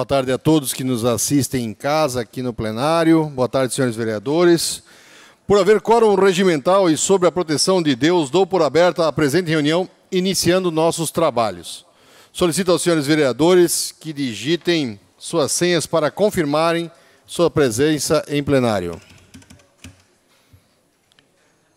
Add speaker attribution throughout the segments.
Speaker 1: boa tarde a todos que nos assistem em casa, aqui no plenário. Boa tarde, senhores vereadores. Por haver quórum regimental e sobre a proteção de Deus, dou por aberta a presente reunião, iniciando nossos trabalhos. Solicito aos senhores vereadores que digitem suas senhas para confirmarem sua presença em plenário.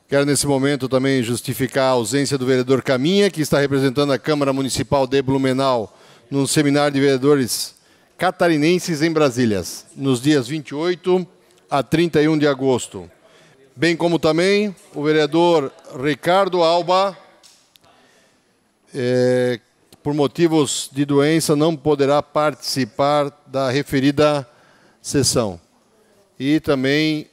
Speaker 1: Quero, nesse momento, também justificar a ausência do vereador Caminha, que está representando a Câmara Municipal de Blumenau num seminário de vereadores catarinenses em Brasília, nos dias 28 a 31 de agosto. Bem como também o vereador Ricardo Alba, é, por motivos de doença, não poderá participar da referida sessão. E também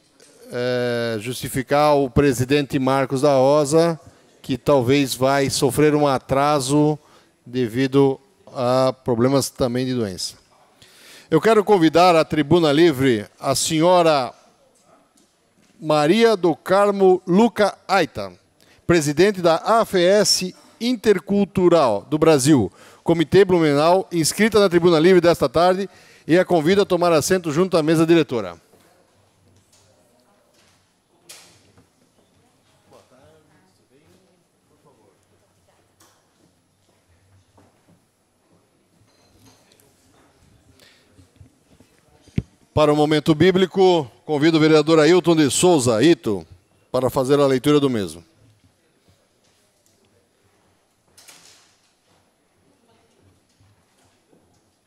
Speaker 1: é, justificar o presidente Marcos da Rosa, que talvez vai sofrer um atraso devido a problemas também de doença. Eu quero convidar à tribuna livre a senhora Maria do Carmo Luca Aita, presidente da AFS Intercultural do Brasil, Comitê Blumenau, inscrita na tribuna livre desta tarde, e a convido a tomar assento junto à mesa diretora. Para o momento bíblico, convido o vereador Ailton de Souza, Ito, para fazer a leitura do mesmo.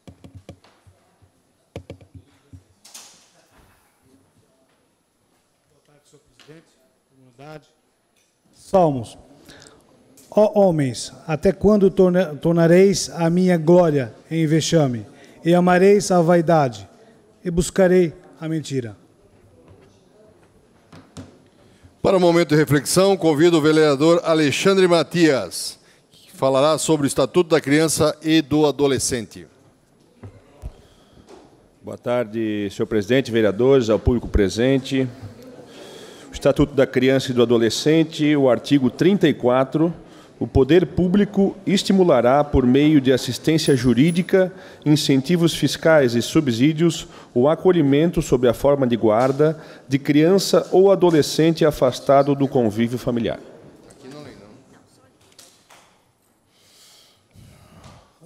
Speaker 2: Boa tarde, senhor presidente, comunidade. Salmos. Ó homens, até quando tornareis a minha glória em vexame e amareis a vaidade? e buscarei a mentira.
Speaker 1: Para o momento de reflexão, convido o vereador Alexandre Matias, que falará sobre o Estatuto da Criança e do Adolescente.
Speaker 3: Boa tarde, senhor presidente, vereadores, ao público presente. O Estatuto da Criança e do Adolescente, o artigo 34 o poder público estimulará, por meio de assistência jurídica, incentivos fiscais e subsídios, o acolhimento sob a forma de guarda de criança ou adolescente afastado do convívio familiar.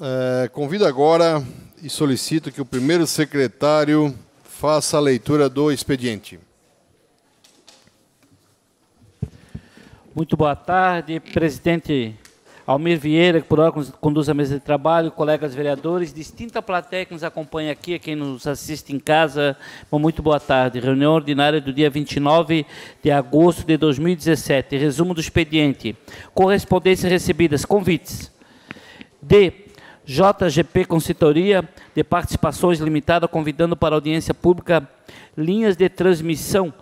Speaker 1: É, convido agora e solicito que o primeiro secretário faça a leitura do expediente.
Speaker 4: Muito boa tarde, presidente Almir Vieira, que por hora conduz a mesa de trabalho, colegas vereadores, distinta plateia que nos acompanha aqui, quem nos assiste em casa. uma muito boa tarde. Reunião ordinária do dia 29 de agosto de 2017. Resumo do expediente. Correspondências recebidas. Convites. D. JGP Consultoria de Participações Limitada, convidando para audiência pública linhas de transmissão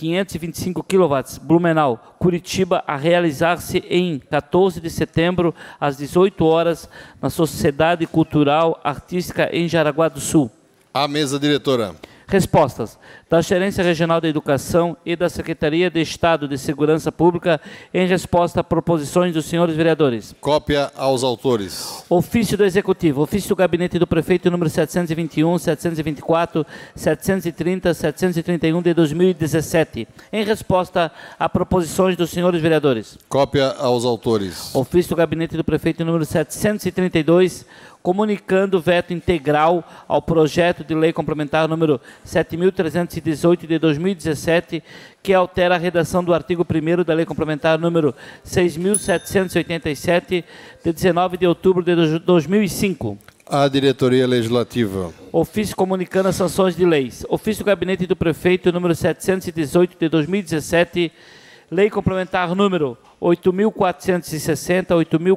Speaker 4: 525 kW, Blumenau, Curitiba, a realizar-se em 14 de setembro, às 18 horas, na Sociedade Cultural Artística em Jaraguá do Sul. A mesa diretora. Respostas da Gerência Regional da Educação e da Secretaria de Estado de Segurança Pública em resposta a proposições dos senhores vereadores.
Speaker 1: Cópia aos autores.
Speaker 4: Ofício do Executivo. Ofício do Gabinete do Prefeito número 721, 724, 730, 731 de 2017 em resposta a proposições dos senhores vereadores. Cópia aos autores. Ofício do Gabinete do Prefeito número 732 comunicando o veto integral ao projeto de lei complementar número 7.318 de 2017, que altera a redação do artigo 1 da lei complementar número 6.787 de 19 de outubro de 2005.
Speaker 1: A diretoria legislativa.
Speaker 4: Ofício comunicando as sanções de leis. Ofício do gabinete do prefeito número 718 de 2017 Lei complementar número 8.460,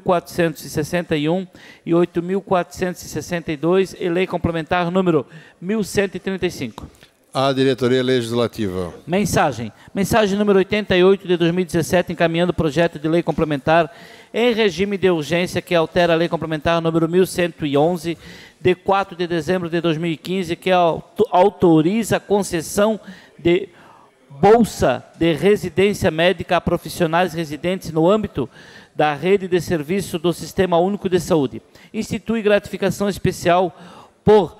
Speaker 4: 8.461 e 8.462 e lei complementar número 1135.
Speaker 1: A Diretoria Legislativa.
Speaker 4: Mensagem. Mensagem número 88 de 2017, encaminhando o projeto de lei complementar em regime de urgência que altera a lei complementar número 1111 de 4 de dezembro de 2015, que autoriza a concessão de bolsa de residência médica a profissionais residentes no âmbito da rede de serviço do Sistema Único de Saúde. Institui gratificação especial por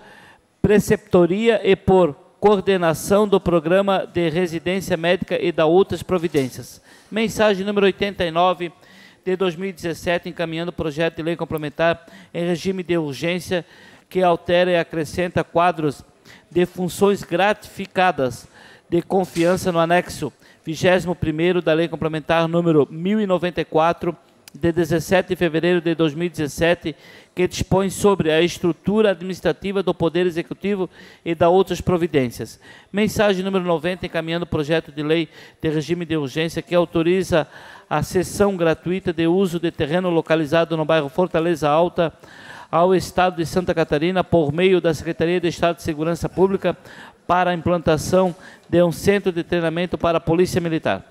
Speaker 4: preceptoria e por coordenação do programa de residência médica e da outras providências. Mensagem número 89 de 2017, encaminhando o projeto de lei complementar em regime de urgência que altera e acrescenta quadros de funções gratificadas de confiança no anexo 21 da Lei Complementar número 1094 de 17 de fevereiro de 2017, que dispõe sobre a estrutura administrativa do Poder Executivo e da outras providências. Mensagem número 90, encaminhando o projeto de lei de regime de urgência que autoriza a cessão gratuita de uso de terreno localizado no bairro Fortaleza Alta ao Estado de Santa Catarina por meio da Secretaria de Estado de Segurança Pública para a implantação de um centro de treinamento para a Polícia Militar.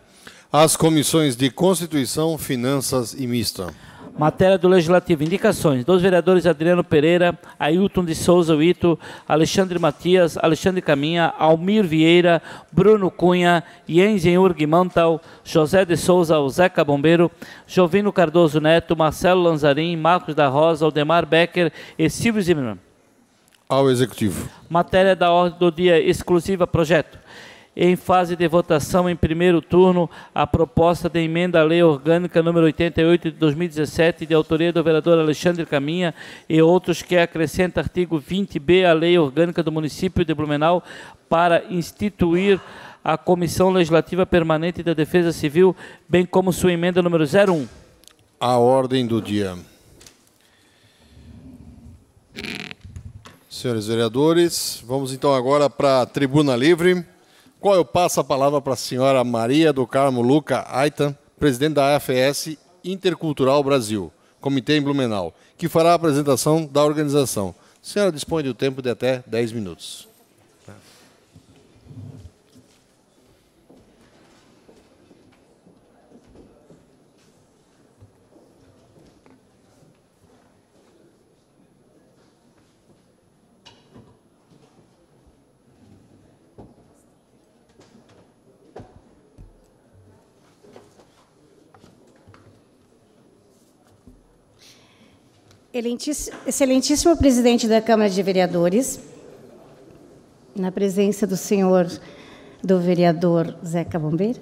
Speaker 4: As comissões de Constituição, Finanças e Mista. Matéria do Legislativo. Indicações dos vereadores Adriano Pereira, Ailton de Souza Uito, Alexandre Matias, Alexandre Caminha, Almir Vieira, Bruno Cunha, Jensen Urg Mantal, José de Souza, Zeca Bombeiro, Jovino Cardoso Neto, Marcelo Lanzarin, Marcos da Rosa, Aldemar Becker e Silvio Zimmermann.
Speaker 1: Ao Executivo.
Speaker 4: Matéria da ordem do dia exclusiva projeto. Em fase de votação em primeiro turno, a proposta de emenda à Lei Orgânica número 88 de 2017, de autoria do vereador Alexandre Caminha e outros, que acrescenta artigo 20B à Lei Orgânica do Município de Blumenau para instituir a Comissão Legislativa Permanente da Defesa Civil, bem como sua emenda número 01.
Speaker 1: A ordem do dia. Senhores vereadores, vamos então agora para a tribuna livre. Qual eu passo a palavra para a senhora Maria do Carmo Luca Aitan, presidente da AFS Intercultural Brasil, Comitê em Blumenau, que fará a apresentação da organização. A senhora dispõe do tempo de até 10 minutos.
Speaker 5: Excelentíssimo presidente da Câmara de Vereadores, na presença do senhor, do vereador Zeca Bombeiro.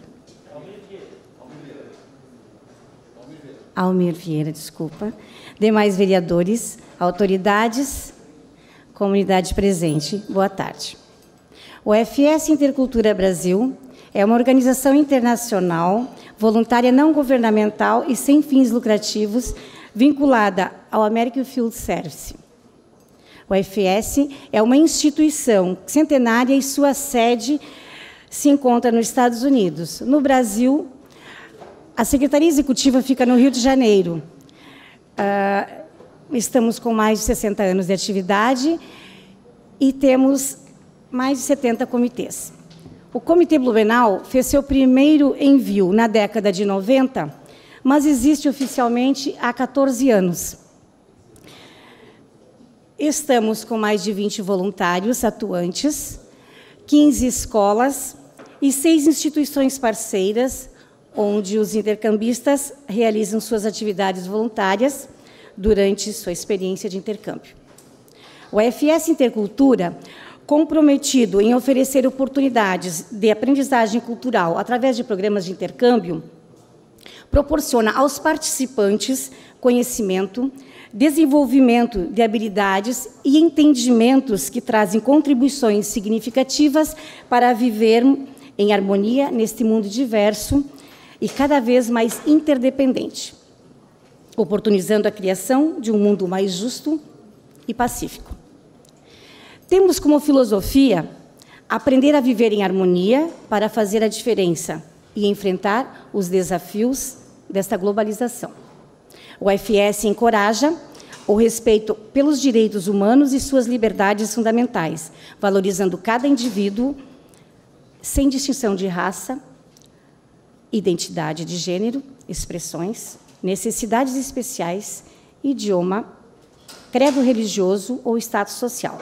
Speaker 5: Almir Vieira, desculpa. Demais vereadores, autoridades, comunidade presente, boa tarde. O FS Intercultura Brasil é uma organização internacional, voluntária não governamental e sem fins lucrativos vinculada ao American Field Service. O FS é uma instituição centenária e sua sede se encontra nos Estados Unidos. No Brasil, a Secretaria Executiva fica no Rio de Janeiro. Uh, estamos com mais de 60 anos de atividade e temos mais de 70 comitês. O Comitê Blumenau fez seu primeiro envio na década de 90 mas existe oficialmente há 14 anos. Estamos com mais de 20 voluntários atuantes, 15 escolas e seis instituições parceiras, onde os intercambistas realizam suas atividades voluntárias durante sua experiência de intercâmbio. O FS Intercultura, comprometido em oferecer oportunidades de aprendizagem cultural através de programas de intercâmbio, proporciona aos participantes conhecimento, desenvolvimento de habilidades e entendimentos que trazem contribuições significativas para viver em harmonia neste mundo diverso e cada vez mais interdependente, oportunizando a criação de um mundo mais justo e pacífico. Temos como filosofia aprender a viver em harmonia para fazer a diferença e enfrentar os desafios desta globalização. O UFS encoraja o respeito pelos direitos humanos e suas liberdades fundamentais, valorizando cada indivíduo sem distinção de raça, identidade de gênero, expressões, necessidades especiais, idioma, credo religioso ou status social.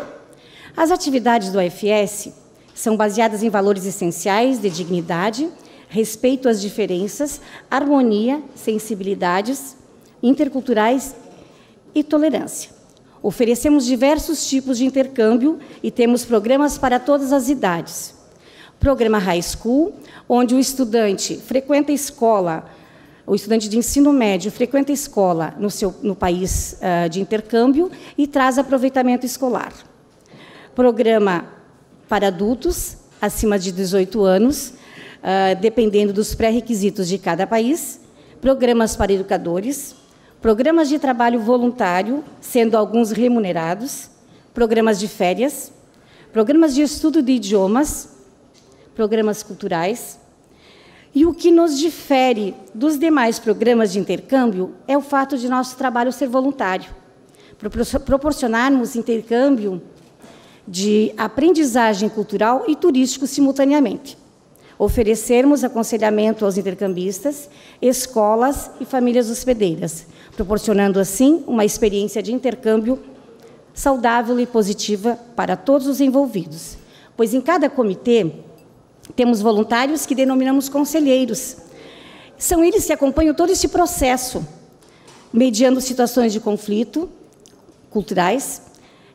Speaker 5: As atividades do UFS são baseadas em valores essenciais de dignidade, respeito às diferenças, harmonia, sensibilidades interculturais e tolerância. Oferecemos diversos tipos de intercâmbio e temos programas para todas as idades. Programa High School, onde o estudante frequenta escola, o estudante de ensino médio frequenta escola no, seu, no país uh, de intercâmbio e traz aproveitamento escolar. Programa para adultos acima de 18 anos, ah, dependendo dos pré-requisitos de cada país, programas para educadores, programas de trabalho voluntário, sendo alguns remunerados, programas de férias, programas de estudo de idiomas, programas culturais. E o que nos difere dos demais programas de intercâmbio é o fato de nosso trabalho ser voluntário, proporcionarmos intercâmbio de aprendizagem cultural e turístico simultaneamente oferecermos aconselhamento aos intercambistas, escolas e famílias hospedeiras, proporcionando assim uma experiência de intercâmbio saudável e positiva para todos os envolvidos. Pois em cada comitê temos voluntários que denominamos conselheiros. São eles que acompanham todo este processo, mediando situações de conflito culturais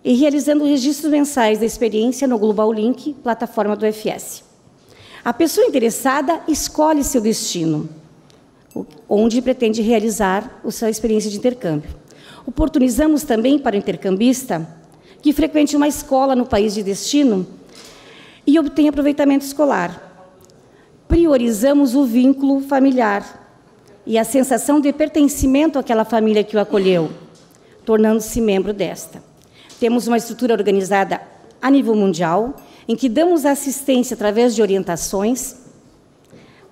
Speaker 5: e realizando registros mensais da experiência no Global Link, plataforma do FS. A pessoa interessada escolhe seu destino, onde pretende realizar a sua experiência de intercâmbio. Oportunizamos também para o intercambista que frequente uma escola no país de destino e obtenha aproveitamento escolar. Priorizamos o vínculo familiar e a sensação de pertencimento àquela família que o acolheu, tornando-se membro desta. Temos uma estrutura organizada a nível mundial em que damos assistência através de orientações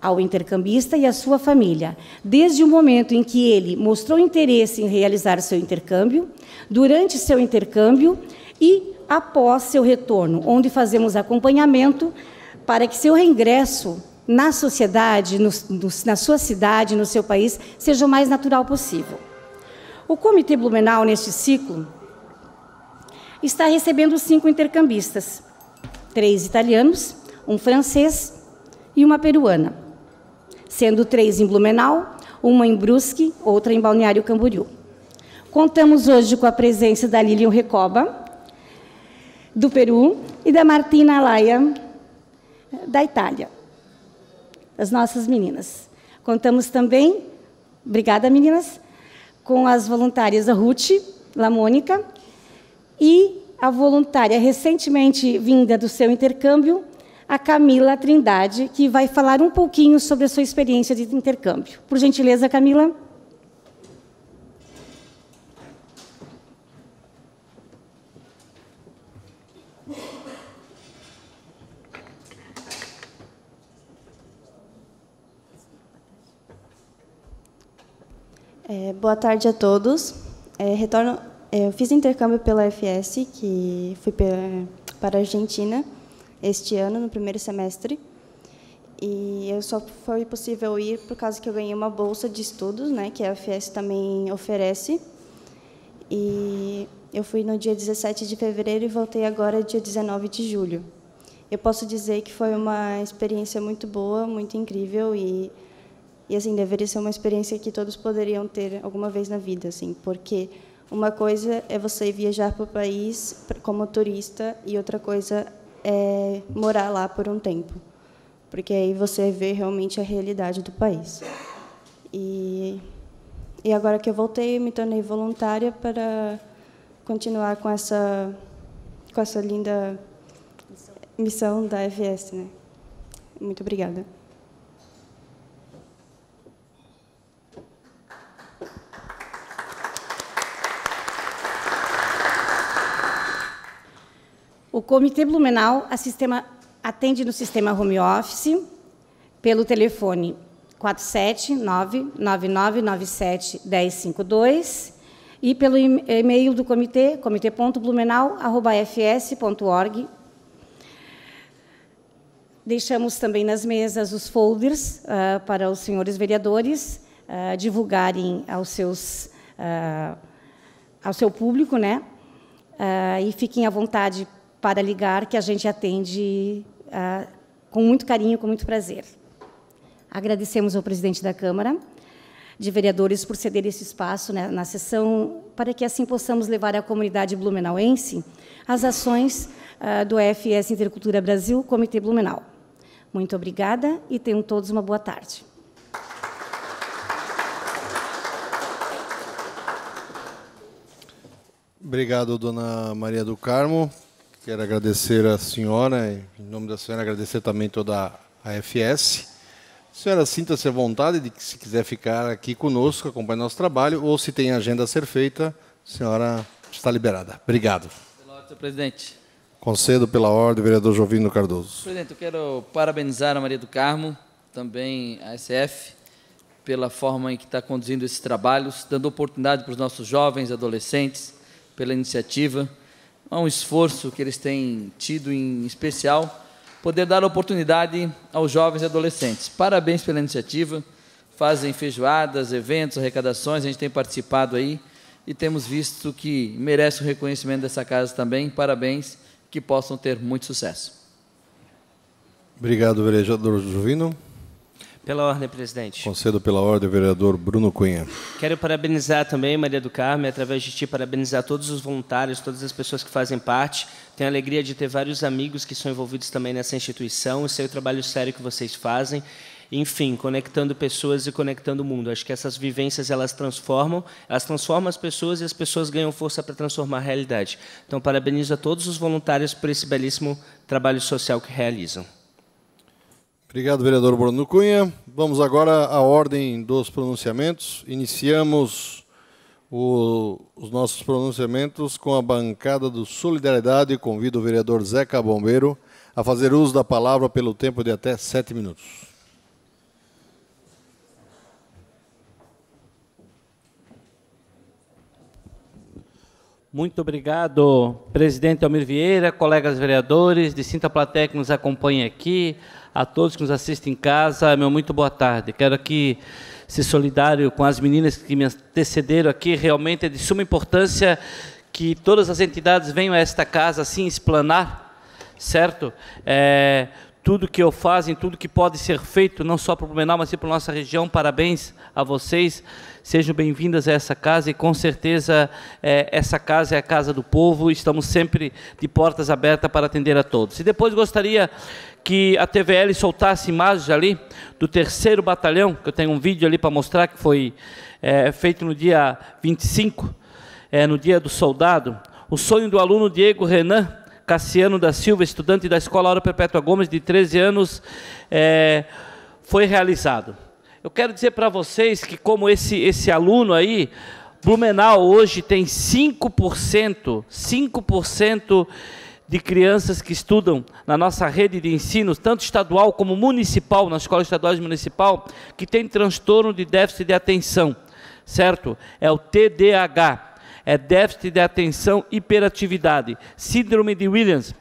Speaker 5: ao intercambista e à sua família, desde o momento em que ele mostrou interesse em realizar seu intercâmbio, durante seu intercâmbio e após seu retorno, onde fazemos acompanhamento para que seu reingresso na sociedade, no, no, na sua cidade, no seu país, seja o mais natural possível. O Comitê Blumenau, neste ciclo, está recebendo cinco intercambistas três italianos, um francês e uma peruana, sendo três em Blumenau, uma em Brusque, outra em Balneário Camboriú. Contamos hoje com a presença da Lilian Recoba, do Peru, e da Martina Alaia, da Itália, das nossas meninas. Contamos também, obrigada meninas, com as voluntárias da Ruth, La Mônica, e a voluntária recentemente vinda do seu intercâmbio, a Camila Trindade, que vai falar um pouquinho sobre a sua experiência de intercâmbio. Por gentileza, Camila.
Speaker 6: É, boa tarde a todos. É, retorno é, eu fiz intercâmbio pela FS, que fui para a Argentina este ano, no primeiro semestre. E eu só foi possível ir por causa que eu ganhei uma bolsa de estudos, né, que a FS também oferece. E eu fui no dia 17 de fevereiro e voltei agora dia 19 de julho. Eu posso dizer que foi uma experiência muito boa, muito incrível e e assim deveria ser uma experiência que todos poderiam ter alguma vez na vida, assim, porque uma coisa é você viajar para o país como turista e outra coisa é morar lá por um tempo, porque aí você vê realmente a realidade do país. E, e agora que eu voltei, me tornei voluntária para continuar com essa com essa linda missão da FS, né? Muito obrigada.
Speaker 5: O Comitê Blumenau sistema, atende no sistema home office pelo telefone 479-9997-1052 e pelo e-mail do comitê, comitê.blumenau.fs.org. Deixamos também nas mesas os folders uh, para os senhores vereadores uh, divulgarem aos seus, uh, ao seu público, né? e fiquem à vontade para para ligar, que a gente atende ah, com muito carinho, com muito prazer. Agradecemos ao presidente da Câmara de Vereadores por ceder esse espaço né, na sessão, para que assim possamos levar à comunidade blumenauense as ações ah, do FS Intercultura Brasil, Comitê Blumenau. Muito obrigada e tenham todos uma boa tarde.
Speaker 1: Obrigado, dona Maria do Carmo. Quero agradecer a senhora, em nome da senhora, agradecer também toda a FS. Senhora, sinta-se à vontade de que, se quiser ficar aqui conosco, acompanhe nosso trabalho, ou se tem agenda a ser feita, senhora está liberada. Obrigado. Pela
Speaker 7: ordem, senhor presidente.
Speaker 1: Concedo pela ordem, vereador Jovino Cardoso.
Speaker 7: Presidente, eu quero parabenizar a Maria do Carmo, também a SF, pela forma em que está conduzindo esses trabalhos, dando oportunidade para os nossos jovens, adolescentes, pela iniciativa. É um esforço que eles têm tido em especial, poder dar oportunidade aos jovens e adolescentes. Parabéns pela iniciativa, fazem feijoadas, eventos, arrecadações, a gente tem participado aí e temos visto que merece o reconhecimento dessa casa também. Parabéns, que possam ter muito sucesso.
Speaker 1: Obrigado, vereador Juvino.
Speaker 8: Pela ordem, presidente.
Speaker 1: Concedo pela ordem, vereador Bruno Cunha.
Speaker 8: Quero parabenizar também, Maria do Carmo, e através de ti, parabenizar todos os voluntários, todas as pessoas que fazem parte. Tenho a alegria de ter vários amigos que são envolvidos também nessa instituição, e é o trabalho sério que vocês fazem. Enfim, conectando pessoas e conectando o mundo. Acho que essas vivências elas transformam, elas transformam as pessoas e as pessoas ganham força para transformar a realidade. Então, parabenizo a todos os voluntários por esse belíssimo trabalho social que realizam. Obrigado,
Speaker 1: vereador Bruno Cunha. Vamos agora à ordem dos pronunciamentos. Iniciamos o, os nossos pronunciamentos com a bancada do Solidariedade. Convido o vereador Zeca Bombeiro a fazer uso da palavra pelo tempo de até sete minutos.
Speaker 4: Muito obrigado, presidente Almir Vieira, colegas vereadores, distinta plateia que nos acompanha aqui, a todos que nos assistem em casa, meu muito boa tarde. Quero aqui ser solidário com as meninas que me antecederam aqui. Realmente é de suma importância que todas as entidades venham a esta casa assim explanar, certo? É, tudo que eu fazem, tudo que pode ser feito, não só para o Blumenau, mas para a nossa região. Parabéns a vocês. Sejam bem-vindas a essa casa e, com certeza, é, essa casa é a casa do povo. Estamos sempre de portas abertas para atender a todos. E depois gostaria que a TVL soltasse imagens ali do terceiro batalhão, que eu tenho um vídeo ali para mostrar que foi é, feito no dia 25, é, eh, no dia do soldado. O sonho do aluno Diego Renan Cassiano da Silva, estudante da Escola Aura Perpétua Gomes, de 13 anos, é, foi realizado. Eu quero dizer para vocês que como esse, esse aluno aí, Blumenau hoje tem 5%, 5% de crianças que estudam na nossa rede de ensino, tanto estadual como municipal, na escola estadual e municipal, que tem transtorno de déficit de atenção, certo? É o TDAH, é déficit de atenção hiperatividade, síndrome de Williams,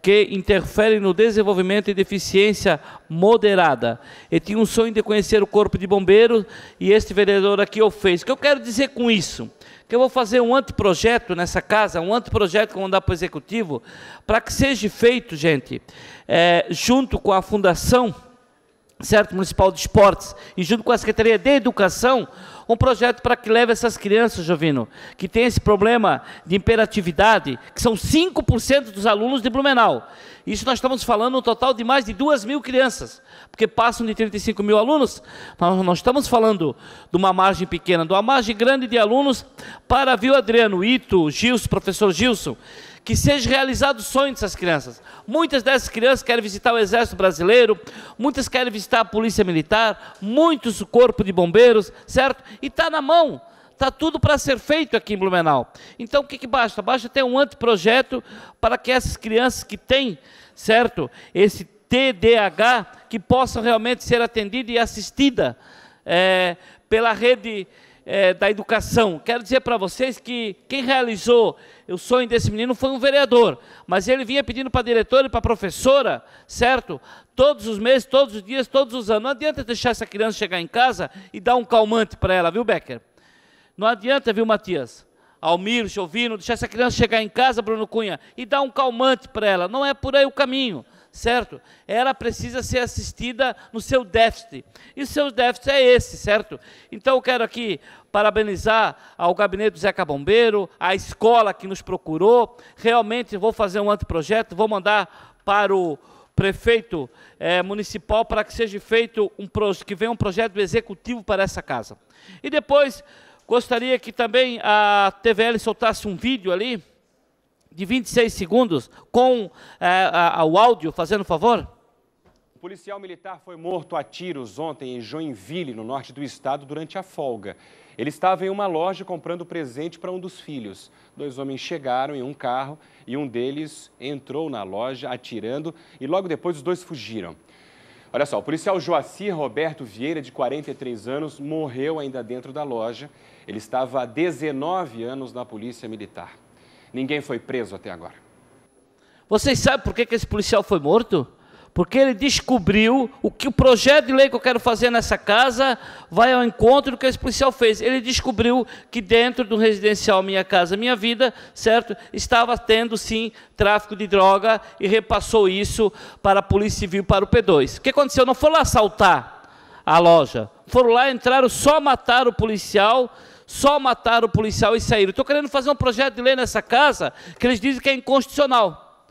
Speaker 4: que interfere no desenvolvimento e deficiência moderada. Eu tinha um sonho de conhecer o corpo de bombeiros e este vereador aqui o fez. O que eu quero dizer com isso? que eu vou fazer um anteprojeto nessa casa, um anteprojeto que eu vou mandar para o executivo, para que seja feito, gente, é, junto com a Fundação certo, Municipal de Esportes e junto com a Secretaria de Educação, um projeto para que leve essas crianças, Jovino, que tem esse problema de imperatividade, que são 5% dos alunos de Blumenau. Isso nós estamos falando um total de mais de 2 mil crianças, porque passam de 35 mil alunos, nós não estamos falando de uma margem pequena, de uma margem grande de alunos para Viu Adriano, Ito, Gilson, professor Gilson que seja realizado o sonho dessas crianças. Muitas dessas crianças querem visitar o Exército Brasileiro, muitas querem visitar a Polícia Militar, muitos o Corpo de Bombeiros, certo? E está na mão. Está tudo para ser feito aqui em Blumenau. Então, o que, que basta? Basta ter um anteprojeto para que essas crianças que têm, certo, esse TDAH, que possam realmente ser atendidas e assistidas é, eh, pela rede é, da educação. Quero dizer para vocês que quem realizou o sonho desse menino foi um vereador, mas ele vinha pedindo para a diretora e para a professora, certo? Todos os meses, todos os dias, todos os anos. Não adianta deixar essa criança chegar em casa e dar um calmante para ela, viu, Becker? Não adianta, viu, Matias? Almir, Jovino, deixar essa criança chegar em casa, Bruno Cunha, e dar um calmante para ela. Não é por aí o caminho certo? Ela precisa ser assistida no seu déficit. E o seu déficit é esse, certo? Então eu quero aqui parabenizar ao gabinete do Zeca Bombeiro, à escola que nos procurou. Realmente vou fazer um anteprojeto, vou mandar para o prefeito eh, municipal para que seja feito um que venha um projeto executivo para essa casa. E depois gostaria que também a TVL soltasse um vídeo ali de 26 segundos com é, a, o áudio, fazendo favor?
Speaker 9: O policial militar foi morto a tiros ontem em Joinville, no norte do estado, durante a folga. Ele estava em uma loja comprando presente para um dos filhos. Dois homens chegaram em um carro e um deles entrou na loja atirando e logo depois os dois fugiram. Olha só, o policial Joacir Roberto Vieira, de 43 anos, morreu ainda dentro da loja. Ele estava há 19 anos na Polícia Militar. Ninguém foi preso até agora. Vocês sabem por
Speaker 4: que, que esse policial foi morto? Porque ele descobriu o que o projeto de lei que eu quero fazer nessa casa vai ao encontro do que esse policial fez. Ele descobriu que dentro do residencial Minha Casa Minha Vida, certo, estava tendo sim tráfico de droga e repassou isso para a Polícia Civil, para o P2. O que aconteceu? Não foram lá assaltar a loja, foram lá, entraram, só mataram o policial só mataram o policial e saíram. Estou querendo fazer um projeto de lei nessa casa que eles dizem que é inconstitucional.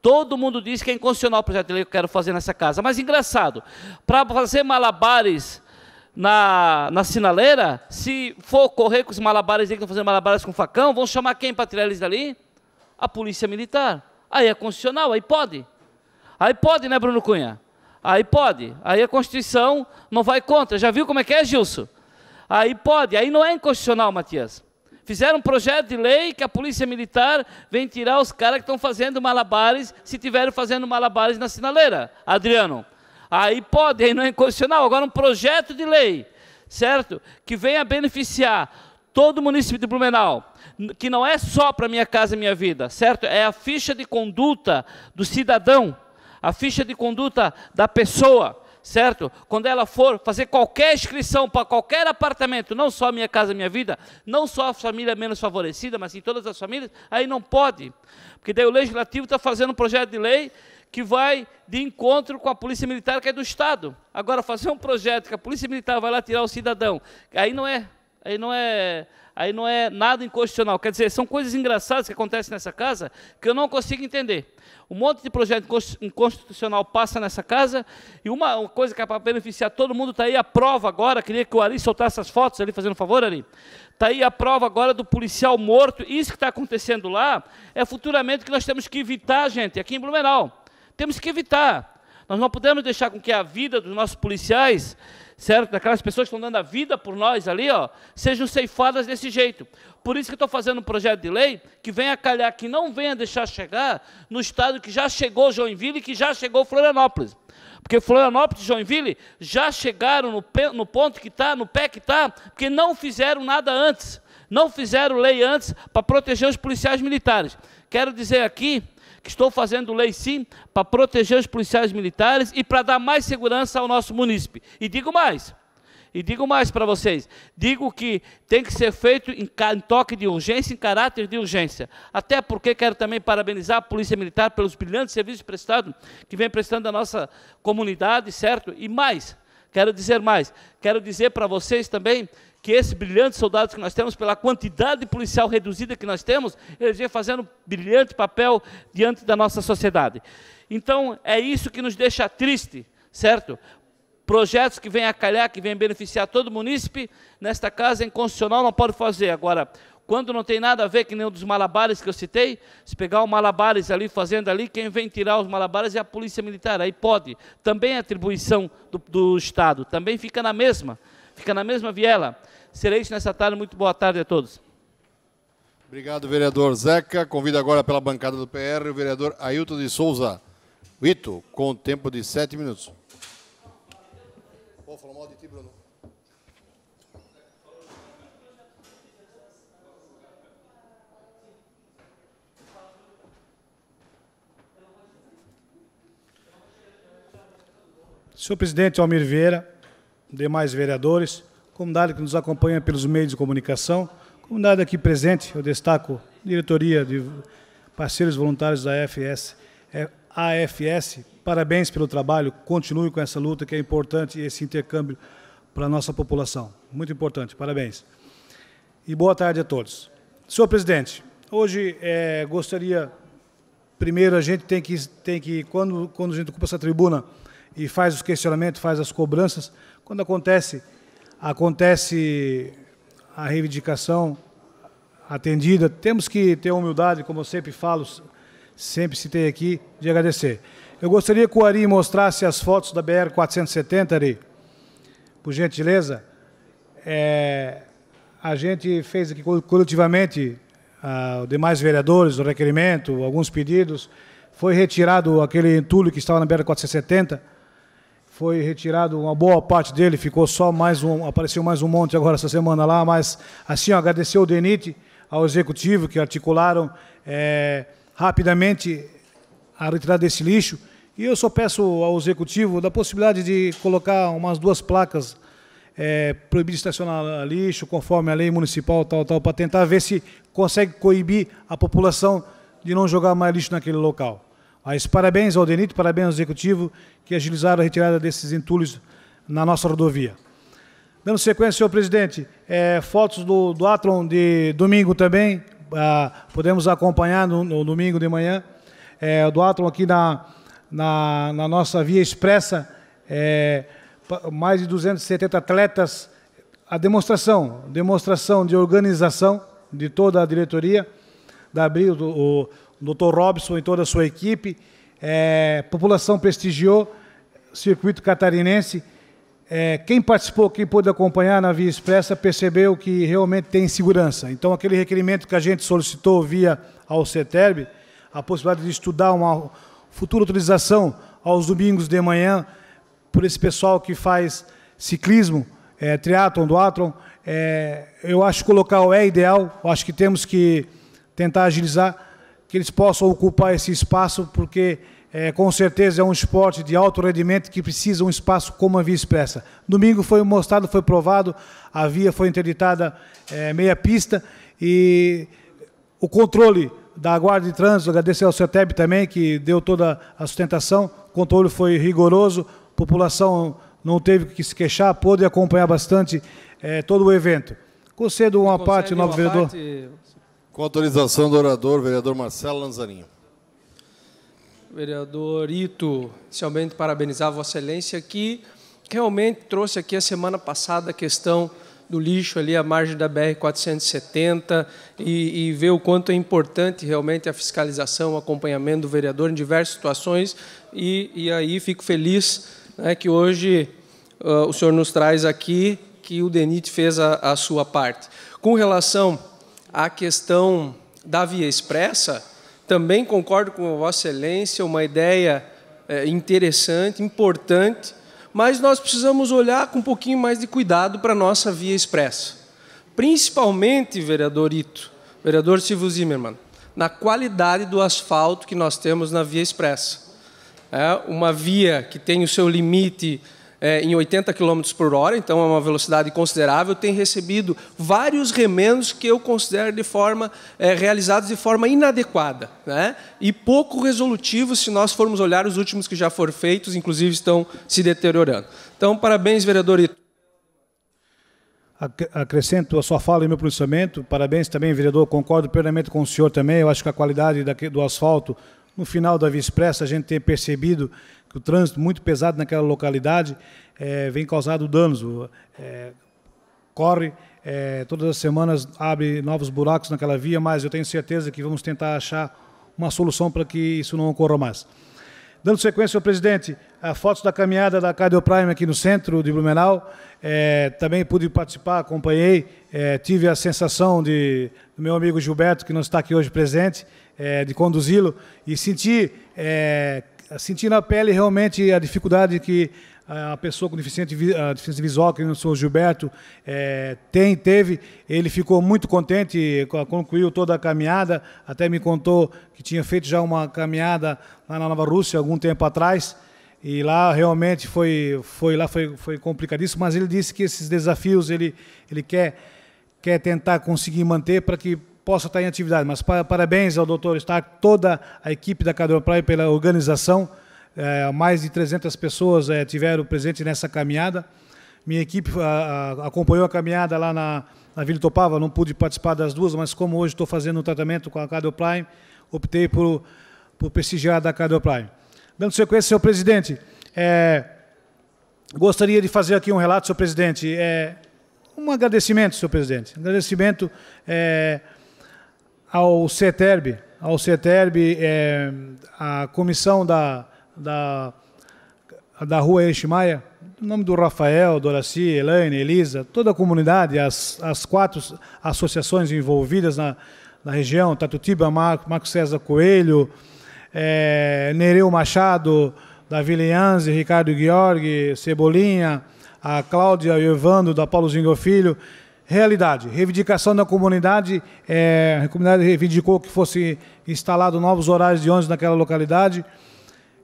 Speaker 4: Todo mundo diz que é inconstitucional o projeto de lei que eu quero fazer nessa casa. Mas engraçado, para fazer malabares na, na sinaleira, se for correr com os malabares e que estão fazendo malabares com facão, vão chamar quem para tirar eles dali? A polícia militar. Aí é constitucional, aí pode. Aí pode, né, Bruno Cunha? Aí pode. Aí a Constituição não vai contra. Já viu como é que é, Gilson? Aí pode, aí não é inconstitucional, Matias. Fizeram um projeto de lei que a polícia militar vem tirar os caras que estão fazendo malabares, se tiverem fazendo malabares na sinaleira, Adriano. Aí pode, aí não é inconstitucional. Agora um projeto de lei, certo? Que venha beneficiar todo o município de Blumenau, que não é só para minha casa, e minha vida, certo? É a ficha de conduta do cidadão, a ficha de conduta da pessoa certo? Quando ela for fazer qualquer inscrição para qualquer apartamento, não só a Minha Casa Minha Vida, não só a família menos favorecida, mas em todas as famílias, aí não pode. Porque daí o Legislativo está fazendo um projeto de lei que vai de encontro com a Polícia Militar, que é do Estado. Agora, fazer um projeto que a Polícia Militar vai lá tirar o cidadão, aí não é, aí não é aí não é nada inconstitucional. Quer dizer, são coisas engraçadas que acontecem nessa casa que eu não consigo entender. Um monte de projeto inconstitucional passa nessa casa e uma, uma coisa que é para beneficiar todo mundo está aí a prova agora. Queria que o Ari soltasse essas fotos ali, fazendo um favor, Ari. Está aí a prova agora do policial morto. Isso que está acontecendo lá é futuramente que nós temos que evitar, gente, aqui em Blumenau. Temos que evitar. Nós não podemos deixar com que a vida dos nossos policiais certo? Daquelas pessoas que estão dando a vida por nós ali, ó, sejam ceifadas desse jeito. Por isso que estou fazendo um projeto de lei que venha calhar, que não venha deixar chegar no estado que já chegou Joinville e que já chegou Florianópolis. Porque Florianópolis e Joinville já chegaram no, pé, no ponto que está, no pé que está, porque não fizeram nada antes. Não fizeram lei antes para proteger os policiais militares. Quero dizer aqui Estou fazendo lei sim para proteger os policiais militares e para dar mais segurança ao nosso munícipe. E digo mais. E digo mais para vocês, digo que tem que ser feito em, em, toque de urgência, em caráter de urgência. Até porque quero também parabenizar a Polícia Militar pelos brilhantes serviços prestados, que vem prestando à nossa comunidade, certo? E mais, quero dizer mais, quero dizer para vocês também que esses brilhantes soldados que nós temos, pela quantidade policial reduzida que nós temos, eles iam fazendo um brilhante papel diante da nossa sociedade. Então, é isso que nos deixa triste, certo? Projetos que vêm a calhar, que vêm beneficiar todo munícipe, nesta casa inconstitucional, não pode fazer. Agora, quando não tem nada a ver, que nem um dos malabares que eu citei, se pegar o malabares ali, fazendo ali, quem vem tirar os malabares é a polícia militar, aí pode. Também é atribuição do, do Estado, também fica na mesma fica na mesma viela. isso nessa tarde, muito boa tarde a todos.
Speaker 1: Obrigado, vereador Zeca. Convido agora pela bancada do PR o vereador Ailton de Souza. Ito, com tempo de sete minutos. Pô, falou mal de ti, Bruno.
Speaker 2: Senhor presidente Almir Vieira, demais vereadores, comunidade que nos acompanha pelos meios de comunicação, comunidade aqui presente, eu destaco diretoria de parceiros voluntários da AFS, é, AFS, parabéns pelo trabalho, continue com essa luta que é importante esse intercâmbio para a nossa população. Muito importante, parabéns. E boa tarde a todos. Senhor presidente, hoje é, gostaria, primeiro a gente tem que, tem que quando, quando a gente ocupa essa tribuna e faz os questionamentos, faz as cobranças, quando acontece, acontece a reivindicação atendida, temos que ter a humildade, como eu sempre falo, sempre citei aqui, de agradecer. Eu gostaria que o Ari mostrasse as fotos da BR-470, Ari, por gentileza. É, a gente fez aqui coletivamente, ah, os demais vereadores, o requerimento, alguns pedidos, foi retirado aquele entulho que estava na BR-470, foi retirado uma boa parte dele, ficou só mais um, apareceu mais um monte agora essa semana lá, mas assim, ó, agradecer ao DENIT, ao executivo que articularam é, rapidamente a retirada desse lixo. E eu só peço ao executivo da possibilidade de colocar umas duas placas é, de estacionar lixo, conforme a lei municipal, tal, tal, para tentar ver se consegue coibir a população de não jogar mais lixo naquele local. Mas ah, parabéns ao DENIT, parabéns ao Executivo, que agilizaram a retirada desses entulhos na nossa rodovia. Dando sequência, senhor presidente, é, fotos do, do de domingo também, ah, podemos acompanhar no, no, domingo de manhã, é, do Atron aqui na, na, na nossa via expressa, é, mais de 270 atletas, a demonstração, demonstração de organização de toda a diretoria, da Abril, do, o, Dr. Robson e toda a sua equipe. É, população prestigiou circuito catarinense. É, quem participou, quem pôde acompanhar na Via Expressa, percebeu que realmente tem segurança. Então, aquele requerimento que a gente solicitou via ao CETERB, a possibilidade de estudar uma futura utilização aos domingos de manhã por esse pessoal que faz ciclismo, é, triatlon, duatlon, é, eu acho que o local é ideal, eu acho que temos que tentar agilizar eles possam ocupar esse espaço, porque é, com certeza é um esporte de alto rendimento que precisa um espaço como a Via Expressa. Domingo foi mostrado, foi provado, a via foi interditada é, meia pista e o controle da Guarda de Trânsito, agradecer ao CETEB também, que deu toda a sustentação, o controle foi rigoroso, a população não teve que se queixar, pôde acompanhar bastante é, todo o evento. Concedo uma parte, novo vereador.
Speaker 10: Parte...
Speaker 1: Com autorização do orador, vereador Marcelo
Speaker 10: Lanzarinho. Vereador Ito, inicialmente parabenizar Vossa Excelência, que realmente trouxe aqui a semana passada a questão do lixo ali à margem da BR-470 e, e ver o quanto é importante realmente a fiscalização, o acompanhamento do vereador em diversas situações. E, e aí fico feliz né, que hoje uh, o senhor nos traz aqui que o DENIT fez a, a sua parte. Com relação a questão da via expressa, também concordo com Vossa Excelência, uma ideia eh, interessante, importante, mas nós precisamos olhar com um pouquinho mais de cuidado para a nossa via expressa. Principalmente, vereador Ito, vereador Silvio Zimmermann, na qualidade do asfalto que nós temos na via expressa. É uma via que tem o seu limite é, em 80 km por hora, então é uma velocidade considerável, tem recebido vários remendos que eu considero de forma é, realizados de forma inadequada né? e pouco resolutivos se nós formos olhar os últimos que já foram feitos, inclusive estão se deteriorando. Então,
Speaker 2: parabéns, vereador Ito. Acrescento a sua fala e meu pronunciamento. Parabéns também, vereador. Concordo plenamente com o senhor também. Eu acho que a qualidade do asfalto, no final da Via Expressa, a gente tem percebido o trânsito muito pesado naquela localidade é, vem causando danos. É, corre, é, todas as semanas abre novos buracos naquela via, mas eu tenho certeza que vamos tentar achar uma solução para que isso não ocorra mais. Dando sequência, senhor presidente, a fotos da caminhada da Cardio Prime aqui no centro de Blumenau, é, também pude participar, acompanhei, é, tive a sensação de, do meu amigo Gilberto, que não está aqui hoje presente, é, de conduzi-lo, e senti é, senti na pele realmente a dificuldade que a pessoa com deficiência visual, que é o senhor Gilberto, é, tem, teve. Ele ficou muito contente, concluiu toda a caminhada, até me contou que tinha feito já uma caminhada lá na Nova Rússia algum tempo atrás. E lá realmente foi, foi lá foi, foi complicadíssimo, mas ele disse que esses desafios ele, ele quer, quer tentar conseguir manter para que possa estar em atividade. Mas parabéns ao doutor Stark, toda a equipe da Cadeopraia pela organização. É, mais de 300 pessoas é, tiveram presente nessa caminhada. Minha equipe a, a, acompanhou a caminhada lá na, na Vila Topava, não pude participar das duas, mas como hoje estou fazendo um tratamento com a Prime, optei por, por prestigiar da Prime. Dando sequência, senhor presidente, é, gostaria de fazer aqui um relato, senhor presidente. É, um agradecimento, senhor presidente. Um agradecimento é, ao CETERB, ao CETERB, é, a comissão da, da, da rua Eric o nome do Rafael, Doraci, Elaine, Elisa, toda a comunidade, as, as quatro associações envolvidas na, na região, Tatutiba, Marco, Marco César Coelho, é, Nereu Machado, Davi Leanze, Ricardo Guiorgue, Cebolinha, a Cláudia e o Evandro, da Paulo Zingofilho, Filho, Realidade. Reivindicação da comunidade. É, a comunidade reivindicou que fosse instalado novos horários de ônibus naquela localidade.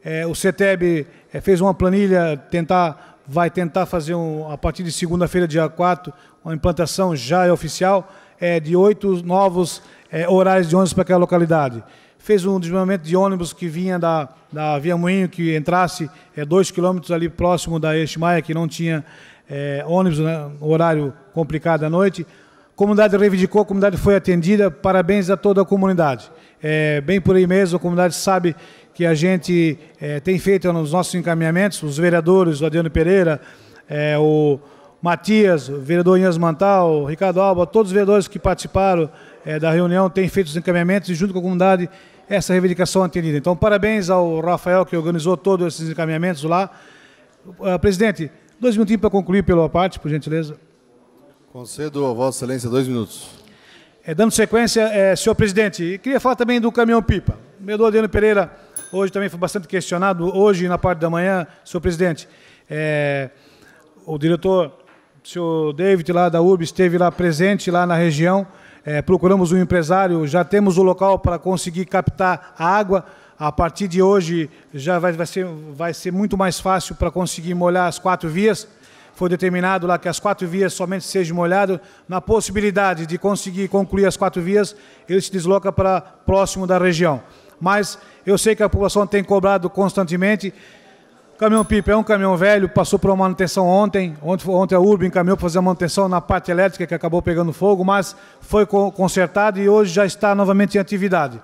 Speaker 2: É, o CETEB é, fez uma planilha, tentar, vai tentar fazer, um, a partir de segunda-feira, dia 4, uma implantação já é oficial, é, de oito novos é, horários de ônibus para aquela localidade. Fez um desmembramento de ônibus que vinha da, da Via Moinho, que entrasse é, dois quilômetros ali próximo da Estimaia, que não tinha é, ônibus né, horário complicado à noite. A comunidade reivindicou, a comunidade foi atendida, parabéns a toda a comunidade. É, bem por aí mesmo, a comunidade sabe que a gente é, tem feito nos nossos encaminhamentos, os vereadores, o Adriano Pereira, é, o Matias, o vereador Inhas Mantal, o Ricardo Alba, todos os vereadores que participaram é, da reunião têm feito os encaminhamentos e junto com a comunidade essa reivindicação é atendida. Então, parabéns ao Rafael que organizou todos esses encaminhamentos lá. Ah, presidente, Dois minutinhos para concluir pela parte, por gentileza.
Speaker 1: Concedo a Vossa Excelência dois minutos.
Speaker 2: É, dando sequência, é, senhor presidente, queria falar também do caminhão-pipa. O vereador Adriano Pereira, hoje também foi bastante questionado, hoje na parte da manhã, senhor presidente. É, o diretor, o senhor David, lá da URB, esteve lá presente, lá na região. É, procuramos um empresário, já temos o local para conseguir captar a água a partir de hoje já vai, vai, ser, vai ser muito mais fácil para conseguir molhar as quatro vias. Foi determinado lá que as quatro vias somente sejam molhadas. Na possibilidade de conseguir concluir as quatro vias, ele se desloca para próximo da região. Mas eu sei que a população tem cobrado constantemente. Caminhão pipa é um caminhão velho, passou por uma manutenção ontem. Ontem, ontem a Urba encaminhou para fazer a manutenção na parte elétrica que acabou pegando fogo, mas foi consertado e hoje já está novamente em atividade.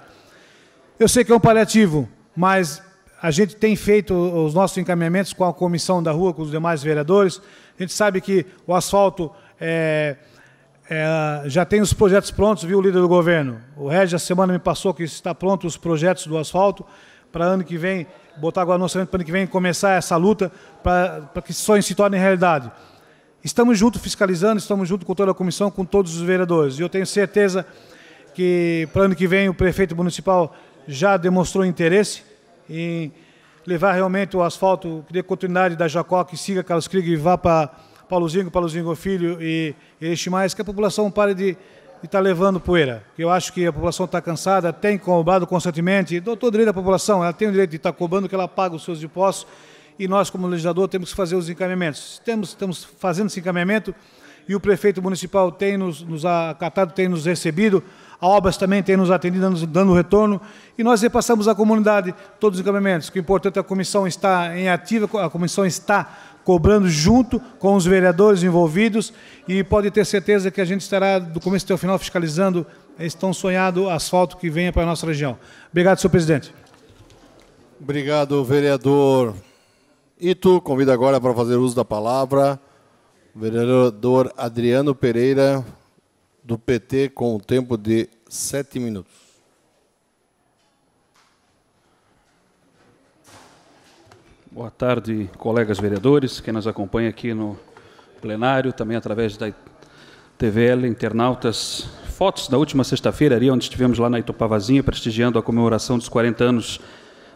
Speaker 2: Eu sei que é um paliativo, mas a gente tem feito os nossos encaminhamentos com a comissão da rua, com os demais vereadores. A gente sabe que o asfalto é, é, já tem os projetos prontos, viu, líder do governo? O Regi, a semana me passou que está pronto os projetos do asfalto para ano que vem, botar agora no orçamento para ano que vem começar essa luta para, para que sonhos se tornem realidade. Estamos juntos fiscalizando, estamos junto com toda a comissão, com todos os vereadores. E eu tenho certeza que para ano que vem o prefeito municipal já demonstrou interesse em levar realmente o asfalto, que dê continuidade da Jacó, que siga Carlos Krieg e vá para Paulozinho, Paulozinho Filho e, e este mais, que a população pare de estar tá levando poeira. Eu acho que a população está cansada, tem cobrado constantemente, doutor o direito da população, ela tem o direito de estar tá cobrando que ela paga os seus impostos e nós, como legislador, temos que fazer os encaminhamentos. Temos, estamos fazendo esse encaminhamento e o prefeito municipal tem nos, nos acatado, tem nos recebido, a Obras também tem nos atendido, nos dando retorno, e nós repassamos à comunidade todos os encaminhamentos. O importante é a comissão está em ativa, a comissão está cobrando junto com os vereadores envolvidos, e pode ter certeza que a gente estará, do começo até o final, fiscalizando tão sonhado asfalto que venha para a nossa região. Obrigado, senhor presidente.
Speaker 1: Obrigado, vereador Ito. Convido agora para fazer uso da palavra o vereador Adriano Pereira, do PT
Speaker 11: com o tempo de sete minutos. Boa tarde, colegas vereadores, quem nos acompanha aqui no plenário, também através da TVL, internautas. Fotos da última sexta-feira, ali onde estivemos lá na Itopavazinha, prestigiando a comemoração dos 40 anos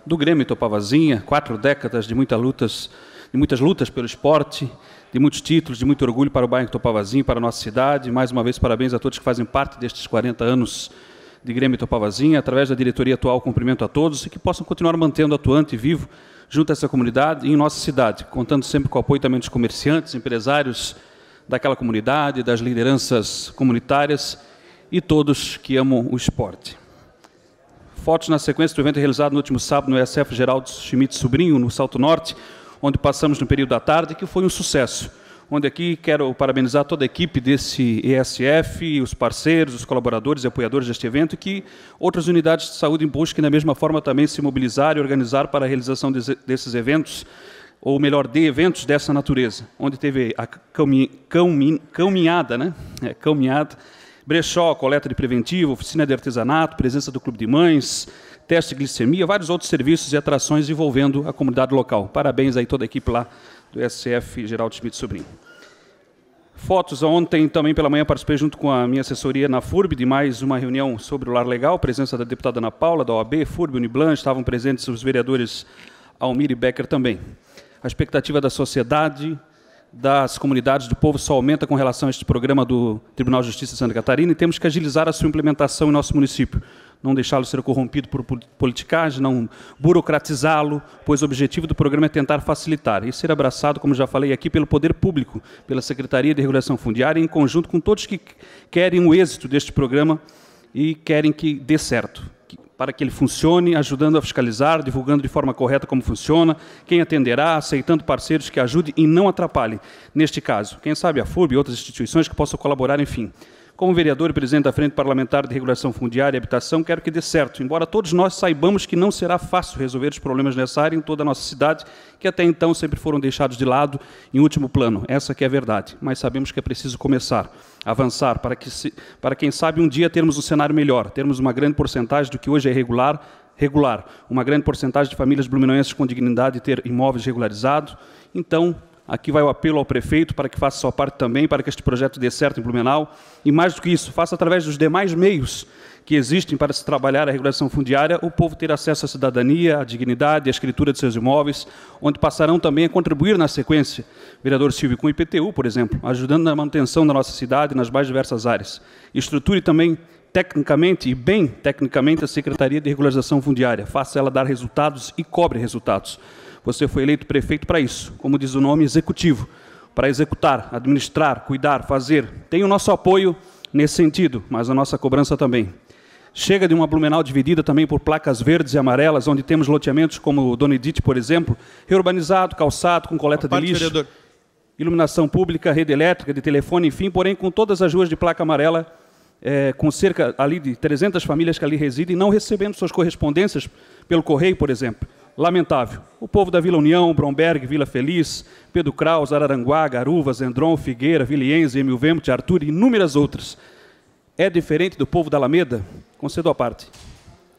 Speaker 11: do Grêmio Itopavazinha, quatro décadas de lutas, de muitas lutas pelo esporte, de muitos títulos, de muito orgulho para o bairro Topavazinho, para a nossa cidade. Mais uma vez, parabéns a todos que fazem parte destes 40 anos de Grêmio Topavazinho. Através da diretoria atual, cumprimento a todos e que possam continuar mantendo atuante e vivo junto a essa comunidade e em nossa cidade, contando sempre com o apoio também dos comerciantes, empresários daquela comunidade, das lideranças comunitárias e todos que amam o esporte. Fotos na sequência do evento realizado no último sábado no ESF Geraldo Schmidt Sobrinho, no Salto Norte, onde passamos no período da tarde, que foi um sucesso. Onde aqui quero parabenizar toda a equipe desse ESF, os parceiros, os colaboradores e apoiadores deste evento, que outras unidades de saúde busquem da mesma forma também se mobilizar e organizar para a realização desses eventos, ou melhor, de eventos dessa natureza, onde teve a caminhada, né? É, caminhada, brechó, coleta de preventivo, oficina de artesanato, presença do Clube de Mães, teste de glicemia, vários outros serviços e atrações envolvendo a comunidade local. Parabéns aí toda a equipe lá do SCF Geraldo Schmidt Sobrinho. Fotos, ontem também pela manhã participei junto com a minha assessoria na FURB de mais uma reunião sobre o Lar Legal, presença da deputada Ana Paula, da OAB, FURB, Uniblan, estavam presentes os vereadores Almir e Becker também. A expectativa da sociedade, das comunidades do povo só aumenta com relação a este programa do Tribunal de Justiça de Santa Catarina e temos que agilizar a sua implementação em nosso município. Não deixá-lo ser corrompido por politicagem, não burocratizá-lo, pois o objetivo do programa é tentar facilitar e ser abraçado, como já falei aqui, pelo poder público, pela Secretaria de Regulação Fundiária, em conjunto com todos que querem o êxito deste programa e querem que dê certo para que ele funcione, ajudando a fiscalizar, divulgando de forma correta como funciona, quem atenderá, aceitando parceiros que ajudem e não atrapalhem, neste caso. Quem sabe a FURB e outras instituições que possam colaborar, enfim. Como vereador e presidente da Frente Parlamentar de Regulação Fundiária e Habitação, quero que dê certo, embora todos nós saibamos que não será fácil resolver os problemas nessa área em toda a nossa cidade, que até então sempre foram deixados de lado em último plano. Essa que é a verdade, mas sabemos que é preciso começar, avançar, para que, se, para quem sabe, um dia termos um cenário melhor, termos uma grande porcentagem do que hoje é regular, regular, uma grande porcentagem de famílias blumenauenses com dignidade ter imóveis regularizados. Então, Aqui vai o apelo ao prefeito para que faça sua parte também, para que este projeto dê certo em Blumenau. E mais do que isso, faça através dos demais meios que existem para se trabalhar a regulação fundiária, o povo ter acesso à cidadania, à dignidade, à escritura de seus imóveis, onde passarão também a contribuir na sequência, vereador Silvio, com o IPTU, por exemplo, ajudando na manutenção da nossa cidade nas mais diversas áreas. Estruture também tecnicamente e bem tecnicamente a Secretaria de Regularização Fundiária. Faça ela dar resultados e cobre resultados. Você foi eleito prefeito para isso, como diz o nome, executivo, para executar, administrar, cuidar, fazer. Tem o nosso apoio nesse sentido, mas a nossa cobrança também. Chega de uma Blumenau dividida também por placas verdes e amarelas, onde temos loteamentos como o Dona Edith, por exemplo, reurbanizado, calçado, com coleta de lixo, vereador. iluminação pública, rede elétrica, de telefone, enfim, porém com todas as ruas de placa amarela, é, com cerca ali de 300 famílias que ali residem, não recebendo suas correspondências pelo correio, por exemplo lamentável. O povo da Vila União, Bromberg, Vila Feliz, Pedro Kraus, Araranguá, Garuva, Zendron, Figueira, Viliense, Emil Vemte, Arthur e inúmeras outras. É diferente
Speaker 12: do povo da Alameda? Concedo a parte.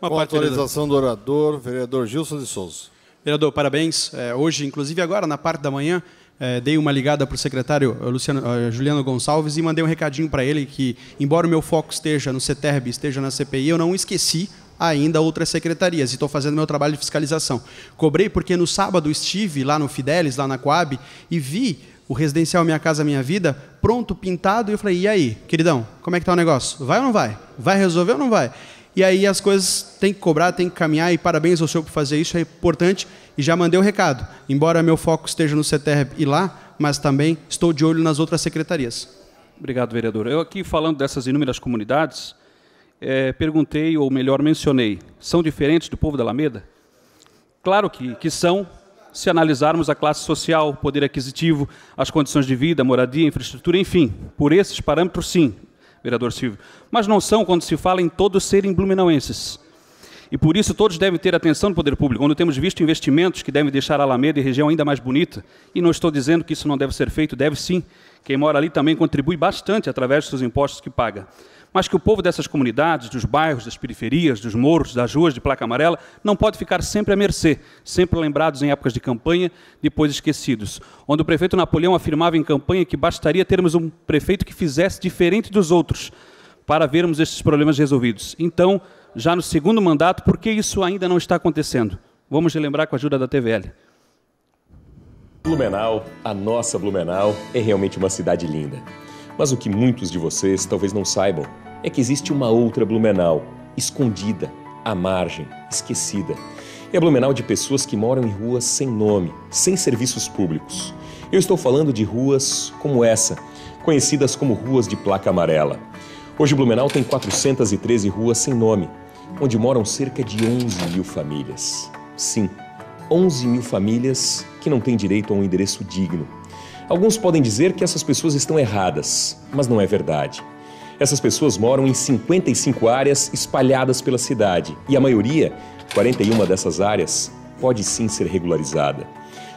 Speaker 1: Uma Com parte, autorização vereador. do orador, vereador Gilson
Speaker 12: de Souza. Vereador, parabéns. É, hoje, inclusive agora, na parte da manhã, é, dei uma ligada para o secretário eh, Luciano, uh, Juliano Gonçalves e mandei um recadinho para ele que, embora o meu foco esteja no CETERB, esteja na CPI, eu não esqueci ainda outras secretarias. E estou fazendo meu trabalho de fiscalização. Cobrei porque no sábado estive lá no Fidelis, lá na Coab, e vi o residencial Minha Casa Minha Vida pronto, pintado, e eu falei, e aí, queridão, como é que está o negócio? Vai ou não vai? Vai resolver ou não vai? E aí as coisas tem que cobrar, tem que caminhar, e parabéns ao senhor por fazer isso, é importante. E já mandei o recado. Embora meu foco esteja no CETERB e lá, mas também estou de olho nas outras secretarias.
Speaker 11: Obrigado, vereador. Eu aqui falando dessas inúmeras comunidades, é, perguntei, ou melhor, mencionei, são diferentes do povo da Alameda? Claro que, que são, se analisarmos a classe social, poder aquisitivo, as condições de vida, moradia, infraestrutura, enfim, por esses parâmetros, sim, vereador Silvio. Mas não são quando se fala em todos serem blumenauenses. E por isso todos devem ter atenção do poder público, Quando temos visto investimentos que devem deixar a Alameda e a região ainda mais bonita. E não estou dizendo que isso não deve ser feito, deve sim. Quem mora ali também contribui bastante através dos seus impostos que paga mas que o povo dessas comunidades, dos bairros, das periferias, dos morros, das ruas de placa amarela, não pode ficar sempre à mercê, sempre lembrados em épocas de campanha, depois esquecidos. Onde o prefeito Napoleão afirmava em campanha que bastaria termos um prefeito que fizesse diferente dos outros para vermos esses problemas resolvidos. Então, já no segundo mandato, por que isso ainda não está acontecendo? Vamos relembrar com a ajuda da TVL.
Speaker 9: Blumenau, a nossa Blumenau, é realmente uma cidade linda. Mas o que muitos de vocês talvez não saibam é que existe uma outra Blumenau, escondida, à margem, esquecida. É a Blumenau de pessoas que moram em ruas sem nome, sem serviços públicos. Eu estou falando de ruas como essa, conhecidas como ruas de placa amarela. Hoje Blumenau tem 413 ruas sem nome, onde moram cerca de 11 mil famílias. Sim, 11 mil famílias que não têm direito a um endereço digno, Alguns podem dizer que essas pessoas estão erradas, mas não é verdade. Essas pessoas moram em 55 áreas espalhadas pela cidade e a maioria, 41 dessas áreas, pode sim ser regularizada.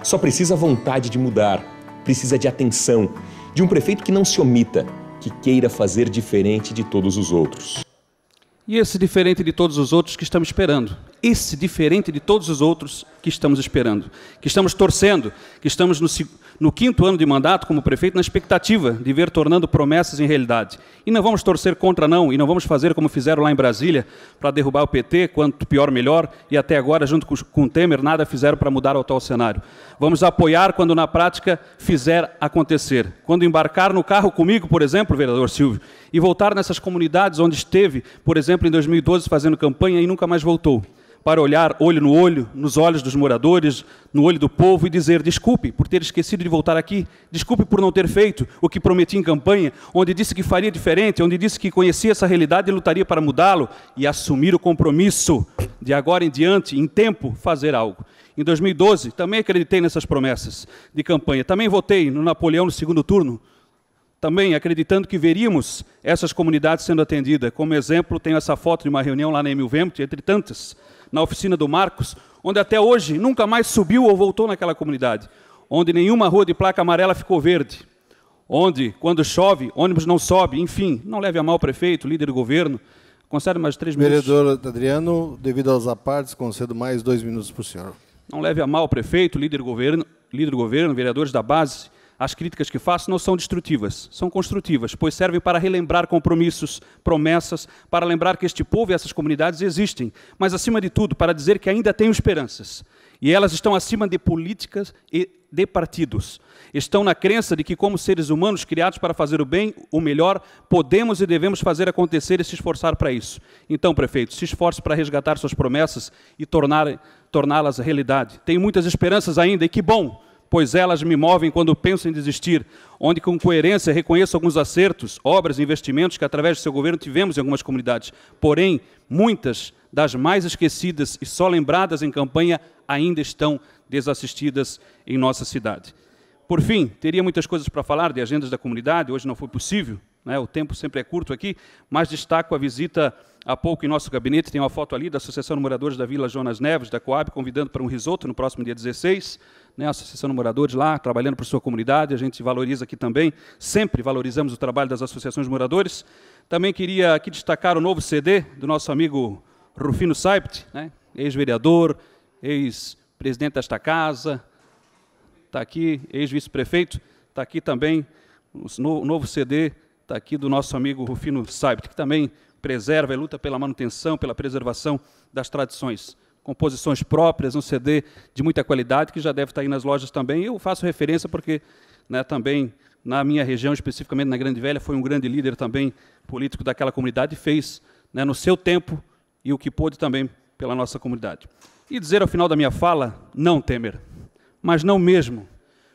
Speaker 9: Só precisa vontade de mudar, precisa de atenção, de um prefeito que não se omita, que queira fazer diferente de todos os outros.
Speaker 11: E esse diferente de todos os outros que estamos esperando? Esse diferente de todos os outros que estamos esperando, que estamos torcendo, que estamos no, no quinto ano de mandato como prefeito na expectativa de ver tornando promessas em realidade. E não vamos torcer contra, não, e não vamos fazer como fizeram lá em Brasília para derrubar o PT, quanto pior, melhor, e até agora, junto com, com Temer, nada fizeram para mudar o atual cenário. Vamos apoiar quando na prática fizer acontecer. Quando embarcar no carro comigo, por exemplo, vereador Silvio, e voltar nessas comunidades onde esteve, por exemplo, em 2012 fazendo campanha e nunca mais voltou para olhar olho no olho, nos olhos dos moradores, no olho do povo e dizer: desculpe por ter esquecido de voltar aqui, desculpe por não ter feito o que prometi em campanha, onde disse que faria diferente, onde disse que conhecia essa realidade e lutaria para mudá-lo e assumir o compromisso de agora em diante, em tempo, fazer algo. Em 2012, também acreditei nessas promessas de campanha. Também votei no Napoleão no segundo turno, também acreditando que veríamos essas comunidades sendo atendidas. Como exemplo, tenho essa foto de uma reunião lá na Emil Vempt, entre tantas na oficina do Marcos, onde até hoje nunca mais subiu ou voltou naquela comunidade, onde nenhuma rua de placa amarela ficou verde, onde, quando chove, ônibus não sobe, enfim, não leve a mal o prefeito, líder do governo. Concedo mais três minutos. Vereador
Speaker 1: Adriano, devido aos apartes, concedo mais dois minutos para o
Speaker 11: senhor. Não leve a mal o prefeito, líder do governo, líder do governo, vereadores da base, as críticas que faço não são destrutivas, são construtivas, pois servem para relembrar compromissos, promessas, para lembrar que este povo e essas comunidades existem, mas, acima de tudo, para dizer que ainda tenho esperanças. E elas estão acima de políticas e de partidos. Estão na crença de que, como seres humanos criados para fazer o bem, o melhor, podemos e devemos fazer acontecer e se esforçar para isso. Então, prefeito, se esforce para resgatar suas promessas e torná-las realidade. Tenho muitas esperanças ainda, e que bom pois elas me movem quando penso em desistir, onde com coerência reconheço alguns acertos, obras e investimentos que através do seu governo tivemos em algumas comunidades. Porém, muitas das mais esquecidas e só lembradas em campanha ainda estão desassistidas em nossa cidade. Por fim, teria muitas coisas para falar de agendas da comunidade, hoje não foi possível, né? o tempo sempre é curto aqui, mas destaco a visita há pouco em nosso gabinete, tem uma foto ali da Associação de Moradores da Vila Jonas Neves, da Coab, convidando para um risoto no próximo dia 16, né, a Associação de Moradores lá, trabalhando para sua comunidade, a gente valoriza aqui também, sempre valorizamos o trabalho das associações de moradores. Também queria aqui destacar o novo CD do nosso amigo Rufino Saipt, né, ex-vereador, ex-presidente desta casa, está aqui, ex-vice-prefeito, está aqui também o novo CD, está aqui do nosso amigo Rufino Saipt, que também preserva e luta pela manutenção, pela preservação das tradições composições próprias, um CD de muita qualidade, que já deve estar aí nas lojas também. Eu faço referência porque né, também na minha região, especificamente na Grande Velha, foi um grande líder também político daquela comunidade e fez né, no seu tempo e o que pôde também pela nossa comunidade. E dizer ao final da minha fala, não Temer, mas não mesmo,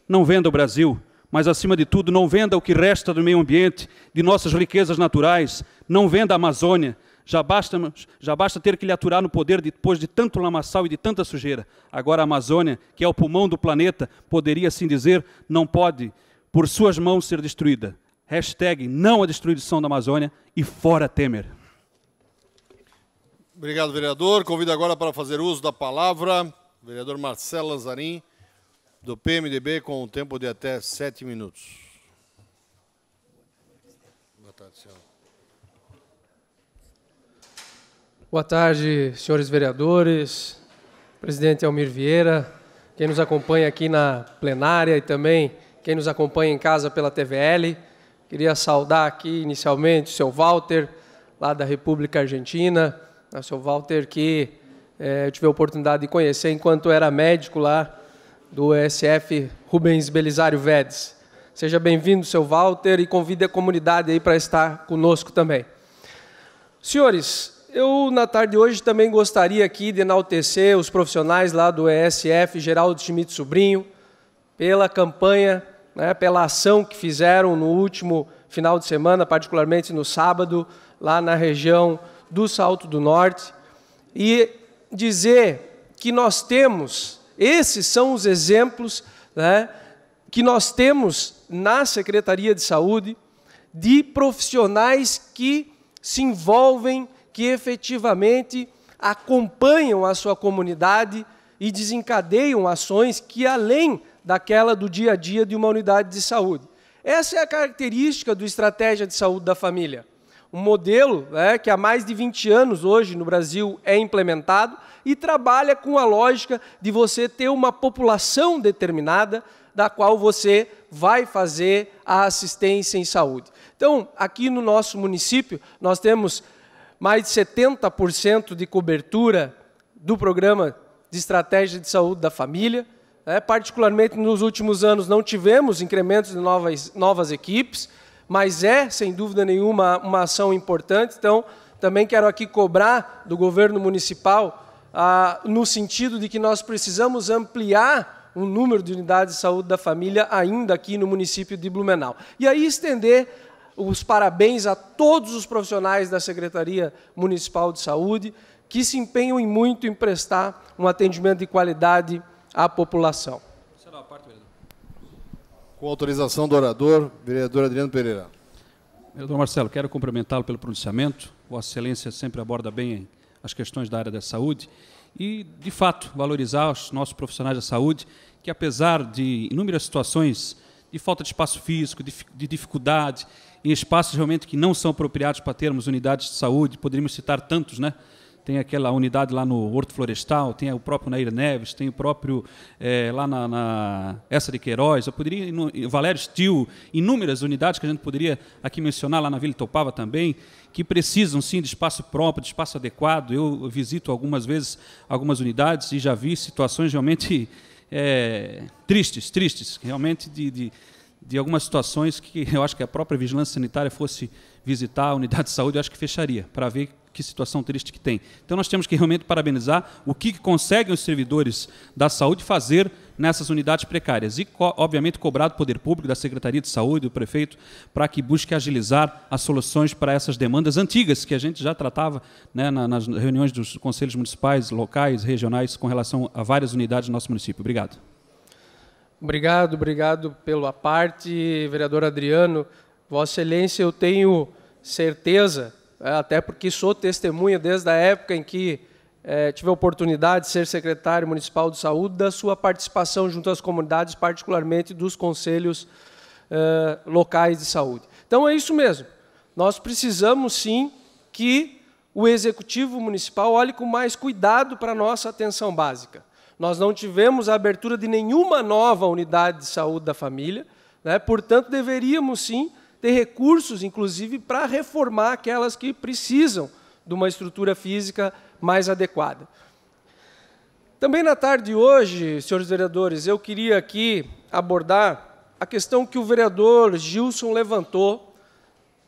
Speaker 11: não venda o Brasil, mas acima de tudo, não venda o que resta do meio ambiente, de nossas riquezas naturais, não venda a Amazônia, já basta, já basta ter que lhe aturar no poder depois de tanto lamaçal e de tanta sujeira. Agora a Amazônia, que é o pulmão do planeta, poderia assim dizer, não pode, por suas mãos, ser destruída. Hashtag não a destruição da Amazônia e fora Temer.
Speaker 1: Obrigado, vereador. Convido agora para fazer uso da palavra o vereador Marcelo Lanzarin, do PMDB, com um tempo de até sete minutos.
Speaker 10: Boa tarde, senhores vereadores, presidente Almir Vieira, quem nos acompanha aqui na plenária e também quem nos acompanha em casa pela TVL. Queria saudar aqui inicialmente o seu Walter, lá da República Argentina, é o seu Walter que é, eu tive a oportunidade de conhecer enquanto era médico lá do ESF Rubens Belisário Vedes. Seja bem-vindo, seu Walter, e convide a comunidade aí para estar conosco também. Senhores, eu, na tarde de hoje, também gostaria aqui de enaltecer os profissionais lá do ESF, Geraldo Schmidt Sobrinho, pela campanha, né, pela ação que fizeram no último final de semana, particularmente no sábado, lá na região do Salto do Norte. E dizer que nós temos, esses são os exemplos né, que nós temos na Secretaria de Saúde de profissionais que se envolvem que efetivamente acompanham a sua comunidade e desencadeiam ações que além daquela do dia a dia de uma unidade de saúde. Essa é a característica do estratégia de saúde da família. Um modelo né, que há mais de 20 anos hoje no Brasil é implementado e trabalha com a lógica de você ter uma população determinada da qual você vai fazer a assistência em saúde. Então, aqui no nosso município, nós temos mais de 70% de cobertura do programa de estratégia de saúde da família. É, particularmente nos últimos anos não tivemos incrementos de novas, novas equipes, mas é, sem dúvida nenhuma, uma ação importante. Então, também quero aqui cobrar do governo municipal, ah, no sentido de que nós precisamos ampliar o número de unidades de saúde da família ainda aqui no município de Blumenau. E aí estender os parabéns a todos os profissionais da Secretaria Municipal de Saúde que se empenham em muito em prestar um atendimento de qualidade à população. Com
Speaker 1: autorização do orador, vereador Adriano Pereira.
Speaker 11: Vereador Marcelo, quero cumprimentá-lo pelo pronunciamento. Vossa Excelência sempre aborda bem as questões da área da saúde e, de fato, valorizar os nossos profissionais da saúde, que apesar de inúmeras situações de falta de espaço físico, de dificuldade, em espaços realmente que não são apropriados para termos unidades de saúde, poderíamos citar tantos, né? Tem aquela unidade lá no Horto Florestal, tem o próprio Nair Neves, tem o próprio é, lá na, na, Essa de Queiroz, eu poderia, no, Valério Stil, inúmeras unidades que a gente poderia aqui mencionar lá na Vila Topava também, que precisam sim de espaço próprio, de espaço adequado. Eu visito algumas vezes algumas unidades e já vi situações realmente é, tristes, tristes, realmente de, de de algumas situações que eu acho que a própria vigilância sanitária fosse visitar a unidade de saúde, eu acho que fecharia, para ver que situação triste que tem. Então nós temos que realmente parabenizar o que conseguem os servidores da saúde fazer nessas unidades precárias e, obviamente, cobrar do poder público, da Secretaria de Saúde, do prefeito, para que busque agilizar as soluções para essas demandas antigas que a gente já tratava né, nas reuniões dos conselhos municipais, locais, regionais, com relação a várias unidades do nosso município. Obrigado.
Speaker 10: Obrigado, obrigado pela parte, vereador Adriano. Vossa Excelência, eu tenho certeza, é, até porque sou testemunha desde a época em que é, tive a oportunidade de ser secretário municipal de saúde, da sua participação junto às comunidades, particularmente dos conselhos é, locais de saúde. Então é isso mesmo. Nós precisamos sim que o executivo municipal olhe com mais cuidado para a nossa atenção básica. Nós não tivemos a abertura de nenhuma nova unidade de saúde da família, né? portanto, deveríamos sim ter recursos, inclusive, para reformar aquelas que precisam de uma estrutura física mais adequada. Também na tarde de hoje, senhores vereadores, eu queria aqui abordar a questão que o vereador Gilson levantou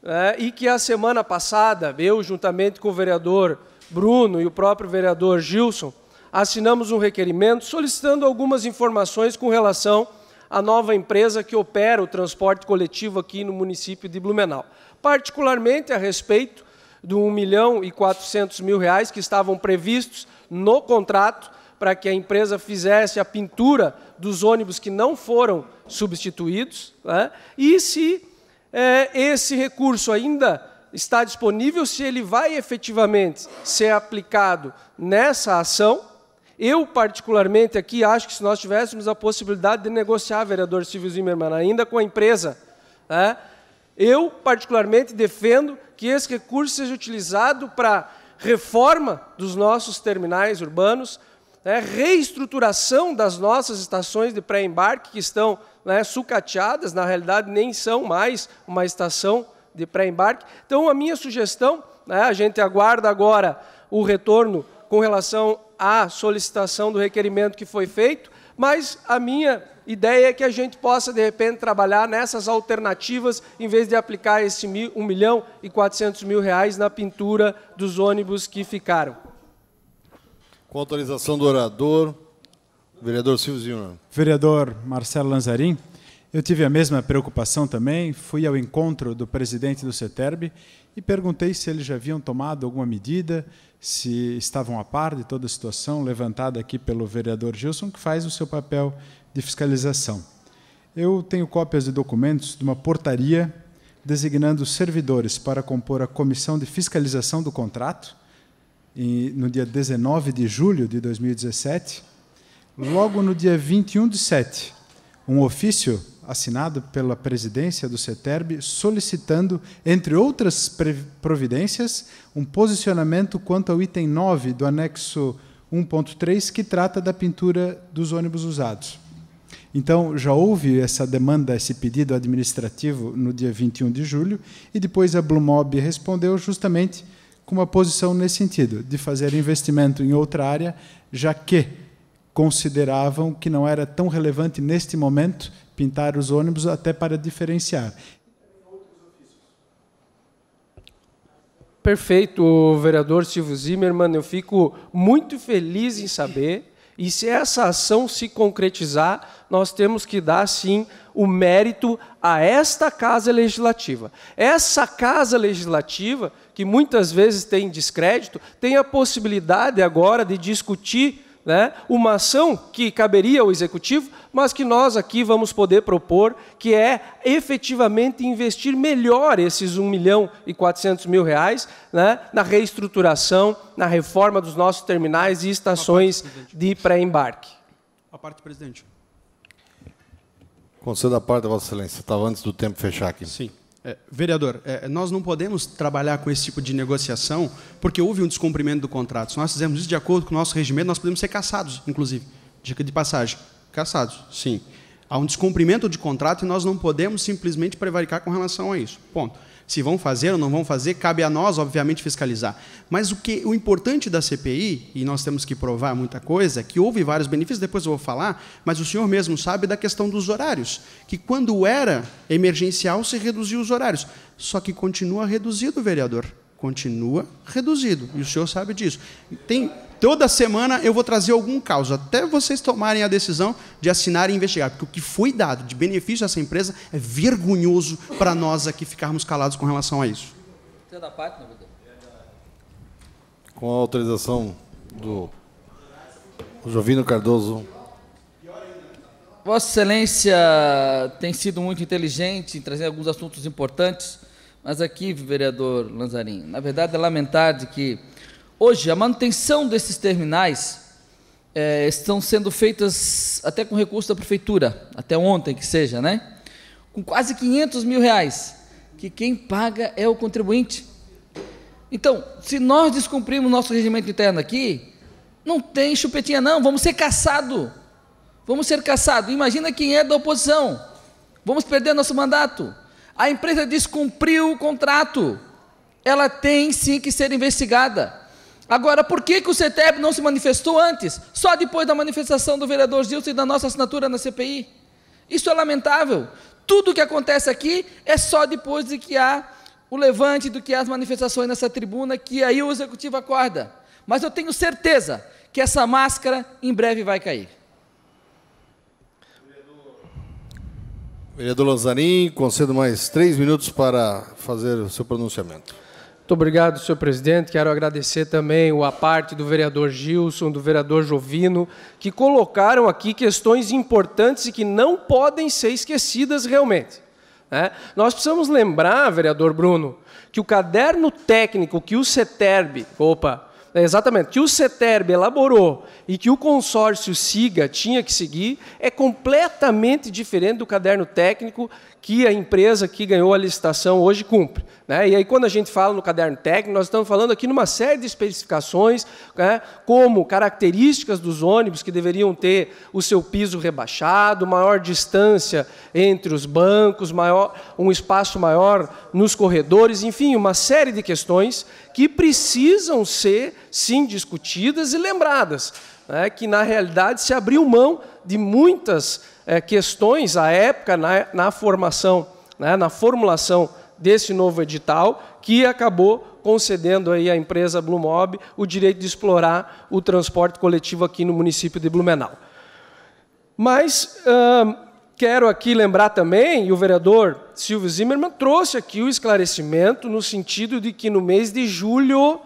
Speaker 10: né, e que a semana passada eu, juntamente com o vereador Bruno e o próprio vereador Gilson, assinamos um requerimento solicitando algumas informações com relação à nova empresa que opera o transporte coletivo aqui no município de Blumenau, particularmente a respeito de 1 milhão e 400 mil reais que estavam previstos no contrato para que a empresa fizesse a pintura dos ônibus que não foram substituídos, né? e se é, esse recurso ainda está disponível, se ele vai efetivamente ser aplicado nessa ação, eu, particularmente, aqui acho que se nós tivéssemos a possibilidade de negociar, vereador Silvio Zimmermann, ainda com a empresa, né, eu, particularmente, defendo que esse recurso seja utilizado para reforma dos nossos terminais urbanos, né, reestruturação das nossas estações de pré-embarque, que estão né, sucateadas, na realidade, nem são mais uma estação de pré-embarque. Então, a minha sugestão, né, a gente aguarda agora o retorno com relação à solicitação do requerimento que foi feito, mas a minha ideia é que a gente possa, de repente, trabalhar nessas alternativas, em vez de aplicar esse 1 milhão e 400 mil reais na pintura dos ônibus que ficaram. Com autorização do
Speaker 1: orador, vereador Silvio Zinho.
Speaker 13: Vereador Marcelo Lanzarin. Eu tive a mesma preocupação também. Fui ao encontro do presidente do CETERB e perguntei se eles já haviam tomado alguma medida, se estavam a par de toda a situação levantada aqui pelo vereador Gilson, que faz o seu papel de fiscalização. Eu tenho cópias de documentos de uma portaria designando servidores para compor a comissão de fiscalização do contrato, no dia 19 de julho de 2017. Logo no dia 21 de setembro, um ofício assinado pela presidência do CETERB solicitando, entre outras providências, um posicionamento quanto ao item 9 do anexo 1.3, que trata da pintura dos ônibus usados. Então, já houve essa demanda, esse pedido administrativo no dia 21 de julho, e depois a Blumob respondeu justamente com uma posição nesse sentido, de fazer investimento em outra área, já que consideravam que não era tão relevante neste momento pintar os ônibus até para diferenciar.
Speaker 10: Perfeito, vereador Silvio Zimmermann. Eu fico muito feliz em saber. E se essa ação se concretizar, nós temos que dar, sim, o mérito a esta Casa Legislativa. Essa Casa Legislativa, que muitas vezes tem descrédito, tem a possibilidade agora de discutir né, uma ação que caberia ao executivo, mas que nós aqui vamos poder propor, que é efetivamente investir melhor esses 1 milhão e 400 mil reais né, na reestruturação, na reforma dos nossos terminais e estações parte, de pré-embarque.
Speaker 12: A parte, presidente.
Speaker 1: Concedo a parte, Vossa Excelência. Estava antes do tempo fechar aqui. Sim.
Speaker 12: É, vereador, é, nós não podemos trabalhar com esse tipo de negociação porque houve um descumprimento do contrato. Se nós fizermos isso de acordo com o nosso regimento, nós podemos ser caçados, inclusive. Dica de passagem. Caçados, sim. Há um descumprimento de contrato e nós não podemos simplesmente prevaricar com relação a isso. Ponto se vão fazer ou não vão fazer, cabe a nós, obviamente, fiscalizar. Mas o que o importante da CPI, e nós temos que provar muita coisa, é que houve vários benefícios, depois eu vou falar, mas o senhor mesmo sabe da questão dos horários, que quando era emergencial se reduziu os horários, só que continua reduzido, vereador. Continua reduzido, e o senhor sabe disso. Tem Toda semana eu vou trazer algum caos, até vocês tomarem a decisão de assinar e investigar, porque o que foi dado de benefício a essa empresa é vergonhoso para nós aqui ficarmos calados com relação a isso. É né, com a autorização do Jovino Cardoso.
Speaker 7: Vossa Excelência tem sido muito inteligente em trazer alguns assuntos importantes, mas aqui, vereador Lanzarin, na verdade é lamentável de que Hoje, a manutenção desses terminais é, estão sendo feitas até com recurso da prefeitura, até ontem que seja, né? Com quase 500 mil reais, que quem paga é o contribuinte. Então, se nós descumprirmos nosso regimento interno aqui, não tem chupetinha não, vamos ser caçado. Vamos ser caçado. Imagina quem é da oposição. Vamos perder nosso mandato. A empresa descumpriu o contrato. Ela tem sim que ser investigada Agora, por que, que o CETEP não se manifestou antes? Só depois da manifestação do vereador Gilson e da nossa assinatura na CPI? Isso é lamentável. Tudo o que acontece aqui é só depois de que há o levante, do que há as manifestações nessa tribuna, que aí o executivo acorda. Mas eu tenho certeza que essa máscara em breve vai cair.
Speaker 1: Vereador Lanzarin, concedo mais três minutos para fazer o seu pronunciamento.
Speaker 10: Muito obrigado, senhor presidente. Quero agradecer também o parte do vereador Gilson, do vereador Jovino, que colocaram aqui questões importantes e que não podem ser esquecidas realmente. É. Nós precisamos lembrar, vereador Bruno, que o caderno técnico que o CETERB, opa, é, exatamente, que o CETERB elaborou e que o consórcio SIGA tinha que seguir é completamente diferente do caderno técnico que a empresa que ganhou a licitação hoje cumpre. Né? E aí, quando a gente fala no caderno técnico, nós estamos falando aqui numa série de especificações, né? como características dos ônibus que deveriam ter o seu piso rebaixado, maior distância entre os bancos, maior, um espaço maior nos corredores, enfim, uma série de questões que precisam ser, sim, discutidas e lembradas. Né? Que, na realidade, se abriu mão de muitas é, questões à época na, na formação, né, na formulação desse novo edital, que acabou concedendo aí à empresa Blumob o direito de explorar o transporte coletivo aqui no município de Blumenau. Mas hum, quero aqui lembrar também, e o vereador Silvio Zimmermann trouxe aqui o esclarecimento no sentido de que no mês de julho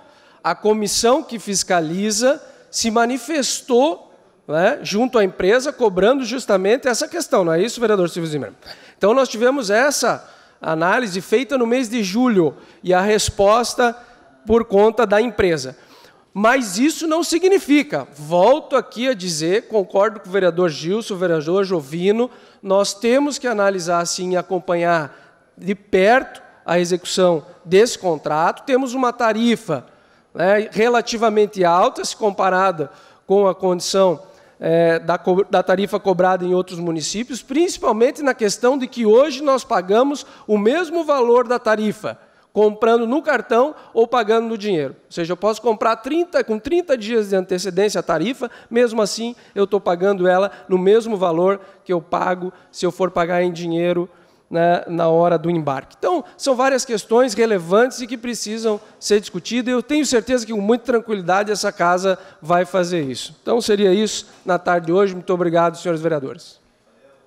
Speaker 10: a comissão que fiscaliza se manifestou né, junto à empresa, cobrando justamente essa questão, não é isso, vereador Silvio Zimmer? Então, nós tivemos essa análise feita no mês de julho e a resposta por conta da empresa. Mas isso não significa, volto aqui a dizer, concordo com o vereador Gilson, o vereador Jovino, nós temos que analisar sim e acompanhar de perto a execução desse contrato. Temos uma tarifa né, relativamente alta se comparada com a condição é, da, da tarifa cobrada em outros municípios, principalmente na questão de que hoje nós pagamos o mesmo valor da tarifa, comprando no cartão ou pagando no dinheiro. Ou seja, eu posso comprar 30, com 30 dias de antecedência a tarifa, mesmo assim eu estou pagando ela no mesmo valor que eu pago se eu for pagar em dinheiro né, na hora do embarque. Então, são várias questões relevantes e que precisam ser discutidas. Eu tenho certeza que, com muita tranquilidade, essa casa vai fazer isso. Então, seria isso na tarde de hoje. Muito obrigado, senhores vereadores.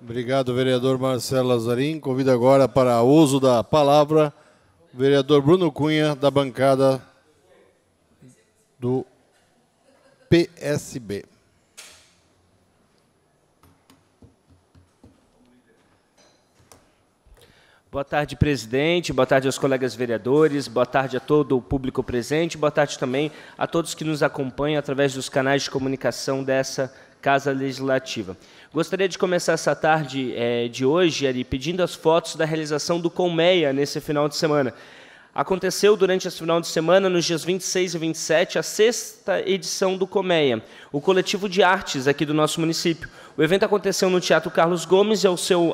Speaker 1: Obrigado, vereador Marcelo Lazarim. Convido agora para uso da palavra o vereador Bruno Cunha, da bancada do PSB.
Speaker 8: Boa tarde, presidente. Boa tarde aos colegas vereadores. Boa tarde a todo o público presente. Boa tarde também a todos que nos acompanham através dos canais de comunicação dessa Casa Legislativa. Gostaria de começar essa tarde é, de hoje, ali, pedindo as fotos da realização do Colmeia nesse final de semana. Aconteceu durante esse final de semana, nos dias 26 e 27, a sexta edição do Colmeia, o coletivo de artes aqui do nosso município. O evento aconteceu no Teatro Carlos Gomes e ao seu,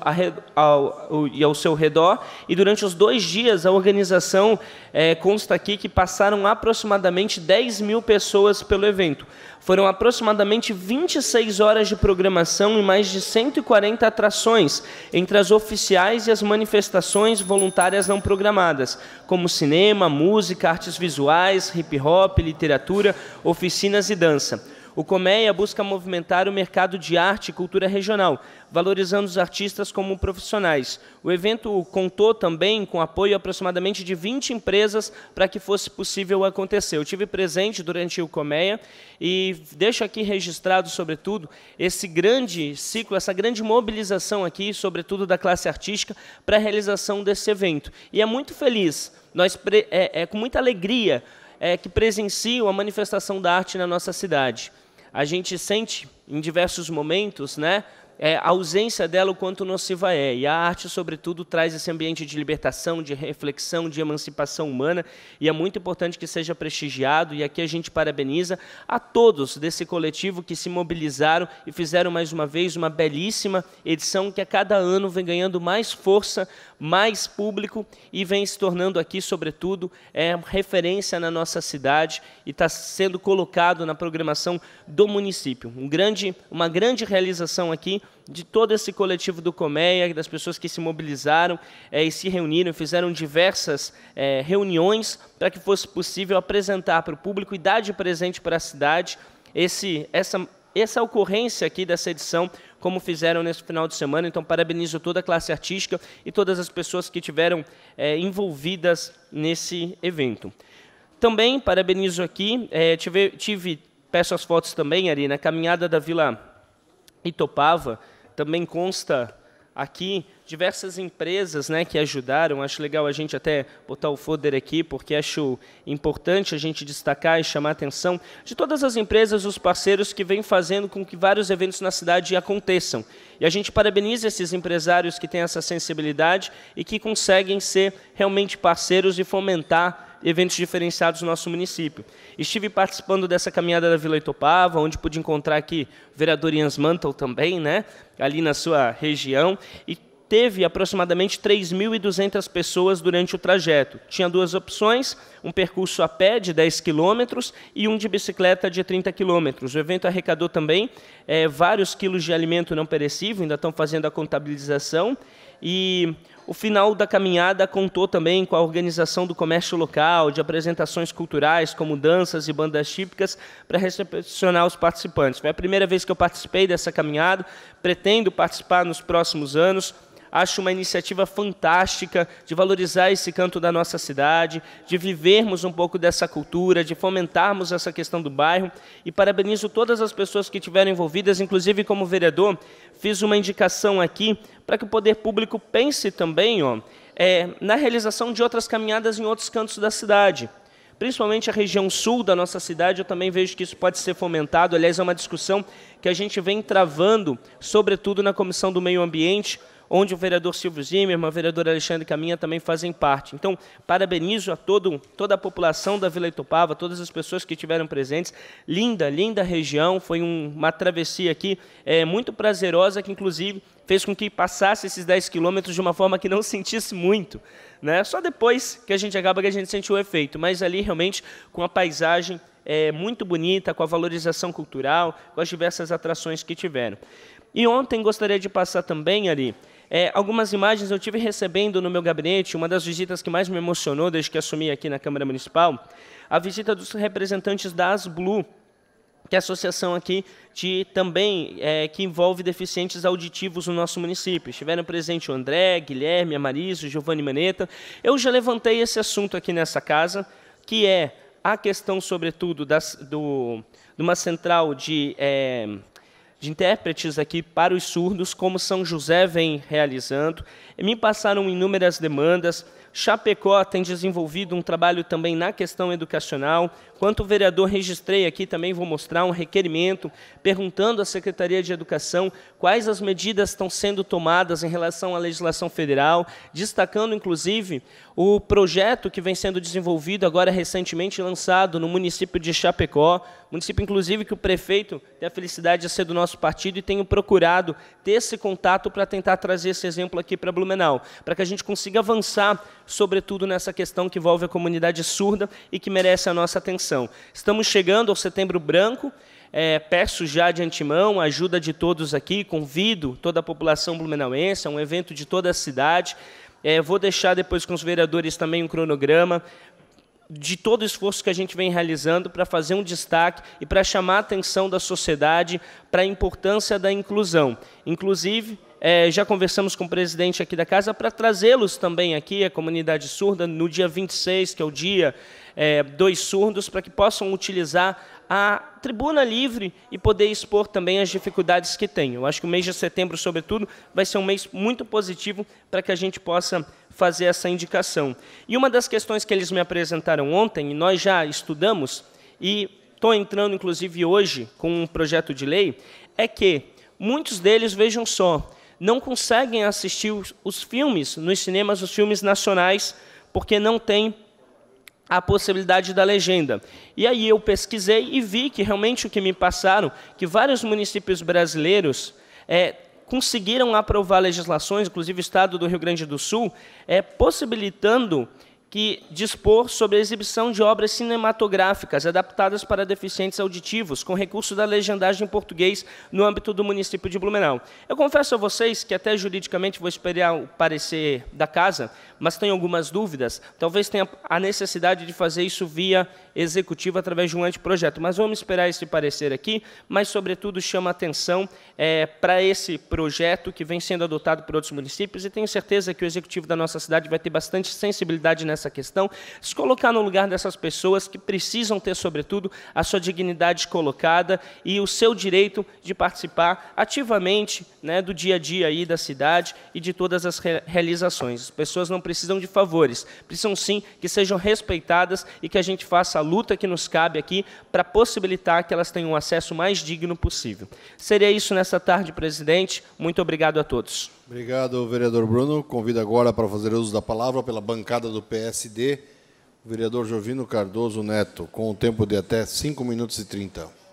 Speaker 8: ao, e ao seu redor, e durante os dois dias a organização é, consta aqui que passaram aproximadamente 10 mil pessoas pelo evento. Foram aproximadamente 26 horas de programação e mais de 140 atrações, entre as oficiais e as manifestações voluntárias não programadas, como cinema, música, artes visuais, hip hop, literatura, oficinas e dança o Comeia busca movimentar o mercado de arte e cultura regional, valorizando os artistas como profissionais. O evento contou também com apoio aproximadamente de 20 empresas para que fosse possível acontecer. Eu tive presente durante o Comeia e deixo aqui registrado, sobretudo, esse grande ciclo, essa grande mobilização aqui, sobretudo da classe artística, para a realização desse evento. E é muito feliz, nós é, é com muita alegria é, que presenciam a manifestação da arte na nossa cidade a gente sente em diversos momentos, né? É, a ausência dela o quanto nociva é. E a arte, sobretudo, traz esse ambiente de libertação, de reflexão, de emancipação humana, e é muito importante que seja prestigiado, e aqui a gente parabeniza a todos desse coletivo que se mobilizaram e fizeram mais uma vez uma belíssima edição que a cada ano vem ganhando mais força mais público e vem se tornando aqui, sobretudo, é, referência na nossa cidade e está sendo colocado na programação do município. Um grande, uma grande realização aqui de todo esse coletivo do Coméia das pessoas que se mobilizaram é, e se reuniram, fizeram diversas é, reuniões para que fosse possível apresentar para o público e dar de presente para a cidade esse, essa, essa ocorrência aqui dessa edição como fizeram nesse final de semana. Então, parabenizo toda a classe artística e todas as pessoas que tiveram é, envolvidas nesse evento. Também parabenizo aqui, é, tive, tive, peço as fotos também ali, na caminhada da Vila Itopava, também consta aqui diversas empresas né, que ajudaram. Acho legal a gente até botar o folder aqui, porque acho importante a gente destacar e chamar a atenção de todas as empresas, os parceiros que vêm fazendo com que vários eventos na cidade aconteçam. E a gente parabeniza esses empresários que têm essa sensibilidade e que conseguem ser realmente parceiros e fomentar eventos diferenciados no nosso município. Estive participando dessa caminhada da Vila Itopava, onde pude encontrar aqui o vereador Ians Mantle também, né? ali na sua região, e teve aproximadamente 3.200 pessoas durante o trajeto. Tinha duas opções, um percurso a pé de 10 quilômetros e um de bicicleta de 30 quilômetros. O evento arrecadou também é, vários quilos de alimento não perecível, ainda estão fazendo a contabilização. E o final da caminhada contou também com a organização do comércio local, de apresentações culturais, como danças e bandas típicas, para recepcionar os participantes. Foi a primeira vez que eu participei dessa caminhada, pretendo participar nos próximos anos acho uma iniciativa fantástica de valorizar esse canto da nossa cidade, de vivermos um pouco dessa cultura, de fomentarmos essa questão do bairro. E parabenizo todas as pessoas que estiveram envolvidas, inclusive como vereador, fiz uma indicação aqui para que o poder público pense também ó, é, na realização de outras caminhadas em outros cantos da cidade principalmente a região sul da nossa cidade, eu também vejo que isso pode ser fomentado. Aliás, é uma discussão que a gente vem travando, sobretudo na Comissão do Meio Ambiente, onde o vereador Silvio Zimmermann, o vereador Alexandre Caminha também fazem parte. Então, parabenizo a todo, toda a população da Vila Itupava, todas as pessoas que estiveram presentes. Linda, linda região, foi um, uma travessia aqui é, muito prazerosa, que inclusive fez com que passasse esses 10 quilômetros de uma forma que não sentisse muito. Né? Só depois que a gente acaba que a gente sentiu o efeito, mas ali realmente com a paisagem é, muito bonita, com a valorização cultural, com as diversas atrações que tiveram. E ontem gostaria de passar também ali é, algumas imagens eu tive recebendo no meu gabinete, uma das visitas que mais me emocionou desde que assumi aqui na Câmara Municipal, a visita dos representantes da ASBLU, que é a associação aqui de, também é, que envolve deficientes auditivos no nosso município. Estiveram presentes o André, Guilherme, Amarizo, Giovanni Maneta. Eu já levantei esse assunto aqui nessa casa, que é a questão, sobretudo, das, do, de uma central de... É, de intérpretes aqui para os surdos, como São José vem realizando. E me passaram inúmeras demandas. Chapecó tem desenvolvido um trabalho também na questão educacional, Quanto vereador, registrei aqui também, vou mostrar um requerimento perguntando à Secretaria de Educação quais as medidas estão sendo tomadas em relação à legislação federal, destacando inclusive o projeto que vem sendo desenvolvido agora recentemente lançado no município de Chapecó, município inclusive que o prefeito tem a felicidade de ser do nosso partido e tenho procurado ter esse contato para tentar trazer esse exemplo aqui para Blumenau, para que a gente consiga avançar, sobretudo nessa questão que envolve a comunidade surda e que merece a nossa atenção reflexão. Estamos chegando ao Setembro Branco. É, peço já de antemão a ajuda de todos aqui, convido toda a população blumenauense, é um evento de toda a cidade. É, vou deixar depois com os vereadores também um cronograma de todo o esforço que a gente vem realizando para fazer um destaque e para chamar a atenção da sociedade para a importância da inclusão. Inclusive, é, já conversamos com o presidente aqui da casa para trazê-los também aqui, a comunidade surda, no dia 26, que é o dia é, dois surdos para que possam utilizar a tribuna livre e poder expor também as dificuldades que têm. Eu acho que o mês de setembro, sobretudo, vai ser um mês muito positivo para que a gente possa fazer essa indicação. E uma das questões que eles me apresentaram ontem, e nós já estudamos, e estou entrando, inclusive, hoje com um projeto de lei, é que muitos deles, vejam só, não conseguem assistir os, os filmes nos cinemas, os filmes nacionais, porque não tem a possibilidade da legenda. E aí eu pesquisei e vi que realmente o que me passaram, que vários municípios brasileiros é, conseguiram aprovar legislações, inclusive o estado do Rio Grande do Sul, é, possibilitando que dispor sobre a exibição de obras cinematográficas adaptadas para deficientes auditivos, com recurso da legendagem em português no âmbito do município de Blumenau. Eu confesso a vocês que até juridicamente vou esperar o parecer da casa, mas tenho algumas dúvidas. Talvez tenha a necessidade de fazer isso via executivo através de um anteprojeto. Mas vamos esperar esse parecer aqui, mas, sobretudo, chama atenção é, para esse projeto que vem sendo adotado por outros municípios e tenho certeza que o executivo da nossa cidade vai ter bastante sensibilidade nessa questão, se colocar no lugar dessas pessoas que precisam ter, sobretudo, a sua dignidade colocada e o seu direito de participar ativamente né, do dia a dia aí da cidade e de todas as re realizações. As pessoas não precisam de favores, precisam sim que sejam respeitadas e que a gente faça a luta que nos cabe aqui para possibilitar que elas tenham um acesso mais digno possível. Seria isso nessa tarde, presidente. Muito obrigado a todos.
Speaker 1: Obrigado, vereador Bruno. Convido agora para fazer uso da palavra pela bancada do PSD, o vereador Jovino Cardoso Neto, com o um tempo de até 5 minutos e 30.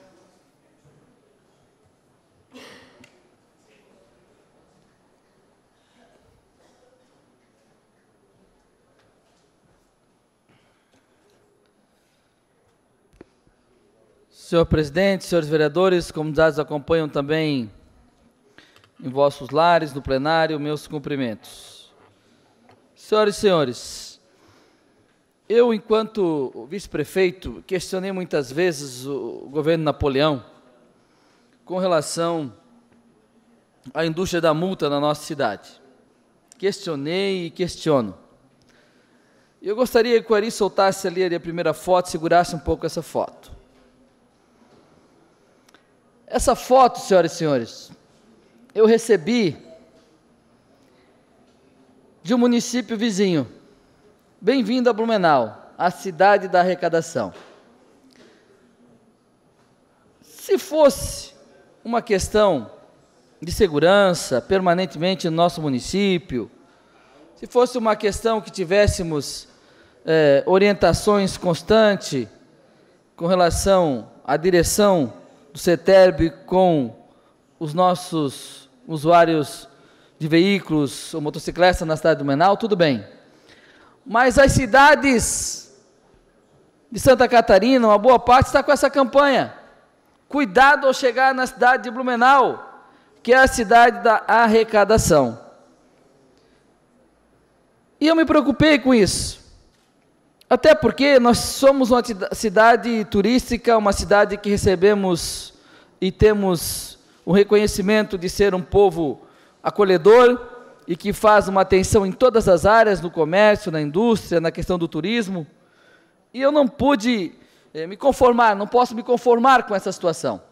Speaker 7: Senhor presidente, senhores vereadores, comunidades acompanham também em vossos lares, no plenário, meus cumprimentos. Senhoras e senhores, eu, enquanto vice-prefeito, questionei muitas vezes o governo Napoleão com relação à indústria da multa na nossa cidade. Questionei e questiono. Eu gostaria que o Ari soltasse ali a primeira foto, segurasse um pouco essa foto. Essa foto, senhoras e senhores, eu recebi de um município vizinho. Bem-vindo a Blumenau, a cidade da arrecadação. Se fosse uma questão de segurança permanentemente no nosso município, se fosse uma questão que tivéssemos é, orientações constantes com relação à direção do CETERB com os nossos usuários de veículos ou motocicletas na cidade do Menal, tudo bem. Mas as cidades de Santa Catarina, uma boa parte está com essa campanha. Cuidado ao chegar na cidade de Blumenau, que é a cidade da arrecadação. E eu me preocupei com isso. Até porque nós somos uma cidade turística, uma cidade que recebemos e temos o reconhecimento de ser um povo acolhedor e que faz uma atenção em todas as áreas, no comércio, na indústria, na questão do turismo. E eu não pude eh, me conformar, não posso me conformar com essa situação.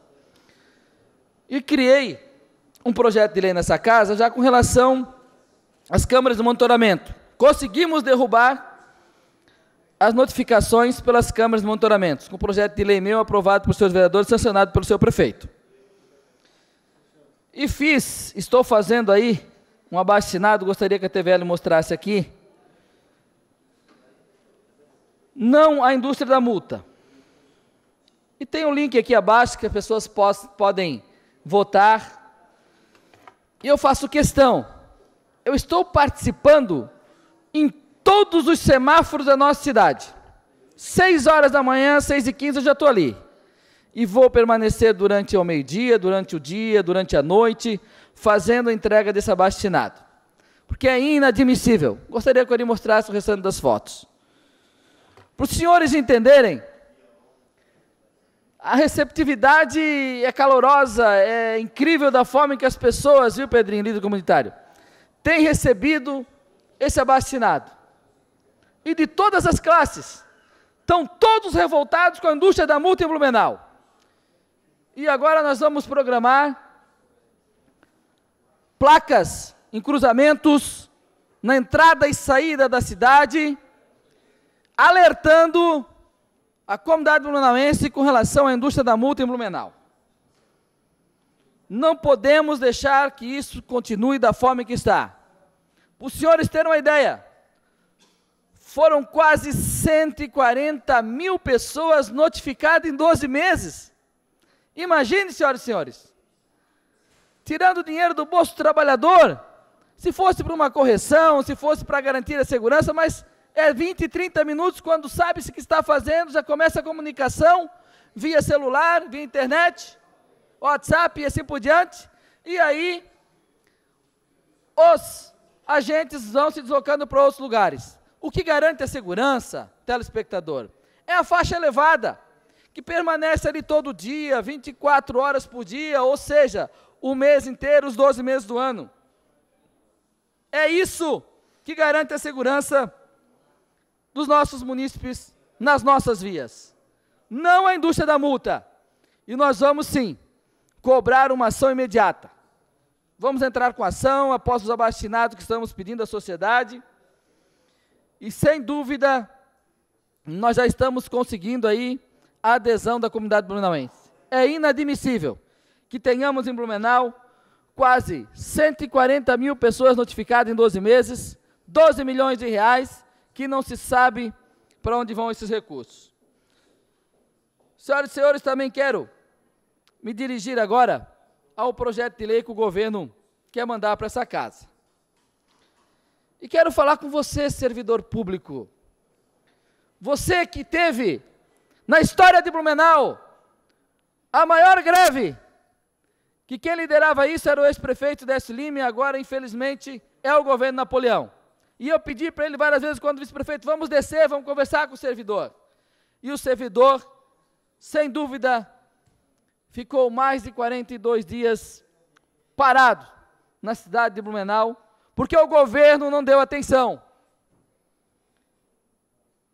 Speaker 7: E criei um projeto de lei nessa casa já com relação às câmaras de monitoramento. Conseguimos derrubar as notificações pelas câmaras de monitoramento, com o projeto de lei meu aprovado por seus vereadores, sancionado pelo seu prefeito. E fiz, estou fazendo aí um abaixinado, gostaria que a TVL mostrasse aqui. Não a indústria da multa. E tem um link aqui abaixo que as pessoas possam, podem votar. E eu faço questão. Eu estou participando em todos os semáforos da nossa cidade. Seis horas da manhã, seis e quinze eu já estou ali. E vou permanecer durante o meio-dia, durante o dia, durante a noite, fazendo a entrega desse abastinado. Porque é inadmissível. Gostaria que eu lhe mostrasse o restante das fotos. Para os senhores entenderem, a receptividade é calorosa, é incrível da forma em que as pessoas, viu, Pedrinho, líder comunitário, têm recebido esse abastinado e de todas as classes. Estão todos revoltados com a indústria da multa em Blumenau. E agora nós vamos programar placas em cruzamentos na entrada e saída da cidade, alertando a comunidade blumenauense com relação à indústria da multa em Blumenau. Não podemos deixar que isso continue da forma que está. Para os senhores terem uma ideia, foram quase 140 mil pessoas notificadas em 12 meses. Imagine, senhoras e senhores, tirando o dinheiro do bolso do trabalhador, se fosse para uma correção, se fosse para garantir a segurança, mas é 20, 30 minutos, quando sabe-se que está fazendo, já começa a comunicação via celular, via internet, WhatsApp e assim por diante. E aí, os agentes vão se deslocando para outros lugares. O que garante a segurança, telespectador, é a faixa elevada, que permanece ali todo dia, 24 horas por dia, ou seja, o mês inteiro, os 12 meses do ano. É isso que garante a segurança dos nossos munícipes nas nossas vias. Não a indústria da multa. E nós vamos sim cobrar uma ação imediata. Vamos entrar com ação após os abastinados que estamos pedindo à sociedade e sem dúvida, nós já estamos conseguindo aí a adesão da comunidade blumenauense. É inadmissível que tenhamos em Blumenau quase 140 mil pessoas notificadas em 12 meses, 12 milhões de reais, que não se sabe para onde vão esses recursos. Senhoras e senhores, também quero me dirigir agora ao projeto de lei que o governo quer mandar para essa casa. E quero falar com você, servidor público. Você que teve, na história de Blumenau, a maior greve. Que quem liderava isso era o ex-prefeito Décio Lima, e agora, infelizmente, é o governo Napoleão. E eu pedi para ele várias vezes, quando vice-prefeito, vamos descer, vamos conversar com o servidor. E o servidor, sem dúvida, ficou mais de 42 dias parado na cidade de Blumenau, porque o governo não deu atenção.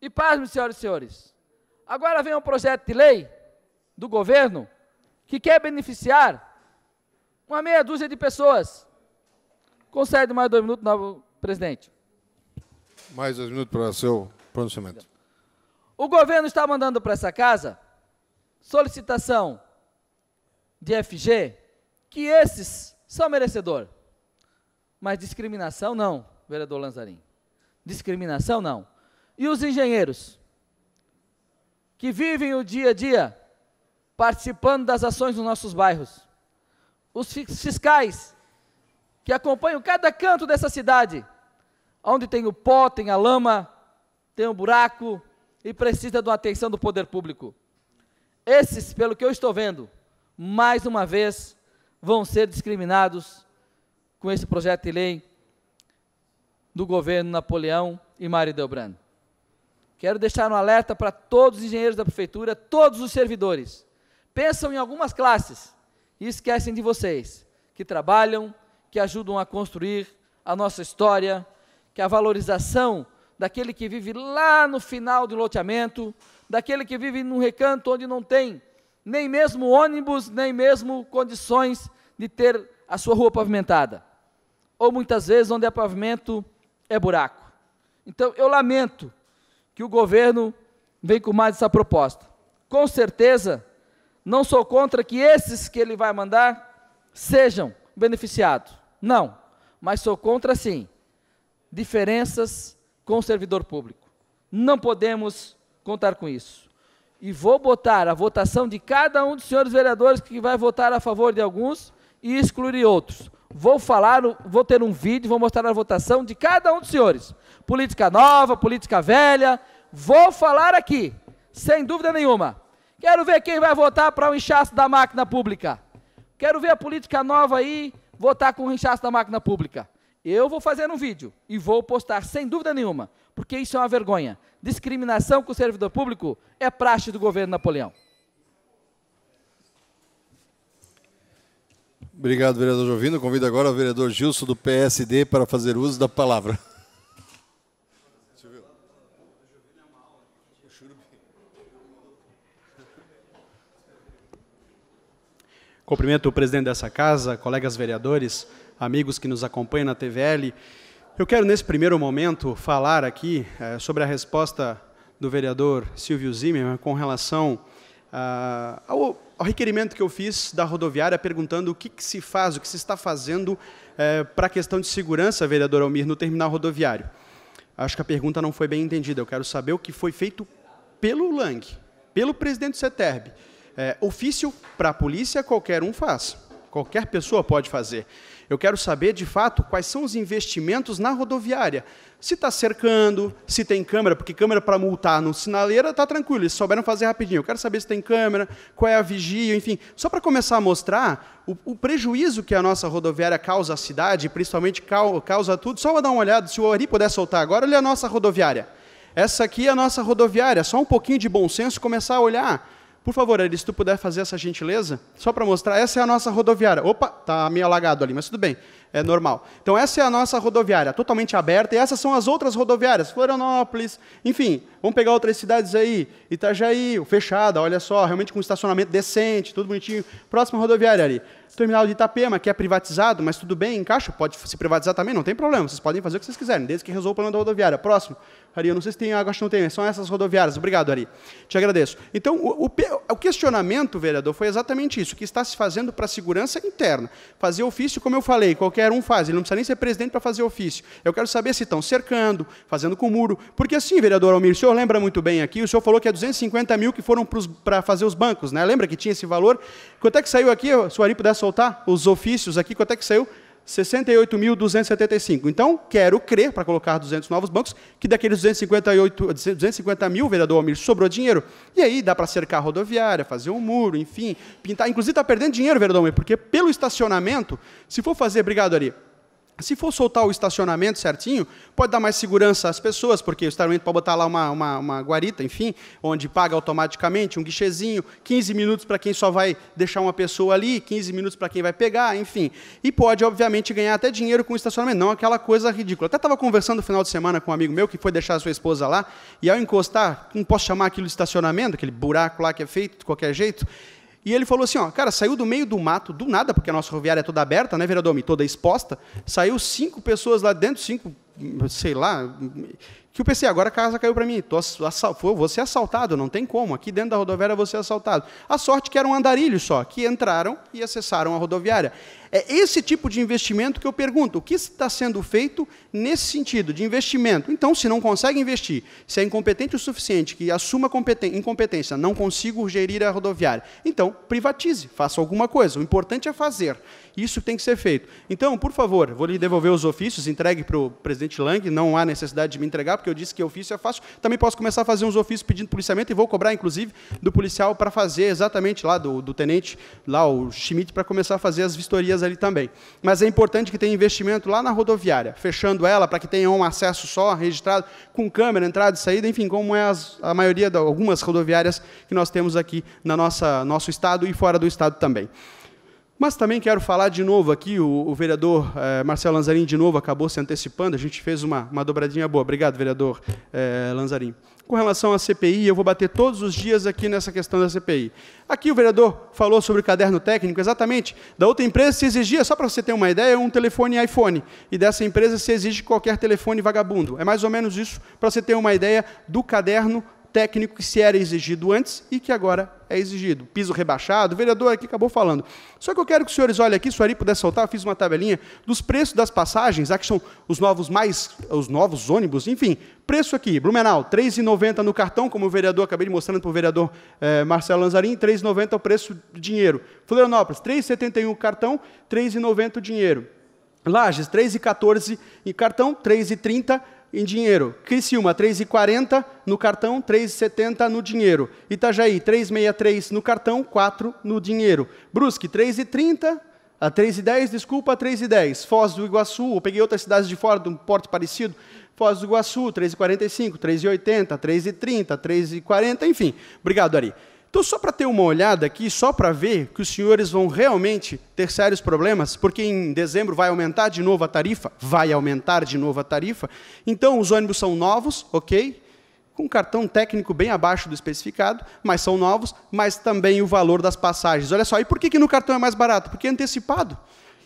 Speaker 7: E pasme, senhoras e senhores, agora vem um projeto de lei do governo que quer beneficiar uma meia dúzia de pessoas. Concede mais dois minutos, novo presidente.
Speaker 1: Mais dois minutos para o seu pronunciamento.
Speaker 7: O governo está mandando para essa casa solicitação de FG que esses são merecedores. Mas discriminação não, vereador Lanzarin. Discriminação não. E os engenheiros que vivem o dia a dia participando das ações nos nossos bairros. Os fiscais que acompanham cada canto dessa cidade, onde tem o pó, tem a lama, tem um buraco e precisa de uma atenção do poder público. Esses, pelo que eu estou vendo, mais uma vez vão ser discriminados com esse projeto de lei do governo Napoleão e Mário Delbrano. Quero deixar um alerta para todos os engenheiros da prefeitura, todos os servidores. Pensam em algumas classes e esquecem de vocês, que trabalham, que ajudam a construir a nossa história, que a valorização daquele que vive lá no final do loteamento, daquele que vive num recanto onde não tem nem mesmo ônibus, nem mesmo condições de ter a sua rua pavimentada ou muitas vezes onde é pavimento é buraco. Então eu lamento que o governo vem com mais essa proposta. Com certeza, não sou contra que esses que ele vai mandar sejam beneficiados. Não, mas sou contra sim diferenças com o servidor público. Não podemos contar com isso. E vou botar a votação de cada um dos senhores vereadores que vai votar a favor de alguns e excluir outros. Vou falar, vou ter um vídeo, vou mostrar a votação de cada um dos senhores. Política nova, política velha. Vou falar aqui, sem dúvida nenhuma. Quero ver quem vai votar para o inchaço da máquina pública. Quero ver a política nova aí votar com o inchaço da máquina pública. Eu vou fazer um vídeo e vou postar sem dúvida nenhuma, porque isso é uma vergonha. Discriminação com o servidor público é praxe do governo Napoleão.
Speaker 1: Obrigado, vereador Jovino. Convido agora o vereador Gilson do PSD para fazer uso da palavra.
Speaker 12: Cumprimento o presidente dessa casa, colegas vereadores, amigos que nos acompanham na TVL. Eu quero, nesse primeiro momento, falar aqui é, sobre a resposta do vereador Silvio Zimmer com relação ah, ao, ao, requerimento que eu fiz da rodoviária perguntando o que, que se faz, o que se está fazendo eh, para a questão de segurança, vereador Almir, no terminal rodoviário. Acho que a pergunta não foi bem entendida. Eu quero saber o que foi feito pelo Lang, pelo presidente do CETERB. Eh, ofício para a polícia qualquer um faz, qualquer pessoa pode fazer. Eu quero saber, de fato, quais são os investimentos na rodoviária. Se está cercando, se tem câmera, porque câmera para multar no sinaleira está tranquilo, eles souberam fazer rapidinho. Eu quero saber se tem câmera, qual é a vigia, enfim. Só para começar a mostrar o, o, prejuízo que a nossa rodoviária causa à cidade, principalmente causa tudo, só para dar uma olhada, se o Ari puder soltar agora, olha é a nossa rodoviária. Essa aqui é a nossa rodoviária, só um pouquinho de bom senso começar a olhar por favor, Ari, se tu puder fazer essa gentileza, só para mostrar, essa é a nossa rodoviária. Opa, tá meio alagado ali, mas tudo bem, é normal. Então essa é a nossa rodoviária, totalmente aberta, e essas são as outras rodoviárias, Florianópolis, enfim, vamos pegar outras cidades aí, Itajaí, fechada, olha só, realmente com estacionamento decente, tudo bonitinho. Próxima rodoviária, ali terminal de Itapema, que é privatizado, mas tudo bem, encaixa, pode se privatizar também, não tem problema, vocês podem fazer o que vocês quiserem, desde que resolva o problema da rodoviária. Próximo. Ari, eu não sei se tem, água, acho que não tem, são essas rodoviárias. Obrigado, Ari. Te agradeço. Então, o, o, o questionamento, vereador, foi exatamente isso, que está se fazendo para a segurança interna. Fazer ofício, como eu falei, qualquer um faz, ele não precisa nem ser presidente para fazer ofício. Eu quero saber se estão cercando, fazendo com muro, porque assim, vereador Almir, o senhor lembra muito bem aqui, o senhor falou que é 250 mil que foram para fazer os bancos, né? Lembra que tinha esse valor? Quanto é que saiu aqui, se o Ari pudesse soltar os ofícios aqui, quanto é que saiu? 68.275. Então, quero crer, para colocar 200 novos bancos, que daqueles 258, 250 mil, vereador Almir, sobrou dinheiro. E aí dá para cercar a rodoviária, fazer um muro, enfim, pintar. Inclusive está perdendo dinheiro, vereador Almir, porque pelo estacionamento, se for fazer, obrigado ali, se for soltar o estacionamento certinho, pode dar mais segurança às pessoas, porque o estacionamento pode botar lá uma, uma, uma guarita, enfim, onde paga automaticamente, um guichezinho, 15 minutos para quem só vai deixar uma pessoa ali, 15 minutos para quem vai pegar, enfim. E pode, obviamente, ganhar até dinheiro com o estacionamento, não aquela coisa ridícula. Até estava conversando no final de semana com um amigo meu que foi deixar a sua esposa lá, e ao encostar, não posso chamar aquilo de estacionamento, aquele buraco lá que é feito de qualquer jeito, e ele falou assim, ó, cara, saiu do meio do mato, do nada, porque a nossa rodoviária é toda aberta, né, vereador, e toda exposta, saiu cinco pessoas lá dentro, cinco, sei lá, que eu pensei, agora a casa caiu para mim, tô, você vou ser assaltado, não tem como, aqui dentro da rodoviária você é assaltado. A sorte que era um andarilho só, que entraram e acessaram a rodoviária. É esse tipo de investimento que eu pergunto: o que está sendo feito nesse sentido de investimento? Então, se não consegue investir, se é incompetente o suficiente que assuma incompetência, não consigo gerir a rodoviária, então privatize, faça alguma coisa. O importante é fazer. Isso tem que ser feito. Então, por favor, vou lhe devolver os ofícios, entregue para o presidente Lang, não há necessidade de me entregar, porque eu disse que ofício é fácil. Também posso começar a fazer uns ofícios pedindo policiamento e vou cobrar, inclusive, do policial para fazer exatamente lá, do, do tenente, lá, o Schmidt, para começar a fazer as vistorias empresa ali também. Mas é importante que tenha investimento lá na rodoviária, fechando ela para que tenha um acesso só registrado, com câmera, entrada e saída, enfim, como é as, a maioria de algumas rodoviárias que nós temos aqui na nossa nosso estado e fora do estado também. Mas também quero falar de novo aqui, o, o vereador eh, Marcelo Lanzarin de novo acabou se antecipando, a gente fez uma, uma dobradinha boa. Obrigado, vereador eh, Lanzarin com relação à CPI, eu vou bater todos os dias aqui nessa questão da CPI. Aqui o vereador falou sobre o caderno técnico, exatamente. Da outra empresa se exigia, só para você ter uma ideia, um telefone iPhone. E dessa empresa se exige qualquer telefone vagabundo. É mais ou menos isso, para você ter uma ideia do caderno técnico técnico que se era exigido antes e que agora é exigido. Piso rebaixado, o vereador aqui acabou falando. Só que eu quero que os senhores olhem aqui, se o Ari puder soltar, eu fiz uma tabelinha dos preços das passagens, aqui são os novos mais, os novos ônibus, enfim. Preço aqui, Blumenau, R$ 3,90 no cartão, como o vereador, acabei de mostrando para o vereador eh, Marcelo Lanzarin, R$ 3,90 o preço do dinheiro. Florianópolis, R$ 3,71 cartão, R$ 3,90 o dinheiro. Lages, 3,14 em cartão, 3,30 em dinheiro. Criciúma, 3,40 no cartão, 3,70 no dinheiro. Itajaí, 3,63 no cartão, 4 no dinheiro. Brusque, 3,30 a 3,10, desculpa, 3,10. Foz do Iguaçu, eu peguei outras cidades de fora de um porte parecido. Foz do Iguaçu, 3,45, 3,80, 3,30, 3,40, enfim. Obrigado, Ari. Então, só para ter uma olhada aqui, só para ver que os senhores vão realmente ter sérios problemas, porque em dezembro vai aumentar de novo a tarifa, vai aumentar de novo a tarifa. Então, os ônibus são novos, ok? com um cartão técnico bem abaixo do especificado, mas são novos, mas também o valor das passagens. Olha só, e por que, que no cartão é mais barato? Porque é antecipado.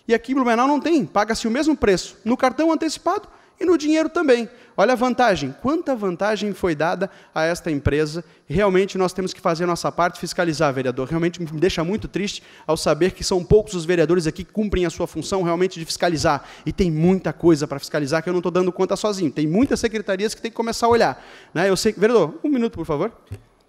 Speaker 12: E aqui em Blumenau não tem, paga-se o mesmo preço. No cartão antecipado, e no dinheiro também. Olha a vantagem, quanta vantagem foi dada a esta empresa. Realmente nós temos que fazer a nossa parte, fiscalizar, vereador. Realmente me deixa muito triste ao saber que são poucos os vereadores aqui que cumprem a sua função realmente de fiscalizar. E tem muita coisa para fiscalizar que eu não estou dando conta sozinho. Tem muitas secretarias que tem que começar a olhar. Né? Eu sei, vereador, um minuto, por favor.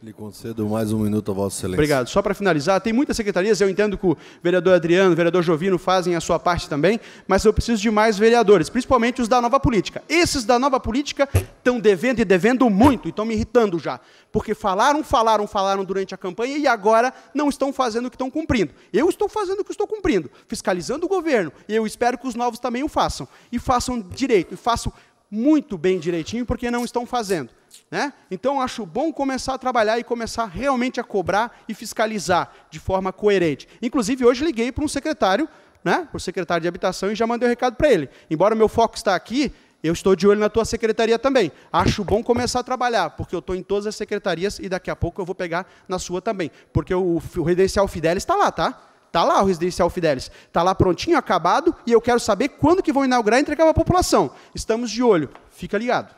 Speaker 1: Lhe concedo mais um minuto a Vossa Excelência. Obrigado.
Speaker 12: Só para finalizar, tem muitas secretarias, eu entendo que o vereador Adriano, o vereador Jovino fazem a sua parte também, mas eu preciso de mais vereadores, principalmente os da nova política. Esses da nova política estão devendo e devendo muito, e estão me irritando já, porque falaram, falaram, falaram durante a campanha e agora não estão fazendo o que estão cumprindo. Eu estou fazendo o que estou cumprindo, fiscalizando o governo, e eu espero que os novos também o façam, e façam direito, e façam muito bem direitinho, porque não estão fazendo. Né? Então, acho bom começar a trabalhar e começar realmente a cobrar e fiscalizar de forma coerente. Inclusive, hoje liguei para um secretário, né, o secretário de habitação, e já mandei o um recado para ele. Embora o meu foco está aqui, eu estou de olho na tua secretaria também. Acho bom começar a trabalhar, porque eu estou em todas as secretarias e daqui a pouco eu vou pegar na sua também. Porque o, o residencial Fidel está lá, tá? Tá lá o residencial Fidelis, tá lá prontinho, acabado, e eu quero saber quando que vão inaugurar e entregar para a população. Estamos de olho. Fica ligado.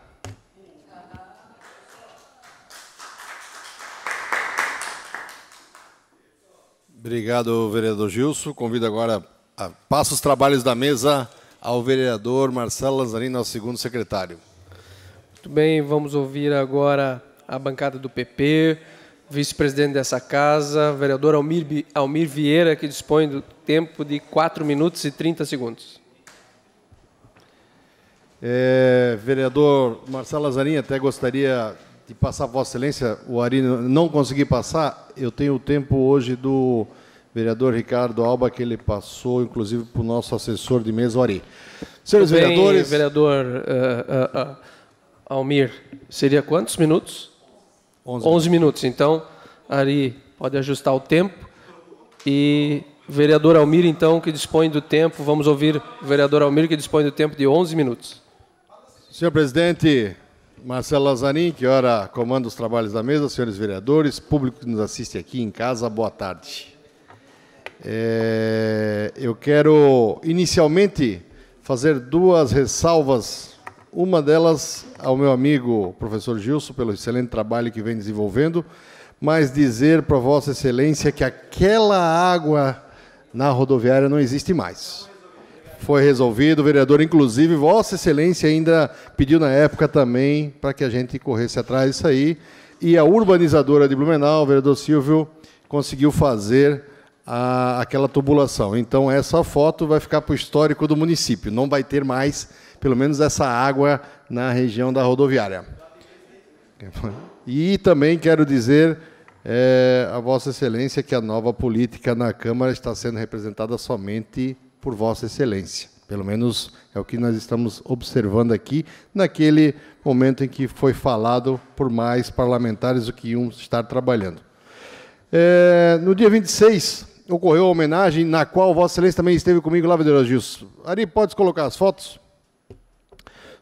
Speaker 1: Obrigado, vereador Gilson. Convido agora, a, passo os trabalhos da mesa ao vereador Marcelo Lanzarini, nosso segundo secretário. Muito
Speaker 10: bem, vamos ouvir agora a bancada do PP, vice-presidente dessa casa, vereador Almir, Almir Vieira, que dispõe do tempo de 4 minutos e 30 segundos.
Speaker 1: É, vereador Marcelo Lazarinha, até gostaria de passar, Vossa Excelência, o Ari não consegui passar, eu tenho o tempo hoje do vereador Ricardo Alba, que ele passou, inclusive, para o nosso assessor de mesa, o Ari. Senhores vereadores...
Speaker 10: vereador uh, uh, uh, Almir, seria quantos minutos? 11, 11 minutos. Então, Ari, pode ajustar o tempo. E vereador Almir, então, que dispõe do tempo, vamos ouvir o vereador Almir, que dispõe do tempo de 11 minutos. Senhor presidente,
Speaker 1: Marcelo Lazarim, que ora comanda os trabalhos da mesa, senhores vereadores, público que nos assiste aqui em casa, boa tarde. É, eu quero, inicialmente, fazer duas ressalvas uma delas ao meu amigo professor Gilson, pelo excelente trabalho que vem desenvolvendo, mas dizer para Vossa Excelência que aquela água na rodoviária não existe mais. Foi resolvido, vereador. Inclusive, Vossa Excelência ainda pediu na época também para que a gente corresse atrás disso aí. E a urbanizadora de Blumenau, o vereador Silvio, conseguiu fazer a, aquela tubulação. Então, essa foto vai ficar para o histórico do município. Não vai ter mais pelo menos essa água na região da rodoviária. E também quero dizer é, a Vossa Excelência que a nova política na Câmara está sendo representada somente por Vossa Excelência. Pelo menos é o que nós estamos observando aqui, naquele momento em que foi falado por mais parlamentares do que iam estar trabalhando. É, no dia 26, ocorreu a homenagem na qual Vossa Excelência também esteve comigo lá, vereador Gilson. Ari, pode colocar as fotos?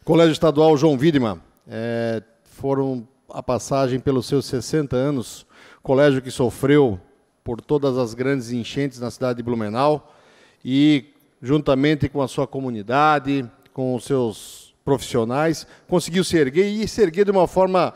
Speaker 1: Colégio Estadual João Widman, é, foram a passagem pelos seus 60 anos, colégio que sofreu por todas as grandes enchentes na cidade de Blumenau e, juntamente com a sua comunidade, com os seus profissionais, conseguiu se erguer e se erguer de uma forma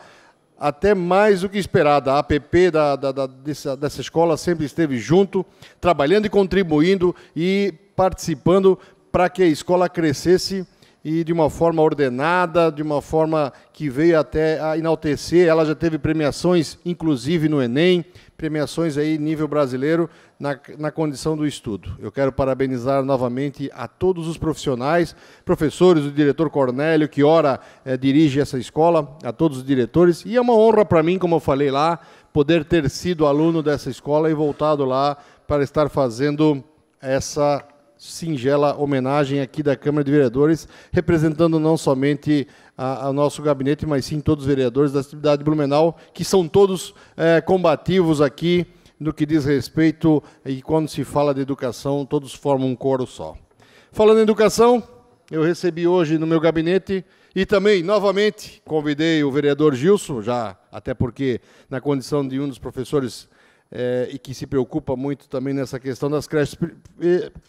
Speaker 1: até mais do que esperada. A APP da, da, da, dessa, dessa escola sempre esteve junto, trabalhando e contribuindo e participando para que a escola crescesse e de uma forma ordenada, de uma forma que veio até a enaltecer. Ela já teve premiações, inclusive no Enem, premiações aí nível brasileiro na, na condição do estudo. Eu quero parabenizar novamente a todos os profissionais, professores, o diretor Cornélio, que ora eh, dirige essa escola, a todos os diretores. E é uma honra para mim, como eu falei lá, poder ter sido aluno dessa escola e voltado lá para estar fazendo essa singela homenagem aqui da Câmara de Vereadores, representando não somente o nosso gabinete, mas sim todos os vereadores da cidade de Blumenau, que são todos é, combativos aqui no que diz respeito e quando se fala de educação, todos formam um coro só. Falando em educação, eu recebi hoje no meu gabinete e também, novamente, convidei o vereador Gilson, já até porque na condição de um dos professores é, e que se preocupa muito também nessa questão das creches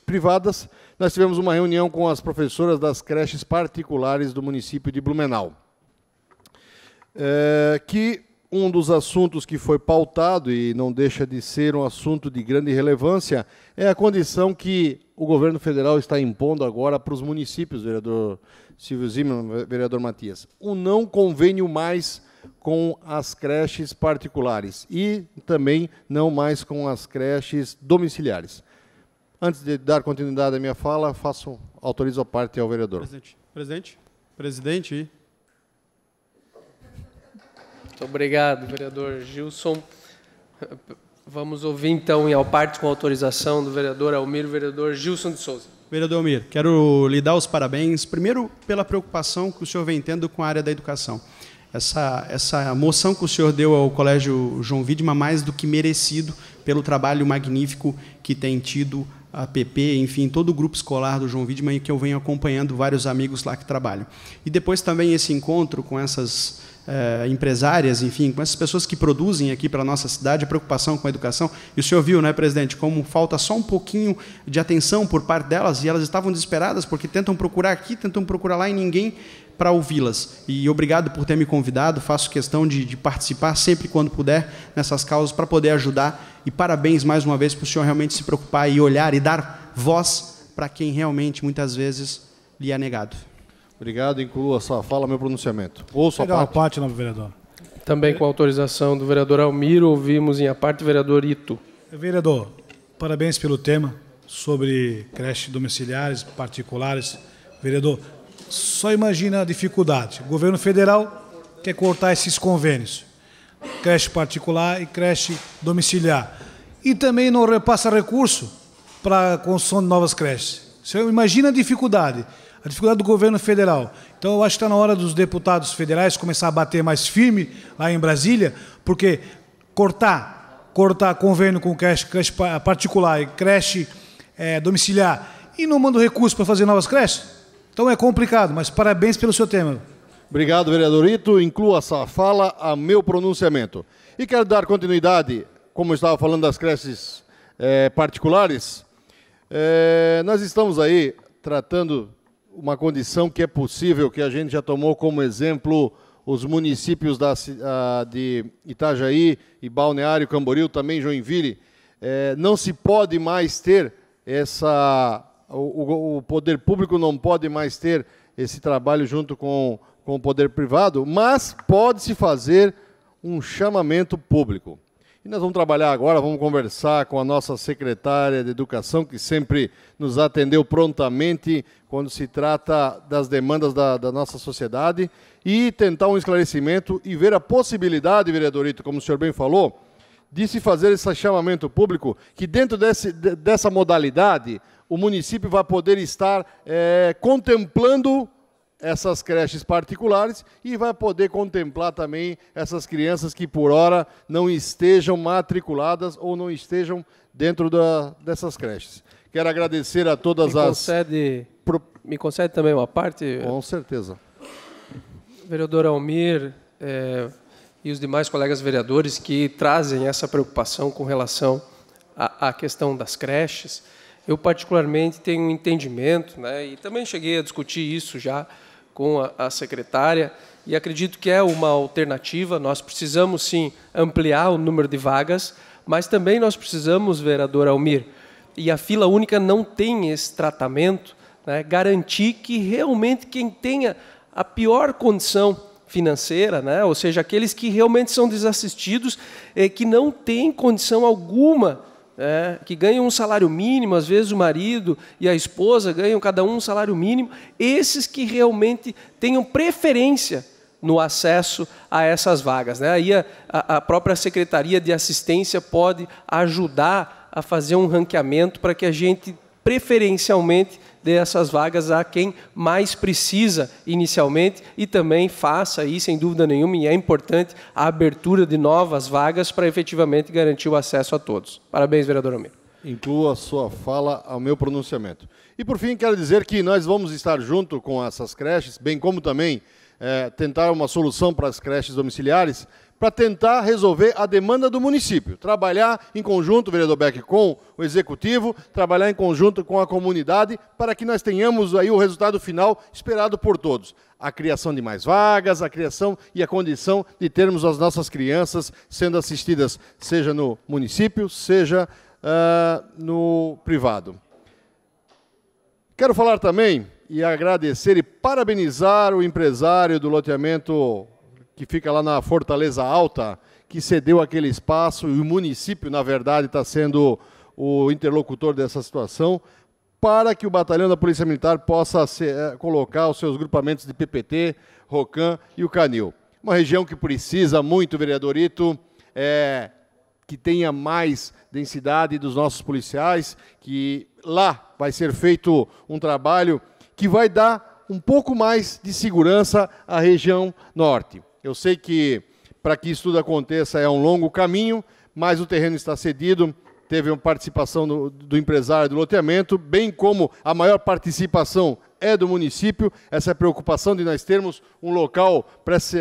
Speaker 1: privadas. Nós tivemos uma reunião com as professoras das creches particulares do município de Blumenau, é, que um dos assuntos que foi pautado e não deixa de ser um assunto de grande relevância é a condição que o governo federal está impondo agora para os municípios, vereador Silvio Zimmermann, vereador Matias, o não convênio mais com as creches particulares e também não mais com as creches domiciliares. Antes de dar continuidade à minha fala, faço autorizo a parte ao vereador.
Speaker 12: Presidente. Presidente. Presidente.
Speaker 10: Muito obrigado, vereador Gilson. Vamos ouvir então em parte com autorização do vereador Almir, vereador Gilson de Souza.
Speaker 12: Vereador Almir, quero lhe dar os parabéns, primeiro pela preocupação que o senhor vem tendo com a área da educação essa, essa moção que o senhor deu ao Colégio João Vidma, mais do que merecido pelo trabalho magnífico que tem tido a PP, enfim, todo o grupo escolar do João Vidma, que eu venho acompanhando vários amigos lá que trabalham. E depois também esse encontro com essas eh, empresárias, enfim, com essas pessoas que produzem aqui para a nossa cidade, a preocupação com a educação. E o senhor viu, né, presidente, como falta só um pouquinho de atenção por parte delas, e elas estavam desesperadas, porque tentam procurar aqui, tentam procurar lá, e ninguém para ouvi-las. E obrigado por ter me convidado, faço questão de, de participar sempre quando puder nessas causas para poder ajudar. E parabéns mais uma vez para o senhor realmente se preocupar e olhar e dar voz para quem realmente muitas vezes lhe é negado.
Speaker 10: Obrigado, inclua sua fala, meu pronunciamento.
Speaker 12: Ouça a parte.
Speaker 2: parte, novo vereador.
Speaker 10: Também com autorização do vereador Almiro, ouvimos em a parte vereador Ito.
Speaker 2: Vereador, parabéns pelo tema sobre creche domiciliares particulares. Vereador, só imagina a dificuldade. O governo federal quer cortar esses convênios. Creche particular e creche domiciliar. E também não repassa recurso para a construção de novas creches. Você imagina a dificuldade. A dificuldade do governo federal. Então, eu acho que está na hora dos deputados federais começar a bater mais firme lá em Brasília, porque cortar, cortar convênio com creche, creche particular e creche é, domiciliar e não manda recurso para fazer novas creches, então é complicado, mas parabéns pelo seu tema. Obrigado, vereador Ito. Inclua
Speaker 1: essa fala a meu pronunciamento. E quero dar continuidade, como eu estava falando das creches é, particulares, é, nós estamos aí tratando uma condição que é possível, que a gente já tomou como exemplo os municípios da, de Itajaí e Balneário Camboriú, também Joinville, é, não se pode mais ter essa o, o poder público não pode mais ter esse trabalho junto com, com o poder privado, mas pode-se fazer um chamamento público. E nós vamos trabalhar agora, vamos conversar com a nossa secretária de Educação, que sempre nos atendeu prontamente quando se trata das demandas da, da nossa sociedade, e tentar um esclarecimento e ver a possibilidade, vereadorito, como o senhor bem falou, de se fazer esse chamamento público, que dentro desse, dessa modalidade o município vai poder estar é, contemplando essas creches particulares e vai poder contemplar também essas crianças que por hora não estejam matriculadas ou não estejam dentro da, dessas creches. Quero agradecer a todas me concede, as. Pro...
Speaker 10: Me concede também uma parte? Com certeza. Vereador Almir é, e os demais colegas vereadores que trazem essa preocupação com relação à, à questão das creches eu particularmente tenho um entendimento, né, e também cheguei a discutir isso já com a, a secretária, e acredito que é uma alternativa. Nós precisamos, sim, ampliar o número de vagas, mas também nós precisamos, vereador Almir, e a fila única não tem esse tratamento, né, garantir que realmente quem tenha a pior condição financeira, né, ou seja, aqueles que realmente são desassistidos, é que não têm condição alguma é, que ganham um salário mínimo, às vezes o marido e a esposa ganham cada um um salário mínimo, esses que realmente tenham preferência no acesso a essas vagas. Né? Aí a, a própria Secretaria de Assistência pode ajudar a fazer um ranqueamento para que a gente preferencialmente dessas vagas a quem mais precisa inicialmente e também faça aí, sem dúvida nenhuma, e é importante a abertura de novas vagas para efetivamente garantir o acesso a todos. Parabéns, vereador Almeida.
Speaker 1: Inclua a sua fala ao meu pronunciamento. E, por fim, quero dizer que nós vamos estar junto com essas creches, bem como também é, tentar uma solução para as creches domiciliares, para tentar resolver a demanda do município. Trabalhar em conjunto, vereador Beck, com o executivo, trabalhar em conjunto com a comunidade, para que nós tenhamos aí o resultado final esperado por todos. A criação de mais vagas, a criação e a condição de termos as nossas crianças sendo assistidas, seja no município, seja uh, no privado. Quero falar também e agradecer e parabenizar o empresário do loteamento que fica lá na Fortaleza Alta, que cedeu aquele espaço, e o município, na verdade, está sendo o interlocutor dessa situação, para que o batalhão da Polícia Militar possa ser, eh, colocar os seus grupamentos de PPT, Rocam e o Canil. Uma região que precisa muito, vereadorito, é, eh, que tenha mais densidade dos nossos policiais, que lá vai ser feito um trabalho que vai dar um pouco mais de segurança à região norte. Eu sei que para que isso tudo aconteça é um longo caminho, mas o terreno está cedido, teve uma participação do, do empresário do loteamento, bem como a maior participação é do município, essa preocupação de nós termos um local para esse,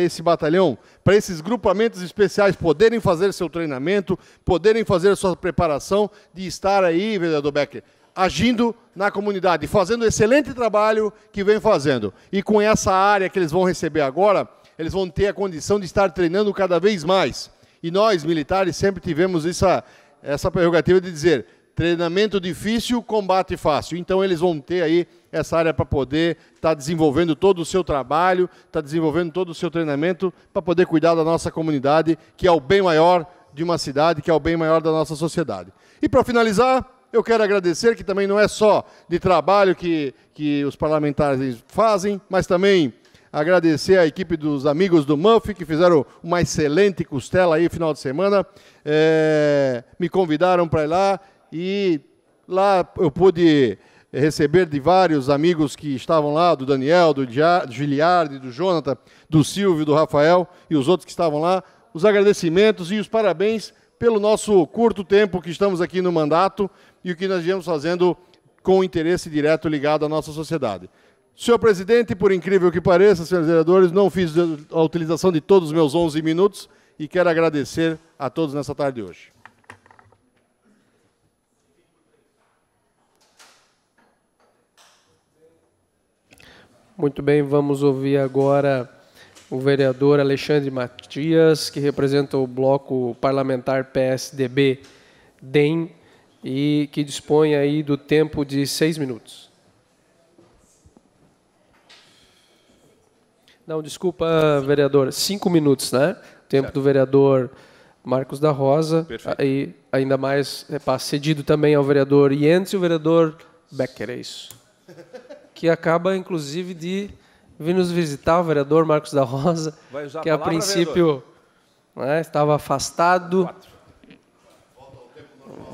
Speaker 1: esse batalhão, para esses grupamentos especiais poderem fazer seu treinamento, poderem fazer sua preparação de estar aí, vereador Becker, agindo na comunidade, fazendo o excelente trabalho que vem fazendo. E com essa área que eles vão receber agora, eles vão ter a condição de estar treinando cada vez mais. E nós, militares, sempre tivemos essa, essa prerrogativa de dizer treinamento difícil, combate fácil. Então, eles vão ter aí essa área para poder estar tá desenvolvendo todo o seu trabalho, estar tá desenvolvendo todo o seu treinamento para poder cuidar da nossa comunidade, que é o bem maior de uma cidade, que é o bem maior da nossa sociedade. E para finalizar, eu quero agradecer que também não é só de trabalho que, que os parlamentares fazem, mas também agradecer à equipe dos amigos do Muff, que fizeram uma excelente costela aí final de semana. É, me convidaram para ir lá e lá eu pude receber de vários amigos que estavam lá, do Daniel, do Giliardi, do Jonathan, do Silvio, do Rafael e os outros que estavam lá, os agradecimentos e os parabéns pelo nosso curto tempo que estamos aqui no mandato, e o que nós viemos fazendo com interesse direto ligado à nossa sociedade. Senhor presidente, por incrível que pareça, senhores vereadores, não fiz a utilização de todos os meus 11 minutos e quero agradecer a todos nessa tarde de hoje.
Speaker 10: Muito bem, vamos ouvir agora o vereador Alexandre Matias, que representa o bloco parlamentar PSDB-DEM e que dispõe aí do tempo de seis minutos. Não, desculpa, vereador, cinco minutos, né? O tempo certo. do vereador Marcos da Rosa, Perfeito. ainda mais repasse é, cedido também ao vereador Yentes e o vereador Becker, é isso. Que acaba, inclusive, de vir nos visitar, o vereador Marcos da Rosa, que a, palavra, princípio né, estava afastado. Quatro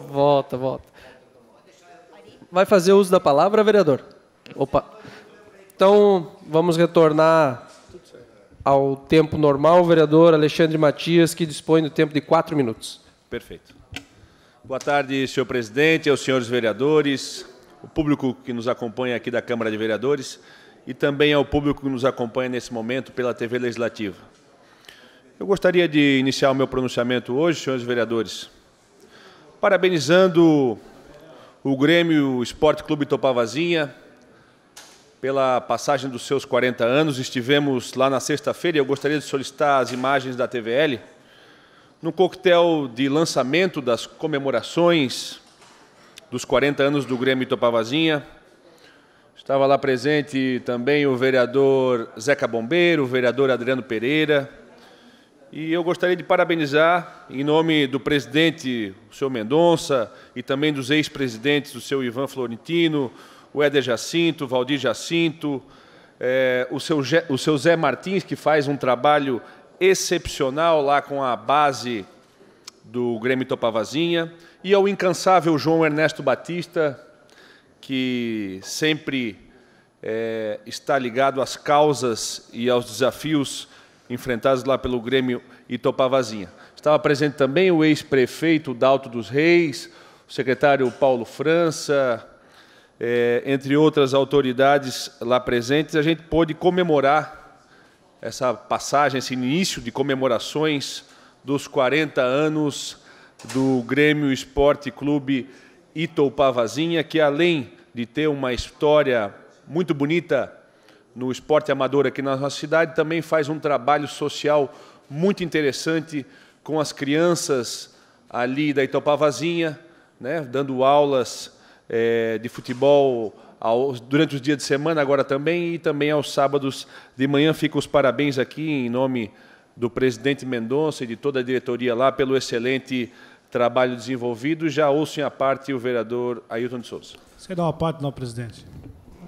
Speaker 10: Volta, volta. Vai fazer uso da palavra, vereador? Opa. Então, vamos retornar ao tempo normal, vereador Alexandre Matias, que dispõe do tempo de quatro minutos.
Speaker 3: Perfeito. Boa tarde, senhor presidente, aos senhores vereadores, o público que nos acompanha aqui da Câmara de Vereadores e também ao público que nos acompanha nesse momento pela TV Legislativa. Eu gostaria de iniciar o meu pronunciamento hoje, senhores vereadores, parabenizando o Grêmio Esporte Clube Topavazinha pela passagem dos seus 40 anos. Estivemos lá na sexta-feira e eu gostaria de solicitar as imagens da TVL no coquetel de lançamento das comemorações dos 40 anos do Grêmio Topavazinha. Estava lá presente também o vereador Zeca Bombeiro, o vereador Adriano Pereira, e eu gostaria de parabenizar, em nome do presidente, o senhor Mendonça, e também dos ex-presidentes, o seu Ivan Florentino, o Éder Jacinto, o Valdir Jacinto, é, o, seu, o seu Zé Martins, que faz um trabalho excepcional lá com a base do Grêmio Topavazinha, e ao incansável João Ernesto Batista, que sempre é, está ligado às causas e aos desafios enfrentados lá pelo Grêmio Itopavazinha. Estava presente também o ex-prefeito Dalto dos Reis, o secretário Paulo França, é, entre outras autoridades lá presentes. A gente pôde comemorar essa passagem, esse início de comemorações dos 40 anos do Grêmio Esporte Clube Itopavazinha, que além de ter uma história muito bonita no esporte amador aqui na nossa cidade, também faz um trabalho social muito interessante com as crianças ali da Itopavazinha, né, dando aulas é, de futebol durante os dias de semana agora também e também aos sábados de manhã. Fico os parabéns aqui em nome do presidente Mendonça e de toda a diretoria lá pelo excelente trabalho desenvolvido. Já ouço em a parte o vereador Ailton de Souza.
Speaker 2: Você dá uma parte, não, presidente.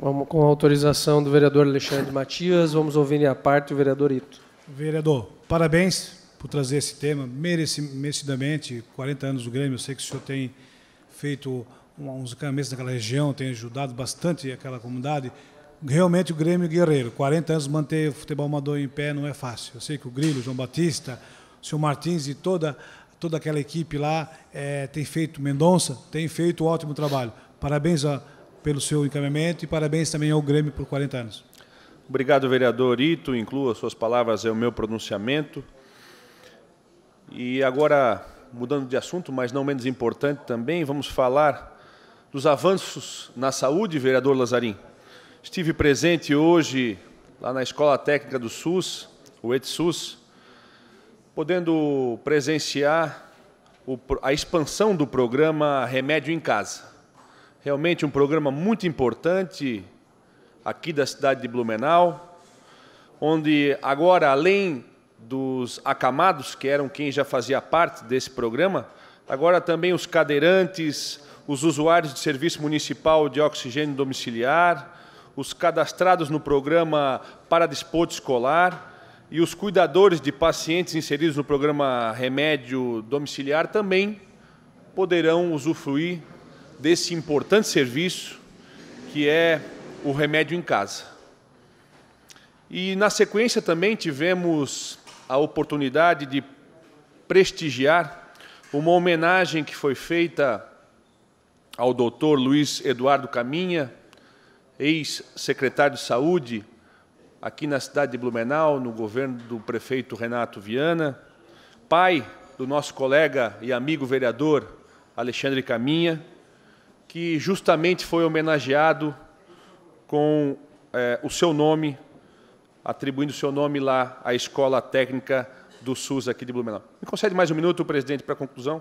Speaker 10: Vamos com autorização do vereador Alexandre Matias, vamos ouvir a parte do vereador Ito.
Speaker 2: Vereador, parabéns por trazer esse tema, merecidamente, 40 anos do Grêmio, eu sei que o senhor tem feito uns caminhos naquela região, tem ajudado bastante aquela comunidade. Realmente o Grêmio é guerreiro, 40 anos manter o futebol amador em pé não é fácil. Eu sei que o Grilo, o João Batista, o senhor Martins e toda, toda aquela equipe lá é, tem feito, Mendonça, tem feito um ótimo trabalho. Parabéns a pelo seu encaminhamento e parabéns também ao Grêmio por 40 anos.
Speaker 3: Obrigado, vereador Ito. Inclua suas palavras, é o meu pronunciamento. E agora, mudando de assunto, mas não menos importante também, vamos falar dos avanços na saúde, vereador Lazarim. Estive presente hoje lá na Escola Técnica do SUS, o ETSUS, podendo presenciar a expansão do programa Remédio em Casa. Realmente um programa muito importante aqui da cidade de Blumenau, onde agora, além dos acamados, que eram quem já fazia parte desse programa, agora também os cadeirantes, os usuários de serviço municipal de oxigênio domiciliar, os cadastrados no programa para desporto escolar, e os cuidadores de pacientes inseridos no programa Remédio Domiciliar também poderão usufruir desse importante serviço que é o remédio em casa. E na sequência também tivemos a oportunidade de prestigiar uma homenagem que foi feita ao doutor Luiz Eduardo Caminha, ex-secretário de Saúde, aqui na cidade de Blumenau, no governo do prefeito Renato Viana, pai do nosso colega e amigo vereador Alexandre Caminha, que justamente foi homenageado com é, o seu nome, atribuindo o seu nome lá à Escola Técnica do SUS aqui de Blumenau. Me concede mais um minuto, presidente, para a conclusão.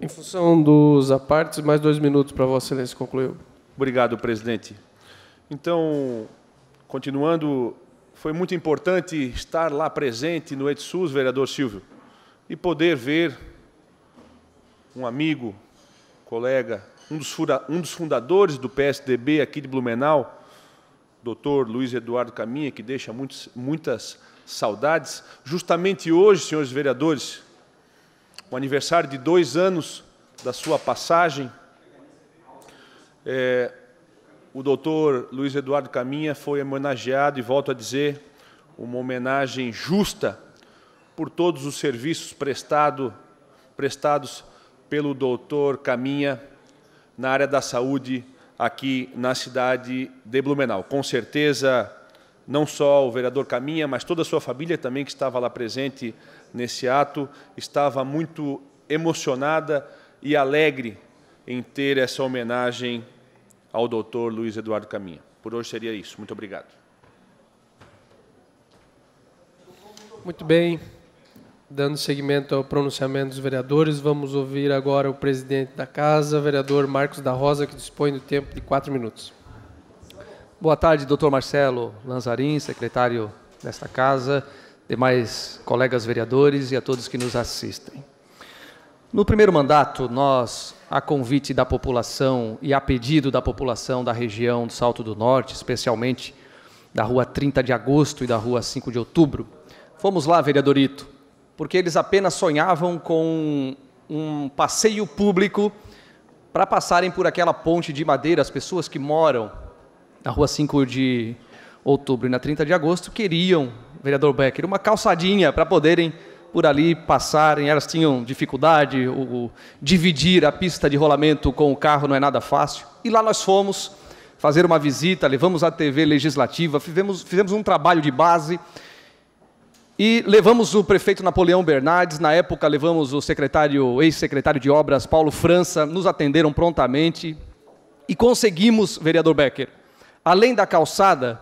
Speaker 10: Em função dos apartes, mais dois minutos para Vossa Excelência concluir. Obrigado, presidente.
Speaker 3: Então, continuando, foi muito importante estar lá presente no EDSUS, vereador Silvio, e poder ver um amigo, colega, um dos, fura, um dos fundadores do PSDB aqui de Blumenau, doutor Luiz Eduardo Caminha, que deixa muitos, muitas saudades. Justamente hoje, senhores vereadores, o aniversário de dois anos da sua passagem, é, o doutor Luiz Eduardo Caminha foi homenageado, e volto a dizer, uma homenagem justa por todos os serviços prestado, prestados pelo doutor Caminha na área da saúde aqui na cidade de Blumenau. Com certeza, não só o vereador Caminha, mas toda a sua família também que estava lá presente nesse ato, estava muito emocionada e alegre em ter essa homenagem ao doutor Luiz Eduardo Caminha. Por hoje seria isso. Muito obrigado.
Speaker 10: Muito bem. Dando seguimento ao pronunciamento dos vereadores, vamos ouvir agora o presidente da Casa, vereador Marcos da Rosa, que dispõe do tempo de quatro minutos.
Speaker 14: Boa tarde, doutor Marcelo Lanzarin, secretário desta Casa, demais colegas vereadores e a todos que nos assistem. No primeiro mandato, nós, a convite da população e a pedido da população da região do Salto do Norte, especialmente da rua 30 de agosto e da rua 5 de outubro, fomos lá, vereadorito, porque eles apenas sonhavam com um passeio público para passarem por aquela ponte de madeira. As pessoas que moram na rua 5 de outubro e na 30 de agosto queriam, vereador Becker, uma calçadinha para poderem por ali passarem, elas tinham dificuldade, o, o, dividir a pista de rolamento com o carro não é nada fácil. E lá nós fomos fazer uma visita, levamos a TV legislativa, fizemos, fizemos um trabalho de base, e levamos o prefeito Napoleão Bernardes, na época levamos o secretário, ex-secretário de obras Paulo França, nos atenderam prontamente e conseguimos, vereador Becker, além da calçada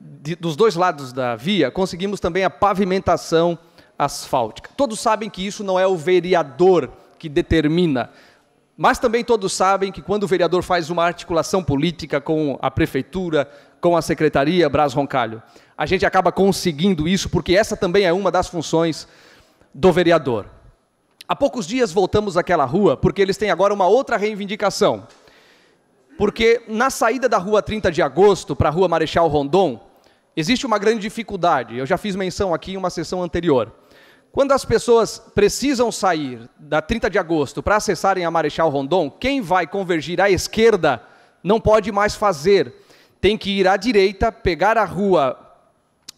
Speaker 14: de, dos dois lados da via, conseguimos também a pavimentação asfáltica. Todos sabem que isso não é o vereador que determina, mas também todos sabem que quando o vereador faz uma articulação política com a prefeitura, com a secretaria Bras Roncalho, a gente acaba conseguindo isso, porque essa também é uma das funções do vereador. Há poucos dias voltamos àquela rua, porque eles têm agora uma outra reivindicação. Porque na saída da rua 30 de agosto para a rua Marechal Rondon, existe uma grande dificuldade. Eu já fiz menção aqui em uma sessão anterior. Quando as pessoas precisam sair da 30 de agosto para acessarem a Marechal Rondon, quem vai convergir à esquerda não pode mais fazer. Tem que ir à direita, pegar a rua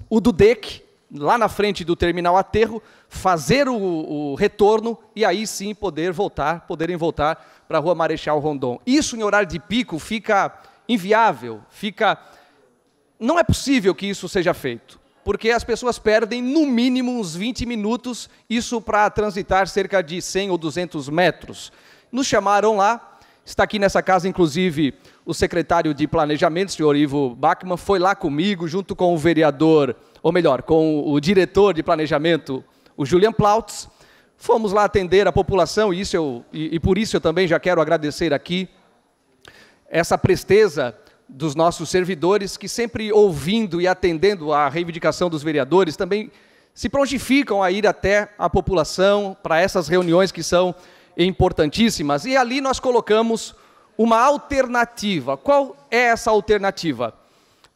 Speaker 14: o Dudek, lá na frente do terminal aterro, fazer o, o retorno e aí sim poder voltar, poderem voltar para a rua Marechal Rondon. Isso em horário de pico fica inviável, fica. Não é possível que isso seja feito, porque as pessoas perdem no mínimo uns 20 minutos, isso para transitar cerca de 100 ou 200 metros. Nos chamaram lá, está aqui nessa casa, inclusive, o secretário de Planejamento, senhor Ivo Bachmann, foi lá comigo, junto com o vereador, ou melhor, com o diretor de planejamento, o Julian Plautz. Fomos lá atender a população, e, isso eu, e, e por isso eu também já quero agradecer aqui essa presteza dos nossos servidores, que sempre ouvindo e atendendo à reivindicação dos vereadores, também se prontificam a ir até a população para essas reuniões que são importantíssimas. E ali nós colocamos uma alternativa. Qual é essa alternativa?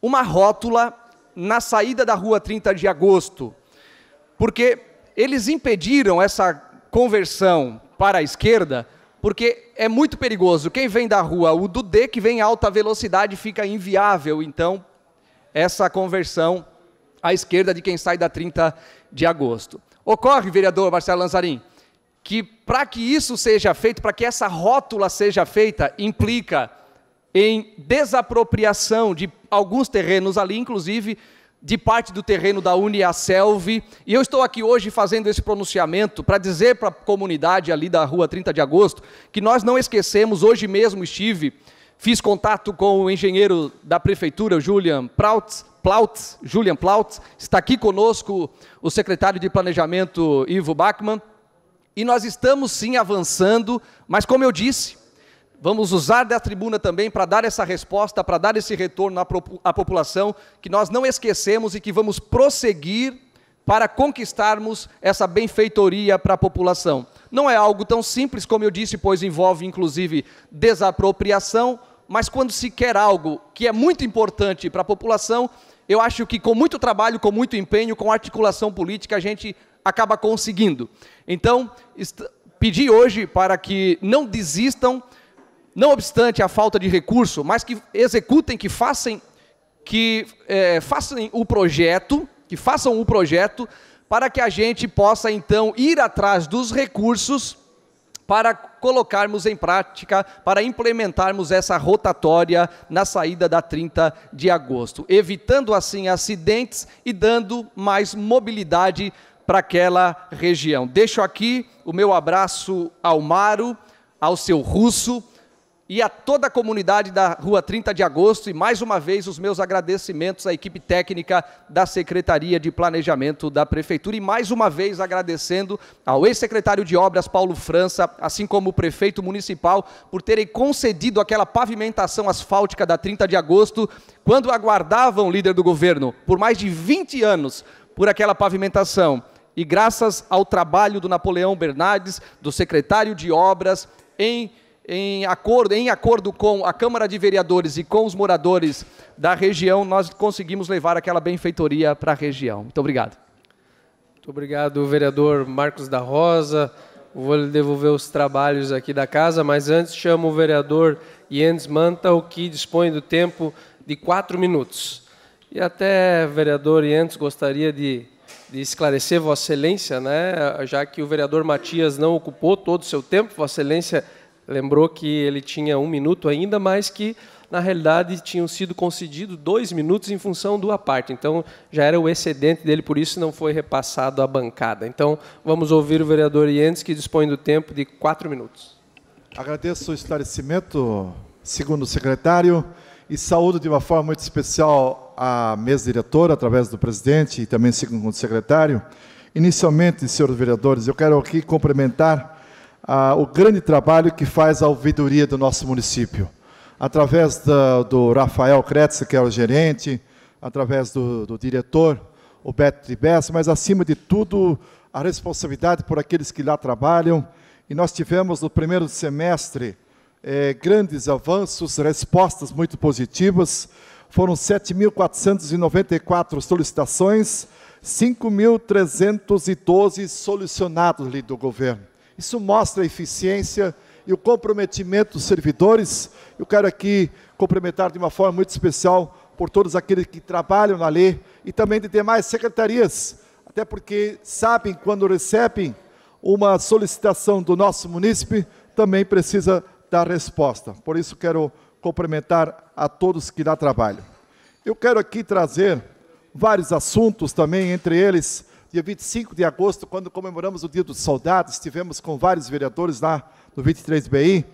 Speaker 14: Uma rótula na saída da rua 30 de agosto, porque eles impediram essa conversão para a esquerda, porque é muito perigoso. Quem vem da rua, o Dudê que vem em alta velocidade, fica inviável, então, essa conversão à esquerda de quem sai da 30 de agosto. Ocorre, vereador Marcelo Lanzarin, que para que isso seja feito, para que essa rótula seja feita, implica em desapropriação de alguns terrenos ali, inclusive de parte do terreno da Uniaselv. E eu estou aqui hoje fazendo esse pronunciamento para dizer para a comunidade ali da Rua 30 de Agosto que nós não esquecemos, hoje mesmo estive, fiz contato com o engenheiro da prefeitura, Julian Plautz Julian Plautz, está aqui conosco o secretário de Planejamento Ivo Bachmann. E nós estamos sim avançando, mas como eu disse, vamos usar da tribuna também para dar essa resposta, para dar esse retorno à, população, que nós não esquecemos e que vamos prosseguir para conquistarmos essa benfeitoria para a população. Não é algo tão simples como eu disse, pois envolve inclusive desapropriação, mas quando se quer algo que é muito importante para a população, eu acho que com muito trabalho, com muito empenho, com articulação política, a gente acaba conseguindo. Então, pedi hoje para que não desistam, não obstante a falta de recurso, mas que executem, que façam, que é, façam o projeto, que façam o projeto para que a gente possa então ir atrás dos recursos para colocarmos em prática, para implementarmos essa rotatória na saída da 30 de agosto, evitando assim acidentes e dando mais mobilidade para aquela região. Deixo aqui o meu abraço ao Maro, ao seu russo e a toda a comunidade da Rua 30 de Agosto e mais uma vez os meus agradecimentos à equipe técnica da Secretaria de Planejamento da Prefeitura e mais uma vez agradecendo ao ex-secretário de Obras Paulo França, assim como o prefeito municipal por terem concedido aquela pavimentação asfáltica da 30 de Agosto quando aguardavam o líder do governo por mais de 20 anos por aquela pavimentação e graças ao trabalho do Napoleão Bernardes, do secretário de obras, em, em, acordo, em acordo com a Câmara de Vereadores e com os moradores da região, nós conseguimos levar aquela benfeitoria para a região. Muito obrigado.
Speaker 10: Muito obrigado, vereador Marcos da Rosa. Vou lhe devolver os trabalhos aqui da casa, mas antes chamo o vereador Jens Mantel, que dispõe do tempo de quatro minutos. E até, vereador Jens, gostaria de de esclarecer Vossa Excelência, né, já que o vereador Matias não ocupou todo o seu tempo, Vossa Excelência lembrou que ele tinha um minuto ainda, mas que na realidade tinham sido concedidos dois minutos em função do aparte. Então já era o excedente dele, por isso não foi repassado à bancada. Então vamos ouvir o vereador Ientes, que dispõe do tempo de quatro minutos.
Speaker 15: Agradeço o esclarecimento, segundo o secretário, e saúdo de uma forma muito especial à mesa diretora, através do presidente e também com o secretário. Inicialmente, senhores vereadores, eu quero aqui cumprimentar ah, o grande trabalho que faz a ouvidoria do nosso município. Através da, do Rafael Kretz, que é o gerente, através do, do diretor, o Beto Tribes, mas, acima de tudo, a responsabilidade por aqueles que lá trabalham. E nós tivemos, no primeiro semestre, eh, grandes avanços, respostas muito positivas, foram 7.494 solicitações, 5.312 solucionados do governo. Isso mostra a eficiência e o comprometimento dos servidores. Eu quero aqui cumprimentar de uma forma muito especial por todos aqueles que trabalham na lei e também de demais secretarias, até porque sabem quando recebem uma solicitação do nosso munícipe, também precisa dar resposta. Por isso quero cumprimentar a todos que dá trabalho. Eu quero aqui trazer vários assuntos também, entre eles, dia 25 de agosto, quando comemoramos o Dia dos Soldados, estivemos com vários vereadores lá no 23BI.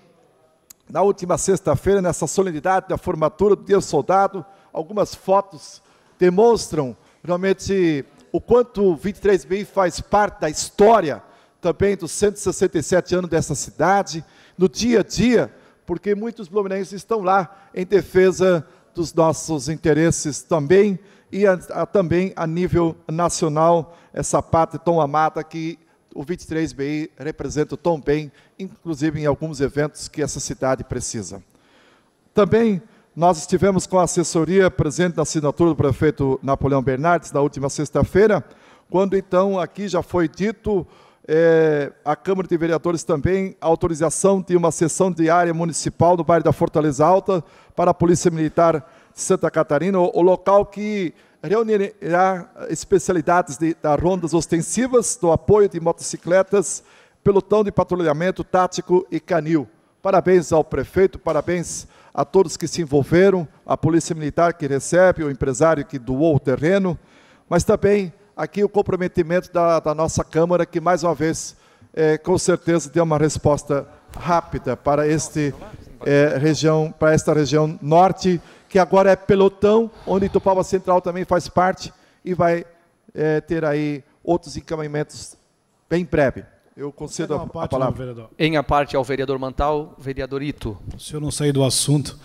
Speaker 15: Na última sexta-feira, nessa solenidade da formatura do Dia do Soldado, algumas fotos demonstram realmente o quanto o 23BI faz parte da história também dos 167 anos dessa cidade, no dia a dia porque muitos blumenenses estão lá em defesa dos nossos interesses também e a, a, também a nível nacional, essa parte tão amada que o 23BI representa tão bem, inclusive em alguns eventos que essa cidade precisa. Também nós estivemos com a assessoria presente na assinatura do prefeito Napoleão Bernardes na última sexta-feira, quando então aqui já foi dito é, a Câmara de Vereadores também autorização de uma sessão diária municipal no bairro da Fortaleza Alta para a Polícia Militar de Santa Catarina, o, o local que reunirá especialidades de, da rondas ostensivas, do apoio de motocicletas, pelotão de patrulhamento tático e canil. Parabéns ao prefeito, parabéns a todos que se envolveram, a Polícia Militar que recebe, o empresário que doou o terreno, mas também aqui o comprometimento da, da nossa Câmara, que mais uma vez, é, com certeza, deu uma resposta rápida para este é, região, para esta região norte, que agora é pelotão, onde Itupava Central também faz parte e vai é, ter aí outros encaminhamentos bem breve. Eu concedo a, parte, a palavra. Vereador. Em a parte
Speaker 14: ao vereador Mantal, vereador Ito. Se eu não
Speaker 2: sair do assunto,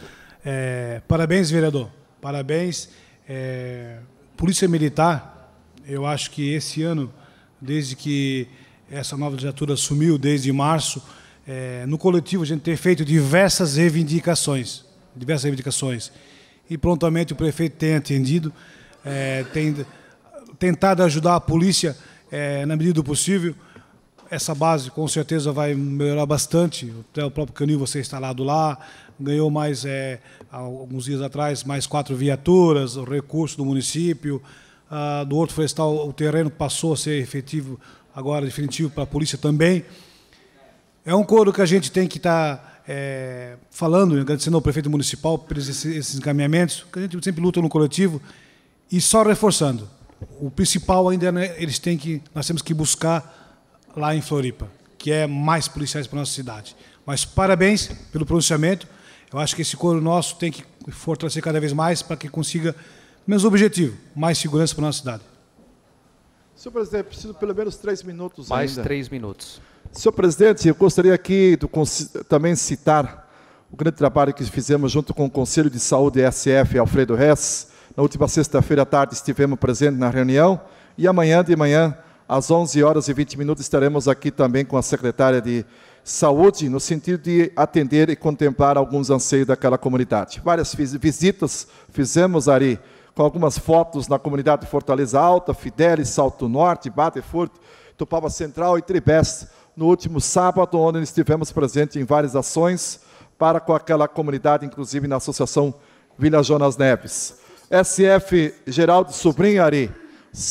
Speaker 2: é, parabéns, vereador. Parabéns. É, Polícia Militar eu acho que esse ano, desde que essa nova legislatura assumiu, desde março, é, no coletivo a gente tem feito diversas reivindicações, diversas reivindicações. E prontamente o prefeito tem atendido, é, tem tentado ajudar a polícia é, na medida do possível. Essa base com certeza vai melhorar bastante. Até o próprio Canil você instalado lá, ganhou mais é, alguns dias atrás mais quatro viaturas, recurso do município, ah, do Horto Florestal, o terreno passou a ser efetivo, agora definitivo para a polícia também. É um coro que a gente tem que estar tá, é, falando, agradecendo ao prefeito municipal por esses, esses encaminhamentos, que a gente sempre luta no coletivo, e só reforçando, o principal ainda é, né, eles têm que, nós temos que buscar lá em Floripa, que é mais policiais para a nossa cidade. Mas parabéns pelo pronunciamento. Eu acho que esse coro nosso tem que fortalecer cada vez mais para que consiga mesmo objetivo, mais segurança para a nossa cidade.
Speaker 15: Senhor presidente, preciso pelo menos três minutos mais ainda. Mais três minutos. Senhor presidente, eu gostaria aqui do, também citar o grande trabalho que fizemos junto com o Conselho de Saúde SF, Alfredo Hess. Na última sexta-feira à tarde estivemos presentes na reunião e amanhã de manhã, às 11 horas e 20 minutos, estaremos aqui também com a secretária de Saúde, no sentido de atender e contemplar alguns anseios daquela comunidade. Várias visitas fizemos ali com algumas fotos na comunidade de Fortaleza Alta, Fidélis, Salto Norte, Bateforte, Tupava Central e Tribeste, no último sábado, onde estivemos presentes em várias ações para com aquela comunidade, inclusive na Associação Vila Jonas Neves. SF Geraldo Sobrinho Ari,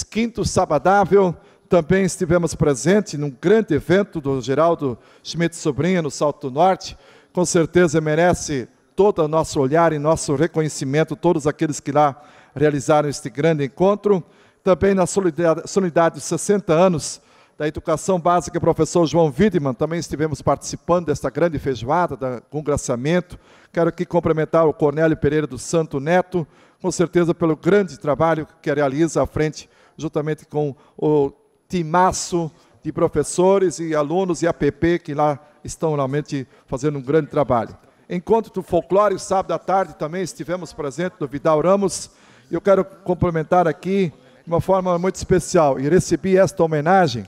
Speaker 15: quinto sabadável, também estivemos presentes num grande evento do Geraldo Schmidt Sobrinho, no Salto Norte. Com certeza merece todo o nosso olhar e nosso reconhecimento, todos aqueles que lá realizaram este grande encontro. Também na solidariedade dos 60 anos da Educação Básica, professor João Widman, também estivemos participando desta grande feijoada, da congraciamento. Quero aqui cumprimentar o Cornélio Pereira do Santo Neto, com certeza pelo grande trabalho que realiza à frente, juntamente com o timaço de professores e alunos e APP que lá estão realmente fazendo um grande trabalho. Encontro do folclore, sábado à tarde também estivemos presentes no Vidal Ramos, eu quero complementar aqui de uma forma muito especial e recebi esta homenagem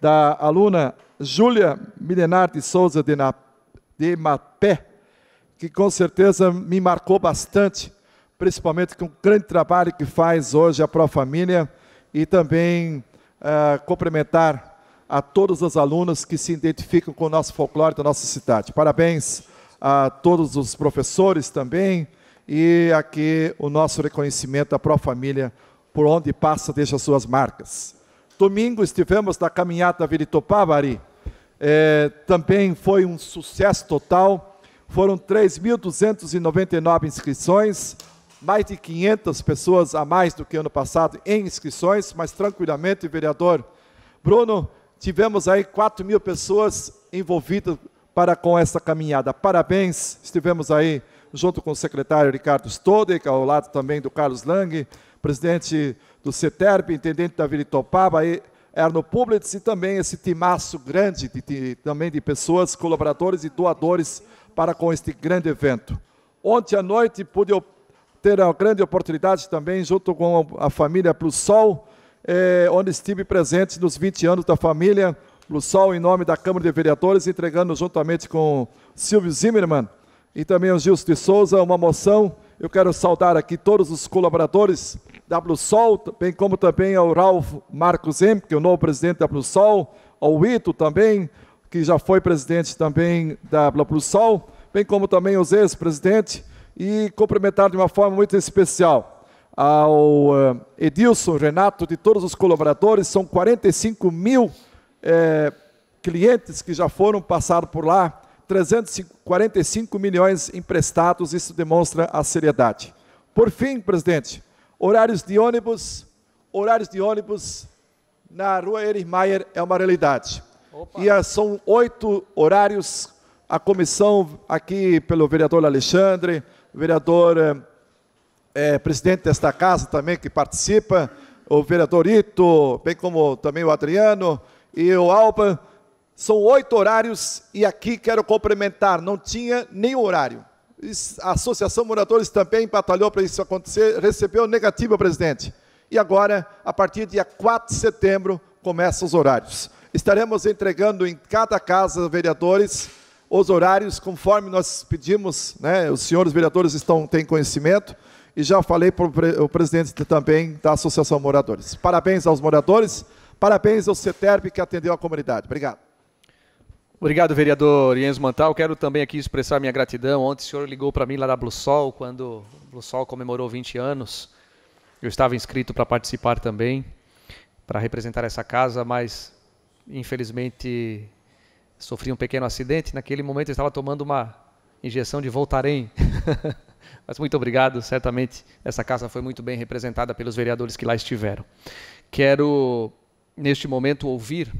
Speaker 15: da aluna Júlia Milenar de Souza de, Na, de Mapé, que com certeza me marcou bastante, principalmente com o grande trabalho que faz hoje a Pro Família e também uh, ah, complementar a todos os alunos que se identificam com o nosso folclore da nossa cidade. Parabéns a todos os professores também, e aqui o nosso reconhecimento à pró Família, por onde passa, deixa suas marcas. Domingo estivemos na caminhada Viritopavari, é, também foi um sucesso total, foram 3.299 inscrições, mais de 500 pessoas a mais do que ano passado em inscrições, mas tranquilamente, vereador Bruno, tivemos aí 4 mil pessoas envolvidas para com essa caminhada. Parabéns, estivemos aí junto com o secretário Ricardo Stodek, ao lado também do Carlos Lang, presidente do CETERP, intendente da Vila Itopaba, e Erno Publitz, e também esse timaço grande de, de, também de pessoas, colaboradores e doadores para com este grande evento. Ontem à noite pude ter a grande oportunidade também, junto com a família Plus Sol, eh, onde estive presente nos 20 anos da família Plus Sol, em nome da Câmara de Vereadores, entregando juntamente com Silvio Zimmermann e também o Gilson de Souza, uma moção. Eu quero saudar aqui todos os colaboradores da Sol, bem como também ao Ralf Marcos M, que é o novo presidente da Sol, ao Ito também, que já foi presidente também da Sol, bem como também os ex-presidentes, e cumprimentar de uma forma muito especial ao eh, Edilson, Renato, de todos os colaboradores, são 45 mil é, clientes que já foram passar por lá, 345 milhões emprestados, isso demonstra a seriedade. Por fim, presidente, horários de ônibus, horários de ônibus na rua Erichmeier é uma realidade. Opa. E ah, são oito horários, a comissão aqui pelo vereador Alexandre, vereador é, presidente desta casa também que participa, o vereador Ito, bem como também o Adriano e o Alba, são oito horários e aqui quero complementar, não tinha nem horário. A Associação Moradores também batalhou para isso acontecer, recebeu negativa, presidente. E agora, a partir do dia 4 de setembro, começam os horários. Estaremos entregando em cada casa, vereadores, os horários conforme nós pedimos, né? os senhores vereadores estão, têm conhecimento, e já falei para o presidente também da Associação Moradores. Parabéns aos moradores, parabéns ao CETERP que atendeu a comunidade. Obrigado.
Speaker 14: Obrigado, vereador Ienzo Mantal. Quero também aqui expressar minha gratidão. Ontem o senhor ligou para mim lá da Blusol quando o BluSol comemorou 20 anos. Eu estava inscrito para participar também, para representar essa casa, mas infelizmente sofri um pequeno acidente. Naquele momento eu estava tomando uma injeção de Voltaren. mas muito obrigado, certamente essa casa foi muito bem representada pelos vereadores que lá estiveram. Quero, neste momento, ouvir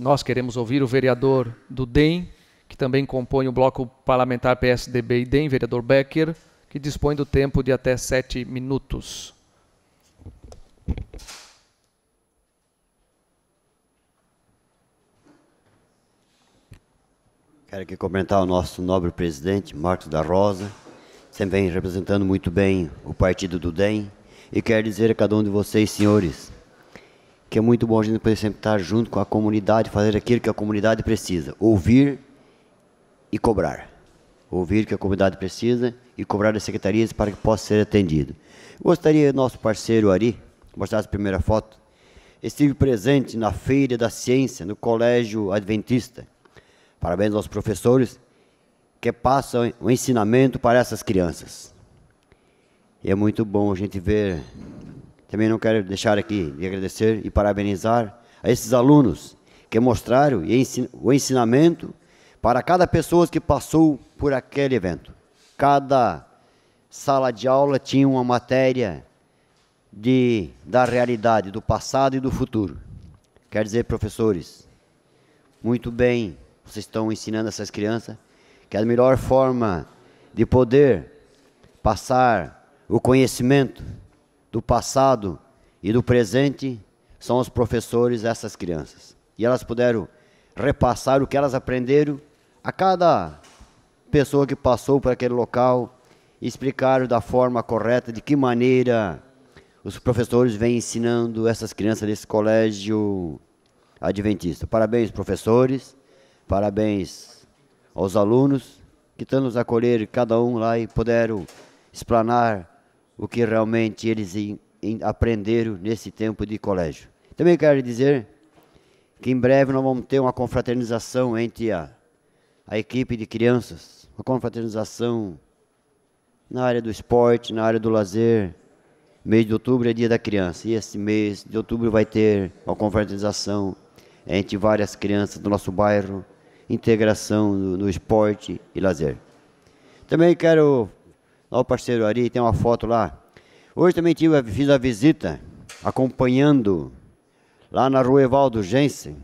Speaker 14: nós queremos ouvir o vereador do DEM, que também compõe o bloco parlamentar PSDB e DEM, vereador Becker, que dispõe do tempo de até sete minutos.
Speaker 16: Quero aqui comentar o nosso nobre presidente, Marcos da Rosa, sempre vem representando muito bem o partido do DEM, e quero dizer a cada um de vocês, senhores, que é muito bom a gente poder sempre estar junto com a comunidade, fazer aquilo que a comunidade precisa, ouvir e cobrar. Ouvir o que a comunidade precisa e cobrar das secretarias para que possa ser atendido. Gostaria, nosso parceiro Ari, mostrar a primeira foto. Estive presente na Feira da Ciência, no Colégio Adventista. Parabéns aos professores que passam o ensinamento para essas crianças. E é muito bom a gente ver também não quero deixar aqui de agradecer e parabenizar a esses alunos que mostraram o ensinamento para cada pessoa que passou por aquele evento. Cada sala de aula tinha uma matéria de, da realidade, do passado e do futuro. Quer dizer, professores, muito bem, vocês estão ensinando essas crianças que a melhor forma de poder passar o conhecimento do passado e do presente são os professores essas crianças. E elas puderam repassar o que elas aprenderam a cada pessoa que passou por aquele local, explicaram da forma correta, de que maneira os professores vêm ensinando essas crianças desse colégio adventista. Parabéns, professores, parabéns aos alunos que estão nos acolher cada um lá e puderam explanar o que realmente eles in, in, aprenderam nesse tempo de colégio. Também quero dizer que em breve nós vamos ter uma confraternização entre a, a equipe de crianças, uma confraternização na área do esporte, na área do lazer. Mês de outubro é dia da criança e esse mês de outubro vai ter uma confraternização entre várias crianças do nosso bairro, integração no, no esporte e lazer. Também quero Olha o parceiro Ari, tem uma foto lá. Hoje também tive, fiz a visita, acompanhando lá na rua Evaldo Jensen,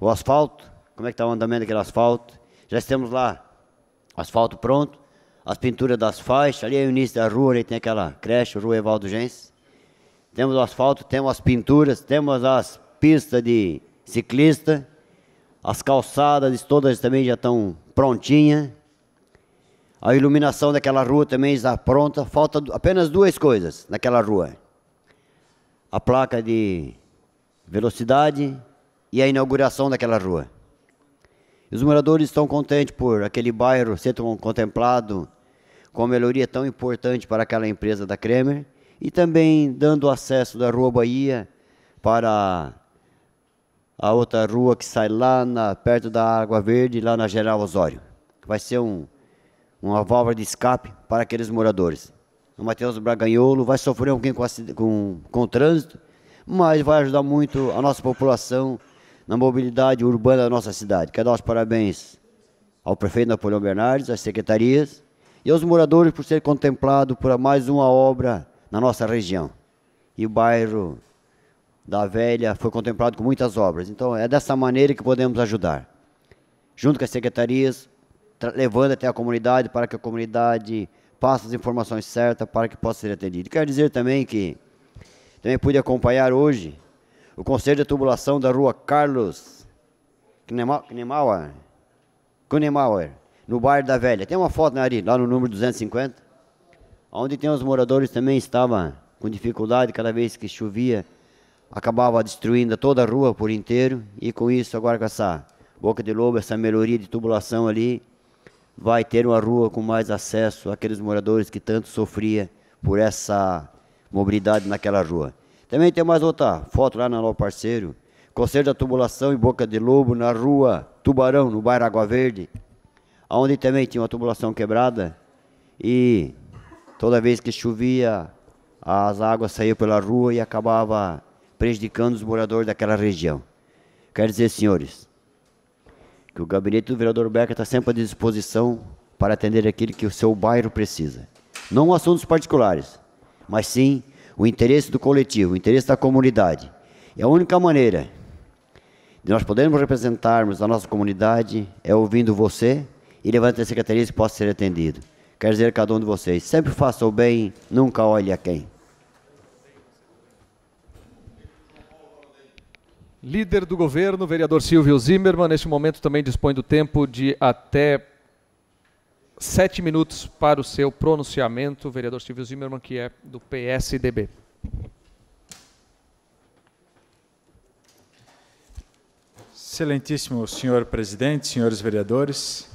Speaker 16: o asfalto, como é que está o andamento daquele asfalto. Já estamos lá, asfalto pronto, as pinturas das faixas, ali é o início da rua, ali tem aquela creche, rua Evaldo Gens. Temos o asfalto, temos as pinturas, temos as pistas de ciclista, as calçadas todas também já estão prontinhas. A iluminação daquela rua também está pronta. Falta apenas duas coisas naquela rua: a placa de velocidade e a inauguração daquela rua. Os moradores estão contentes por aquele bairro ser tão contemplado com a melhoria tão importante para aquela empresa da Kremer e também dando acesso da Rua Bahia para a outra rua que sai lá na, perto da Água Verde, lá na General Osório. Vai ser um, uma válvula de escape para aqueles moradores. O Matheus Braganholo vai sofrer um pouquinho com, com, o trânsito, mas vai ajudar muito a nossa população na mobilidade urbana da nossa cidade. Quero dar os parabéns ao prefeito Napoleão Bernardes, às secretarias e aos moradores por ser contemplado por mais uma obra na nossa região. E o bairro da Velha foi contemplado com muitas obras. Então é dessa maneira que podemos ajudar. Junto com as secretarias, levando até a comunidade para que a comunidade passe as informações certas para que possa ser atendido. Quero dizer também que também pude acompanhar hoje o conselho de tubulação da rua Carlos Knemauer, Knemauer no bairro da Velha. Tem uma foto na né, Ari, lá no número 250, onde tem os moradores também estavam com dificuldade cada vez que chovia, acabava destruindo toda a rua por inteiro e com isso agora com essa boca de lobo, essa melhoria de tubulação ali, vai ter uma rua com mais acesso àqueles moradores que tanto sofria por essa mobilidade naquela rua. Também tem mais outra foto lá na Lo Parceiro, Conselho da Tubulação em Boca de Lobo, na rua Tubarão, no bairro Água Verde, onde também tinha uma tubulação quebrada e toda vez que chovia, as águas saíam pela rua e acabava prejudicando os moradores daquela região. Quer dizer, senhores, que o gabinete do vereador Becker está sempre à disposição para atender aquilo que o seu bairro precisa. Não assuntos particulares, mas sim o interesse do coletivo, o interesse da comunidade. E a única maneira de nós podermos representarmos a nossa comunidade é ouvindo você e levando a secretaria que possa ser atendido. Quer dizer, cada um de vocês, sempre faça o bem, nunca olhe a quem.
Speaker 14: Líder do governo, vereador Silvio Zimmermann, neste momento também dispõe do tempo de até sete minutos para o seu pronunciamento. Vereador Silvio Zimmermann, que é do PSDB.
Speaker 13: Excelentíssimo senhor presidente, senhores vereadores,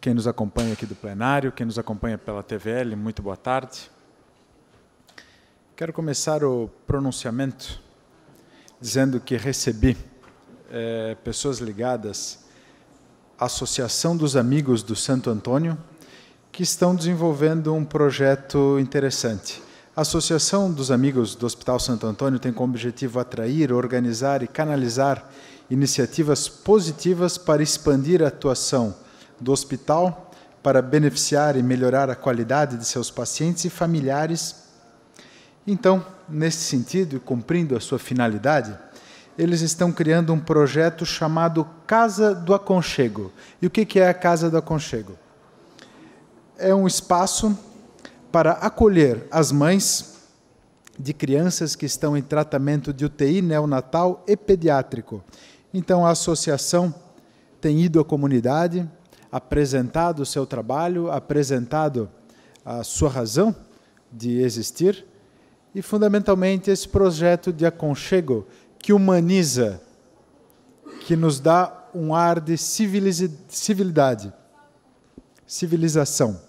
Speaker 13: quem nos acompanha aqui do plenário, quem nos acompanha pela TVL, muito boa tarde. Quero começar o pronunciamento dizendo que recebi é, pessoas ligadas à Associação dos Amigos do Santo Antônio, que estão desenvolvendo um projeto interessante. A Associação dos Amigos do Hospital Santo Antônio tem como objetivo atrair, organizar e canalizar iniciativas positivas para expandir a atuação do hospital, para beneficiar e melhorar a qualidade de seus pacientes e familiares então, nesse sentido, e cumprindo a sua finalidade, eles estão criando um projeto chamado Casa do Aconchego. E o que é a Casa do Aconchego? É um espaço para acolher as mães de crianças que estão em tratamento de UTI neonatal e pediátrico. Então, a associação tem ido à comunidade, apresentado o seu trabalho, apresentado a sua razão de existir e, fundamentalmente, esse projeto de aconchego que humaniza, que nos dá um ar de civilidade, civilização.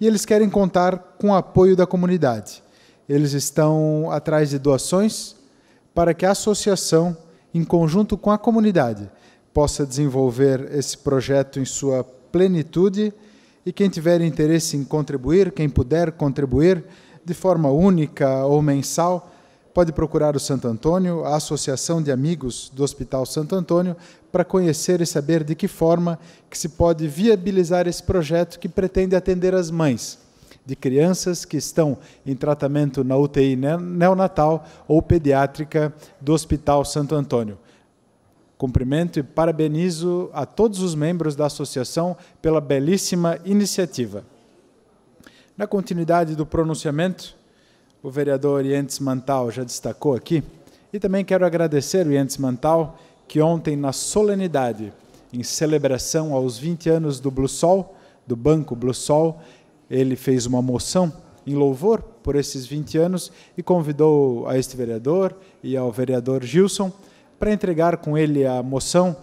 Speaker 13: E eles querem contar com o apoio da comunidade. Eles estão atrás de doações para que a associação, em conjunto com a comunidade, possa desenvolver esse projeto em sua plenitude. E quem tiver interesse em contribuir, quem puder contribuir, de forma única ou mensal, pode procurar o Santo Antônio, a Associação de Amigos do Hospital Santo Antônio, para conhecer e saber de que forma que se pode viabilizar esse projeto que pretende atender as mães de crianças que estão em tratamento na UTI neonatal ou pediátrica do Hospital Santo Antônio. Cumprimento e parabenizo a todos os membros da associação pela belíssima iniciativa. Na continuidade do pronunciamento, o vereador Yentes Mantal já destacou aqui, e também quero agradecer o Yentes Mantal, que ontem, na solenidade, em celebração aos 20 anos do Bluesol, do Banco Bluesol, ele fez uma moção em louvor por esses 20 anos e convidou a este vereador e ao vereador Gilson para entregar com ele a moção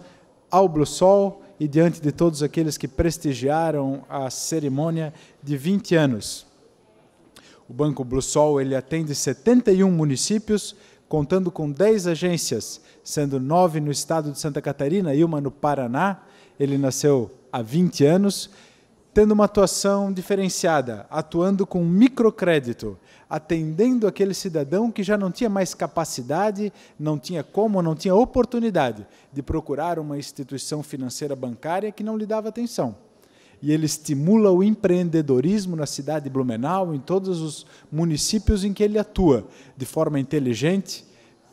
Speaker 13: ao Bluesol e diante de todos aqueles que prestigiaram a cerimônia de 20 anos. O Banco Sol ele atende 71 municípios, contando com 10 agências, sendo 9 no estado de Santa Catarina e uma no Paraná. Ele nasceu há 20 anos, tendo uma atuação diferenciada, atuando com microcrédito atendendo aquele cidadão que já não tinha mais capacidade, não tinha como, não tinha oportunidade de procurar uma instituição financeira bancária que não lhe dava atenção. E ele estimula o empreendedorismo na cidade de Blumenau, em todos os municípios em que ele atua, de forma inteligente,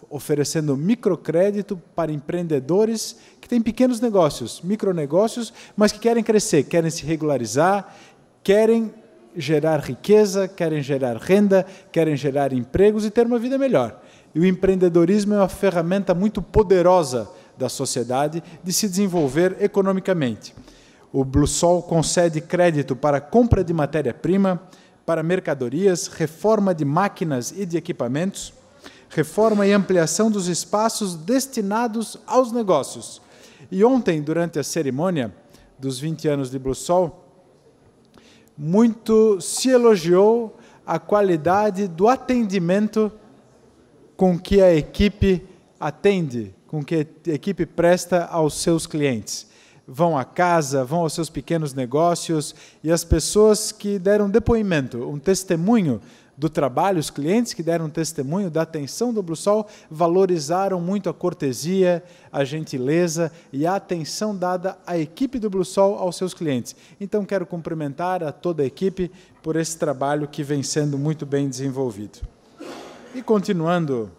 Speaker 13: oferecendo microcrédito para empreendedores que têm pequenos negócios, micronegócios, mas que querem crescer, querem se regularizar, querem gerar riqueza, querem gerar renda, querem gerar empregos e ter uma vida melhor. E o empreendedorismo é uma ferramenta muito poderosa da sociedade de se desenvolver economicamente. O BlueSol concede crédito para compra de matéria-prima, para mercadorias, reforma de máquinas e de equipamentos, reforma e ampliação dos espaços destinados aos negócios. E ontem, durante a cerimônia dos 20 anos de Blusol, muito se elogiou a qualidade do atendimento com que a equipe atende, com que a equipe presta aos seus clientes. Vão à casa, vão aos seus pequenos negócios e as pessoas que deram depoimento, um testemunho do trabalho, os clientes que deram testemunho da atenção do Blusol valorizaram muito a cortesia, a gentileza e a atenção dada à equipe do Blusol aos seus clientes. Então quero cumprimentar a toda a equipe por esse trabalho que vem sendo muito bem desenvolvido. E continuando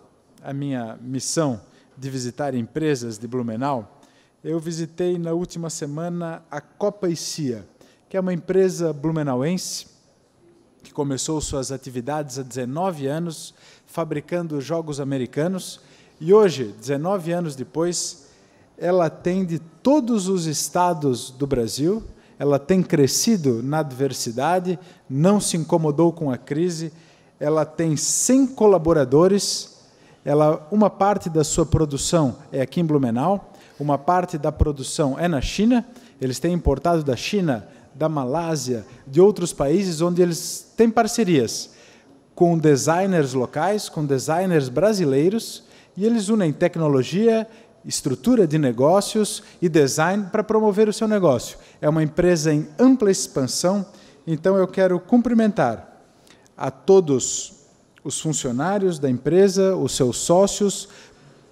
Speaker 13: a minha missão de visitar empresas de Blumenau, eu visitei na última semana a Copa e Cia, que é uma empresa blumenauense que começou suas atividades há 19 anos fabricando jogos americanos e hoje, 19 anos depois, ela atende todos os estados do Brasil, ela tem crescido na adversidade, não se incomodou com a crise, ela tem 100 colaboradores, ela, uma parte da sua produção é aqui em Blumenau, uma parte da produção é na China, eles têm importado da China da Malásia, de outros países onde eles têm parcerias com designers locais, com designers brasileiros, e eles unem tecnologia, estrutura de negócios e design para promover o seu negócio. É uma empresa em ampla expansão, então eu quero cumprimentar a todos os funcionários da empresa, os seus sócios,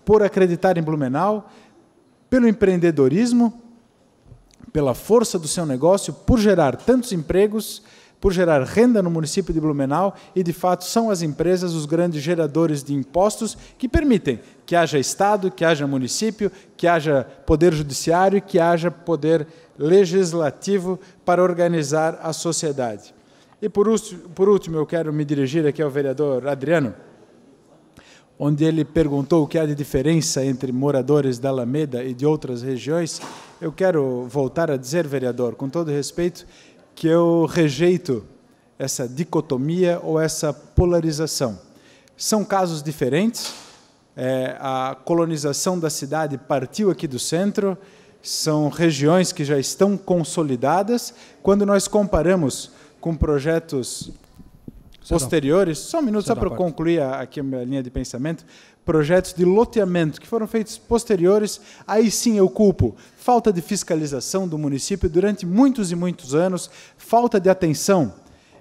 Speaker 13: por acreditar em Blumenau, pelo empreendedorismo pela força do seu negócio, por gerar tantos empregos, por gerar renda no município de Blumenau e, de fato, são as empresas os grandes geradores de impostos que permitem que haja Estado, que haja município, que haja poder judiciário, que haja poder legislativo para organizar a sociedade. E, por último, eu quero me dirigir aqui ao vereador Adriano onde ele perguntou o que há de diferença entre moradores da Alameda e de outras regiões, eu quero voltar a dizer, vereador, com todo respeito, que eu rejeito essa dicotomia ou essa polarização. São casos diferentes. É, a colonização da cidade partiu aqui do centro, são regiões que já estão consolidadas. Quando nós comparamos com projetos posteriores, só um minuto, só para concluir aqui a minha linha de pensamento, projetos de loteamento que foram feitos posteriores, aí sim eu culpo falta de fiscalização do município durante muitos e muitos anos, falta de atenção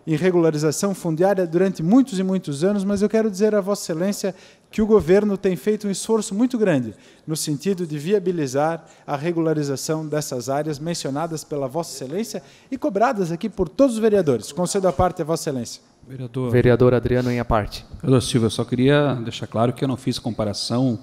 Speaker 13: em regularização fundiária durante muitos e muitos anos, mas eu quero dizer a Vossa Excelência que o governo tem feito um esforço muito grande no sentido de viabilizar a regularização dessas áreas mencionadas pela Vossa Excelência e cobradas aqui por todos os vereadores. Concedo a parte a Vossa Excelência.
Speaker 11: Vereador, Vereador Adriano em parte. Vereador Silva, eu só queria deixar claro que eu não fiz comparação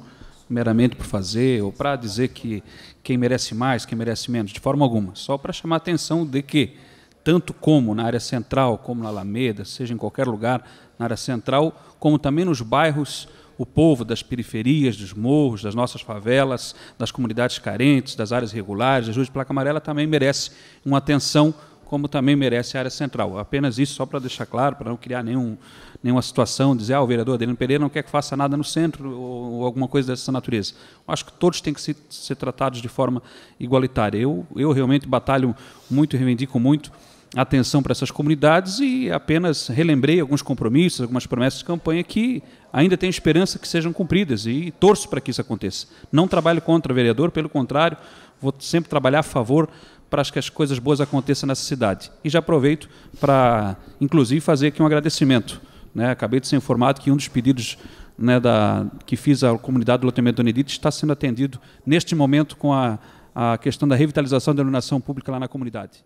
Speaker 11: meramente por fazer ou para dizer que quem merece mais, quem merece menos, de forma alguma. Só para chamar a atenção de que, tanto como na área central, como na Alameda, seja em qualquer lugar na área central, como também nos bairros, o povo das periferias, dos morros, das nossas favelas, das comunidades carentes, das áreas regulares, a Júlia de placa amarela também merece uma atenção como também merece a área central. Apenas isso, só para deixar claro, para não criar nenhum, nenhuma situação, dizer, ah, o vereador Adriano Pereira não quer que faça nada no centro ou, ou alguma coisa dessa natureza. Eu acho que todos têm que ser, ser tratados de forma igualitária. Eu, eu realmente batalho muito, reivindico muito atenção para essas comunidades e apenas relembrei alguns compromissos, algumas promessas de campanha que ainda tenho esperança que sejam cumpridas e torço para que isso aconteça. Não trabalho contra o vereador, pelo contrário, vou sempre trabalhar a favor para que as coisas boas aconteçam nessa cidade. E já aproveito para, inclusive, fazer aqui um agradecimento. Né? Acabei de ser informado que um dos pedidos né, da, que fiz à comunidade do loteamento Donedite está sendo atendido neste momento com a, a questão da revitalização da iluminação pública lá
Speaker 13: na comunidade.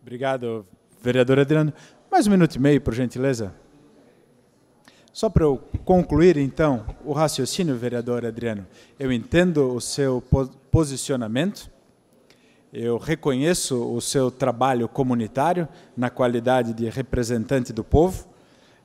Speaker 13: Obrigado, vereador Adriano. Mais um minuto e meio, por gentileza. Só para eu concluir, então, o raciocínio, vereador Adriano. Eu entendo o seu posicionamento, eu reconheço o seu trabalho comunitário na qualidade de representante do povo,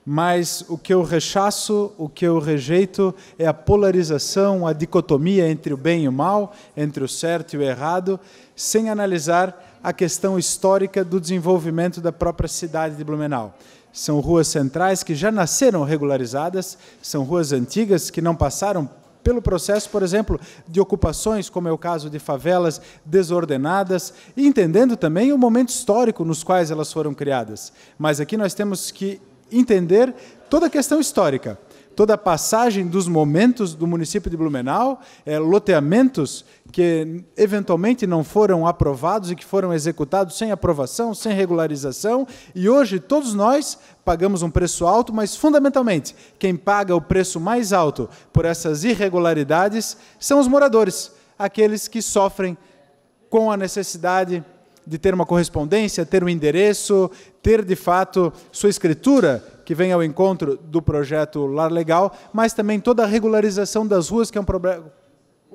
Speaker 13: mas o que eu rechaço, o que eu rejeito é a polarização, a dicotomia entre o bem e o mal, entre o certo e o errado, sem analisar a questão histórica do desenvolvimento da própria cidade de Blumenau. São ruas centrais que já nasceram regularizadas, são ruas antigas que não passaram pelo processo, por exemplo, de ocupações, como é o caso de favelas desordenadas, e entendendo também o momento histórico nos quais elas foram criadas. Mas aqui nós temos que entender toda a questão histórica toda a passagem dos momentos do município de Blumenau, é, loteamentos que eventualmente não foram aprovados e que foram executados sem aprovação, sem regularização, e hoje todos nós pagamos um preço alto, mas fundamentalmente quem paga o preço mais alto por essas irregularidades são os moradores, aqueles que sofrem com a necessidade de ter uma correspondência, ter um endereço, ter de fato sua escritura que vem ao encontro do projeto Lar Legal, mas também toda a regularização das ruas, que é um problema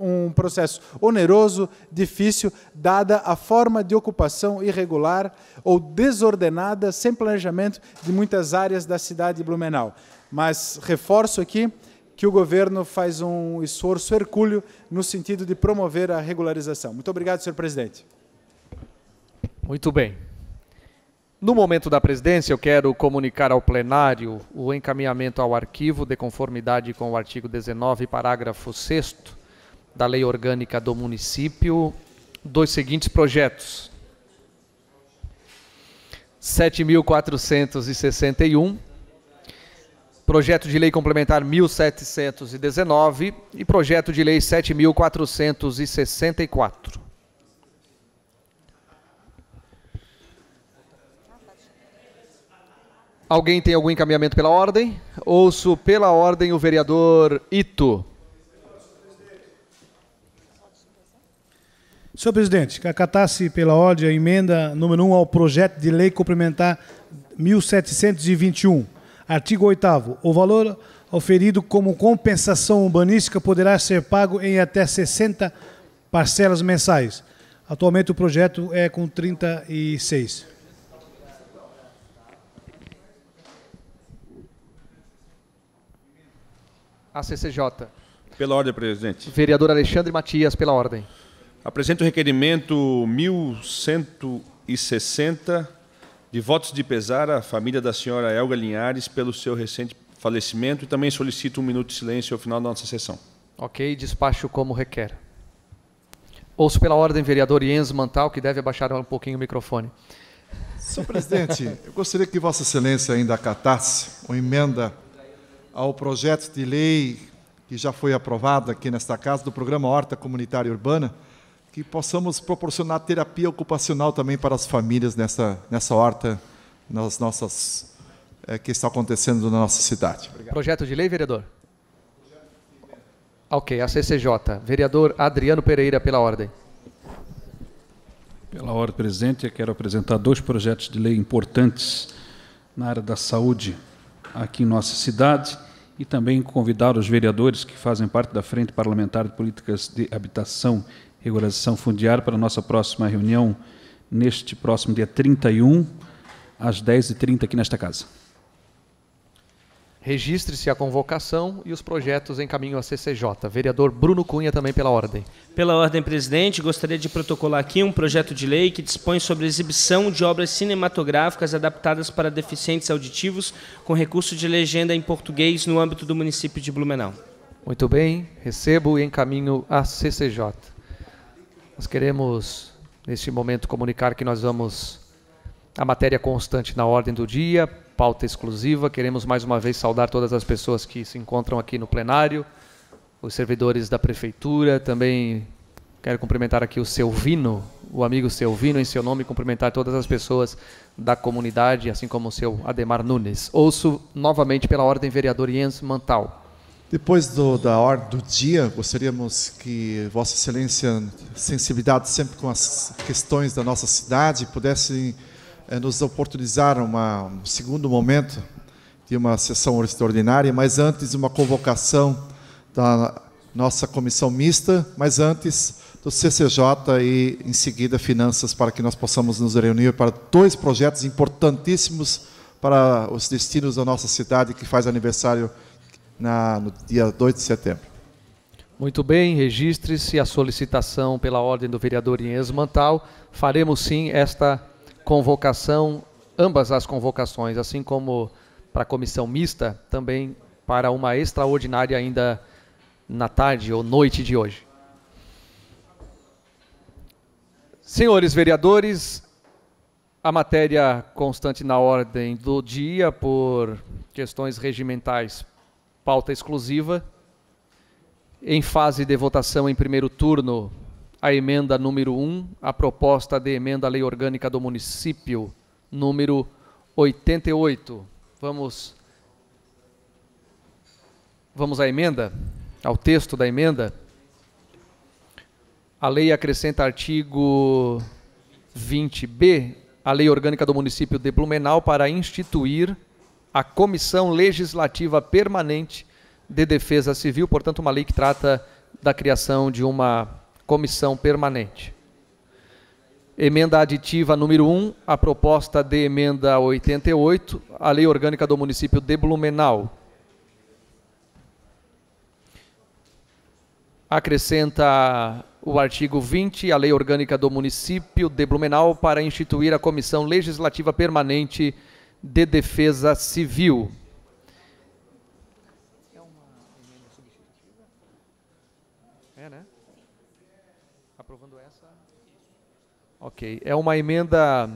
Speaker 13: um processo oneroso, difícil, dada a forma de ocupação irregular ou desordenada, sem planejamento, de muitas áreas da cidade de Blumenau. Mas reforço aqui que o governo faz um esforço hercúleo no sentido de promover a regularização. Muito obrigado, senhor presidente.
Speaker 14: Muito bem. No momento da presidência, eu quero comunicar ao plenário o encaminhamento ao arquivo, de conformidade com o artigo 19, parágrafo 6 da Lei Orgânica do Município, dos seguintes projetos: 7.461, projeto de lei complementar 1.719 e projeto de lei 7.464. Alguém tem algum encaminhamento pela ordem? Ouço pela ordem o vereador Ito.
Speaker 2: Senhor presidente, que acatasse pela ordem a emenda número 1 ao projeto de lei complementar 1721. Artigo 8 O valor oferido como compensação urbanística poderá ser pago em até 60 parcelas mensais. Atualmente o projeto é com 36.
Speaker 14: à CCJ. Pela ordem, presidente.
Speaker 3: Vereador Alexandre Matias, pela ordem. Apresento o requerimento 1160 de votos de pesar à família da senhora Elga Linhares pelo seu recente falecimento e também solicito um minuto de silêncio ao final da nossa sessão.
Speaker 14: Ok, despacho como requer. Ouço pela ordem, vereador Ienzo Mantal, que deve abaixar um
Speaker 15: pouquinho o microfone. Senhor presidente, eu gostaria que Vossa Excelência ainda acatasse uma emenda ao projeto de lei que já foi aprovado aqui nesta casa do programa Horta Comunitária Urbana, que possamos proporcionar terapia ocupacional também para as famílias nessa, nessa horta nas nossas, é, que está acontecendo na nossa cidade.
Speaker 14: Obrigado. Projeto de lei, vereador? Ok, a CCJ. Vereador Adriano Pereira, pela ordem.
Speaker 15: Pela ordem,
Speaker 11: presidente, eu quero apresentar dois projetos de lei importantes na área da saúde aqui em nossa cidade e também convidar os vereadores que fazem parte da Frente Parlamentar de Políticas de Habitação e Regularização Fundiária para a nossa próxima reunião neste próximo dia 31, às 10h30 aqui nesta casa.
Speaker 14: Registre-se a convocação e os projetos em caminho à CCJ. Vereador Bruno Cunha, também pela ordem.
Speaker 8: Pela ordem, presidente, gostaria de protocolar aqui um projeto de lei que dispõe sobre a exibição de obras cinematográficas adaptadas para deficientes auditivos com recurso de legenda em português no âmbito do município de Blumenau.
Speaker 14: Muito bem, recebo e encaminho à CCJ. Nós queremos, neste momento, comunicar que nós vamos. A matéria constante na ordem do dia, pauta exclusiva. Queremos mais uma vez saudar todas as pessoas que se encontram aqui no plenário, os servidores da prefeitura, também quero cumprimentar aqui o Selvino, o amigo Selvino, em seu nome, cumprimentar todas as pessoas da comunidade, assim como o seu Ademar Nunes. Ouço novamente pela ordem vereador Jens Mantal.
Speaker 15: Depois do, da hora do dia, gostaríamos que Vossa Excelência, sensibilidade sempre com as questões da nossa cidade, pudessem eh, nos oportunizar uma, um segundo momento de uma sessão extraordinária, mas antes uma convocação da nossa comissão mista, mas antes do CCJ e em seguida finanças para que nós possamos nos reunir para dois projetos importantíssimos para os destinos da nossa cidade que faz aniversário na, no dia 2 de setembro.
Speaker 14: Muito bem, registre-se a solicitação pela ordem do vereador Inês Mantal. Faremos sim esta convocação, ambas as convocações, assim como para a comissão mista, também para uma extraordinária ainda na tarde ou noite de hoje. Senhores vereadores, a matéria constante na ordem do dia por questões regimentais, pauta exclusiva. Em fase de votação em primeiro turno, a emenda número 1, a proposta de emenda à lei orgânica do município, número 88. Vamos Vamos à emenda, ao texto da emenda. A lei acrescenta artigo 20B à Lei Orgânica do Município de Blumenau para instituir a Comissão Legislativa Permanente de Defesa Civil, portanto, uma lei que trata da criação de uma comissão permanente. Emenda aditiva número 1, a proposta de emenda 88, à Lei Orgânica do Município de Blumenau. Acrescenta o artigo 20, à Lei Orgânica do Município de Blumenau, para instituir a Comissão Legislativa Permanente de Defesa Civil. Ok. É uma emenda.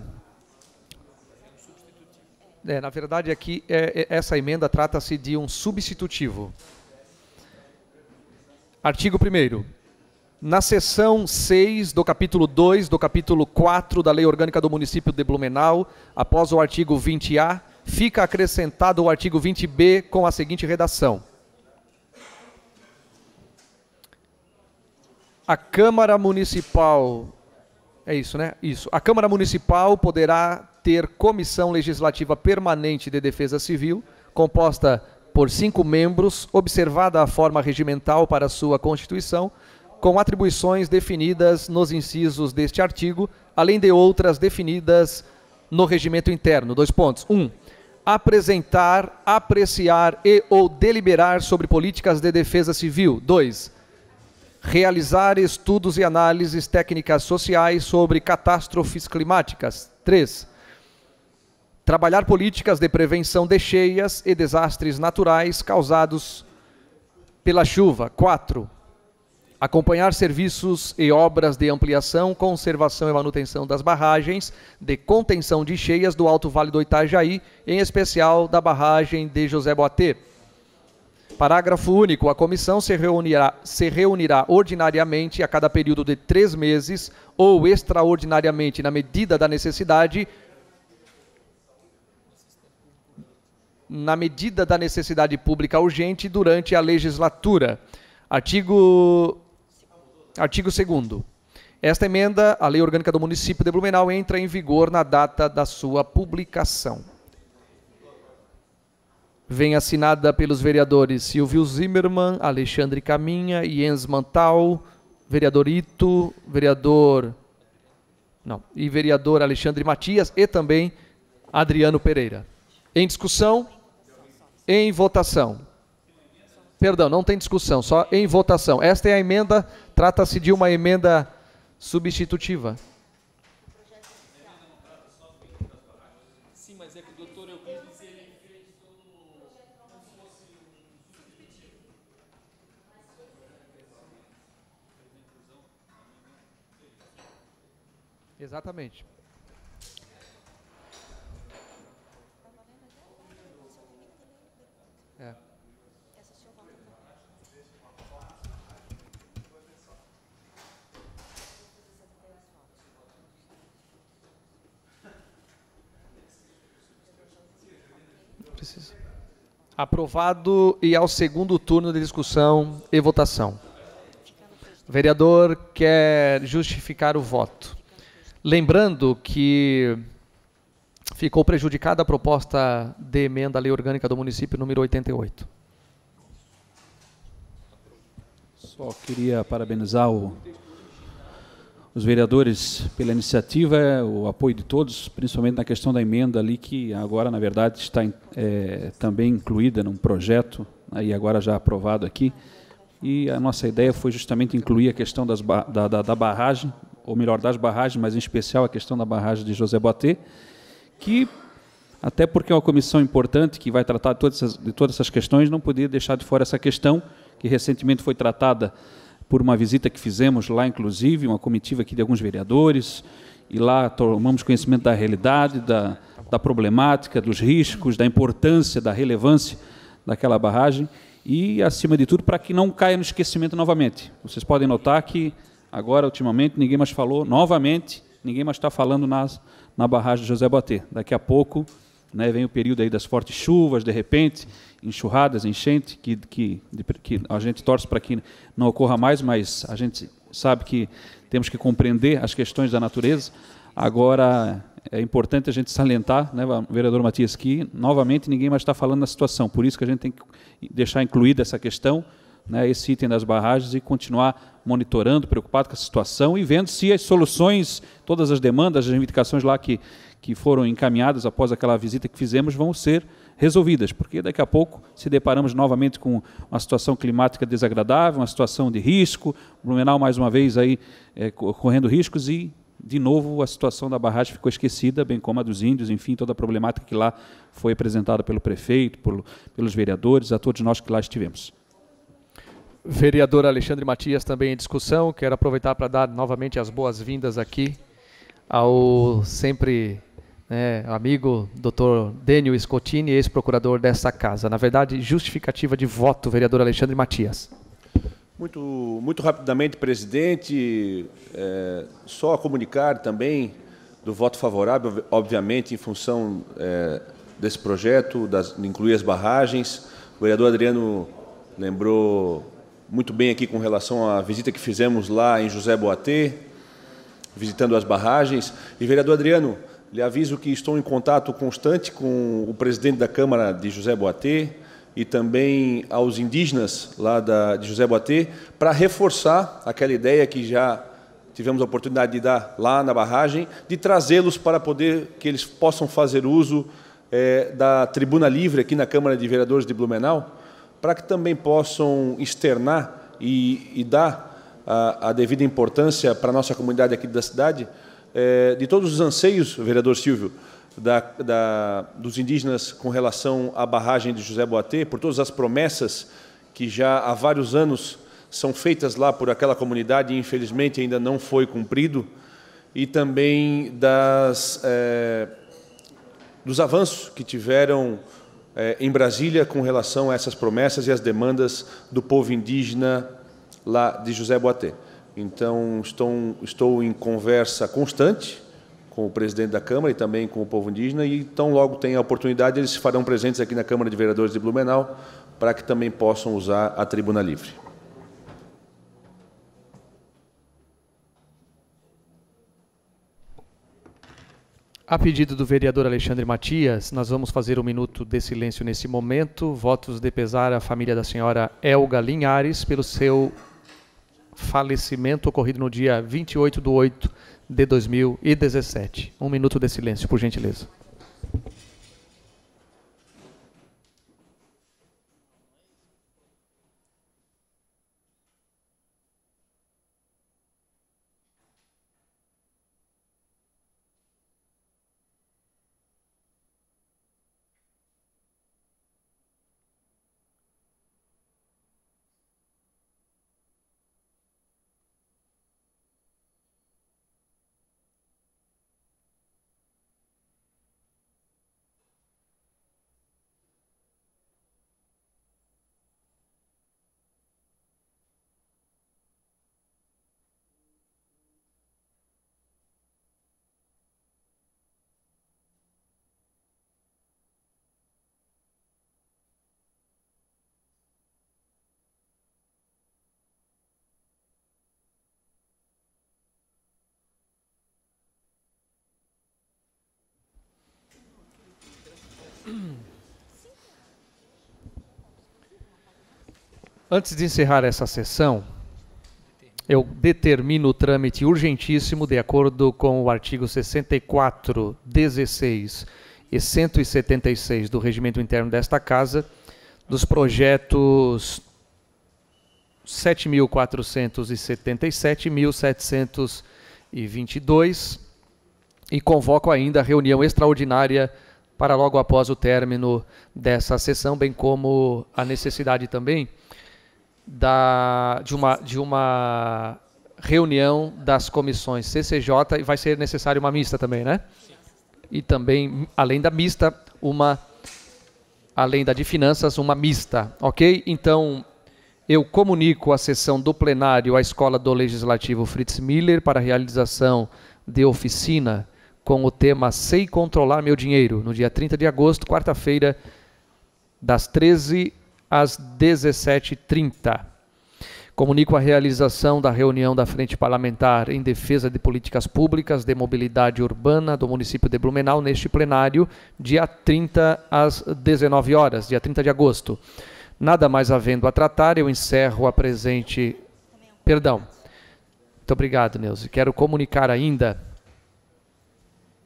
Speaker 14: É, na verdade, aqui é, é essa emenda trata-se de um substitutivo. Artigo 1. Na seção 6 do capítulo 2 do capítulo 4 da Lei Orgânica do Município de Blumenau, após o artigo 20A, fica acrescentado o artigo 20B com a seguinte redação: A Câmara Municipal é isso, né? Isso. A Câmara Municipal poderá ter comissão legislativa permanente de defesa civil, composta por cinco membros, observada a forma regimental para sua constituição, com atribuições definidas nos incisos deste artigo, além de outras definidas no regimento interno. Dois pontos. Um, apresentar, apreciar e ou deliberar sobre políticas de defesa civil. Dois, realizar estudos e análises técnicas sociais sobre catástrofes climáticas. 3. Trabalhar políticas de prevenção de cheias e desastres naturais causados pela chuva. 4. Acompanhar serviços e obras de ampliação, conservação e manutenção das barragens de contenção de cheias do Alto Vale do Itajaí, em especial da barragem de José Boatê. Parágrafo único. A comissão se reunirá, se reunirá ordinariamente a cada período de três meses ou extraordinariamente na medida da necessidade. Na medida da necessidade pública urgente durante a legislatura. Artigo, artigo 2. Esta emenda à Lei Orgânica do Município de Blumenau entra em vigor na data da sua publicação vem assinada pelos vereadores Silvio Zimmermann, Alexandre Caminha, Jens Mantal, vereador Ito, vereador não, e vereador Alexandre Matias e também Adriano Pereira. Em discussão? Em votação. Perdão, não tem discussão, só em votação. Esta é a emenda, trata-se de uma emenda substitutiva. Exatamente. É. Aprovado e ao segundo turno de discussão e votação. O vereador quer justificar o voto. Lembrando que ficou prejudicada a proposta de emenda à lei orgânica do município número 88.
Speaker 11: Só queria parabenizar o, os vereadores pela iniciativa, é, o apoio de todos, principalmente na questão da emenda ali, que agora, na verdade, está é, também incluída num projeto, aí né, agora já aprovado aqui. E a nossa ideia foi justamente incluir a questão das, da, da, da barragem, ou melhor, das barragens, mas em especial a questão da barragem de José Boatê, que, até porque é uma comissão importante que vai tratar de todas essas, de todas essas questões, não podia deixar de fora essa questão que recentemente foi tratada por uma visita que fizemos lá, inclusive, uma comitiva aqui de alguns vereadores, e lá tomamos conhecimento da realidade, da, da problemática, dos riscos, da importância, da relevância daquela barragem e, acima de tudo, para que não caia no esquecimento novamente. Vocês podem notar que Agora, ultimamente, ninguém mais falou, novamente, ninguém mais está falando nas, na barragem de José Batê. Daqui a pouco né, vem o período aí das fortes chuvas, de repente, enxurradas, enchente, que, que, que a gente torce para que não ocorra mais, mas a gente sabe que temos que compreender as questões da natureza. Agora, é importante a gente salientar, né, vereador Matias, que novamente ninguém mais está falando da situação, por isso que a gente tem que deixar incluída essa questão né, esse item das barragens e continuar monitorando, preocupado com a situação e vendo se as soluções, todas as demandas, as reivindicações lá que, que foram encaminhadas após aquela visita que fizemos vão ser resolvidas, porque daqui a pouco se deparamos novamente com uma situação climática desagradável, uma situação de risco, Blumenau mais uma vez aí é, correndo riscos e de novo a situação da barragem ficou esquecida, bem como a dos índios, enfim, toda a problemática que lá foi apresentada pelo prefeito, por, pelos vereadores, a todos nós que lá estivemos.
Speaker 14: Vereador Alexandre Matias também em discussão. Quero aproveitar para dar novamente as boas-vindas aqui ao sempre né, amigo Dr. Dênio Scottini, ex-procurador dessa casa. Na verdade, justificativa de voto, vereador Alexandre Matias.
Speaker 3: Muito, muito rapidamente, presidente, é, só comunicar também do voto favorável, obviamente, em função é, desse projeto, das, de incluir as barragens. O vereador Adriano lembrou muito bem aqui com relação à visita que fizemos lá em José Boatê, visitando as barragens. E, vereador Adriano, lhe aviso que estou em contato constante com o presidente da Câmara de José Boatê e também aos indígenas lá da, de José Boatê para reforçar aquela ideia que já tivemos a oportunidade de dar lá na barragem, de trazê-los para poder que eles possam fazer uso é, da tribuna livre aqui na Câmara de Vereadores de Blumenau, para que também possam externar e, e dar a, a, devida importância para a nossa comunidade aqui da cidade, é, de todos os anseios, vereador Silvio, da, da, dos indígenas com relação à barragem de José Boatê, por todas as promessas que já há vários anos são feitas lá por aquela comunidade e, infelizmente, ainda não foi cumprido, e também das, é, dos avanços que tiveram é, em Brasília com relação a essas promessas e as demandas do povo indígena lá de José Boatê. Então, estou, estou em conversa constante com o presidente da Câmara e também com o povo indígena, e tão logo tem a oportunidade, eles se farão presentes aqui na Câmara de Vereadores de Blumenau, para que também possam usar a tribuna livre.
Speaker 14: A pedido do vereador Alexandre Matias, nós vamos fazer um minuto de silêncio nesse momento. Votos de pesar à família da senhora Elga Linhares pelo seu falecimento ocorrido no dia 28 de 8 de 2017. Um minuto de silêncio, por gentileza. Antes de encerrar essa sessão, eu determino o trâmite urgentíssimo de acordo com o artigo 64, 16 e 176 do Regimento Interno desta Casa, dos projetos 7.477 1.722 e convoco ainda a reunião extraordinária para logo após o término dessa sessão, bem como a necessidade também da, de, uma, de uma reunião das comissões CCJ e vai ser necessário uma mista também, né? E também, além da mista, uma além da de finanças, uma mista, ok? Então, eu comunico a sessão do plenário à Escola do Legislativo Fritz Miller para realização de oficina com o tema Sei Controlar Meu Dinheiro, no dia 30 de agosto, quarta-feira, das 13 às 17h30. Comunico a realização da reunião da Frente Parlamentar em Defesa de Políticas Públicas de Mobilidade Urbana do município de Blumenau neste plenário, dia 30 às 19 horas, dia 30 de agosto. Nada mais havendo a tratar, eu encerro a presente. Perdão. Muito obrigado, Neuze. Quero comunicar ainda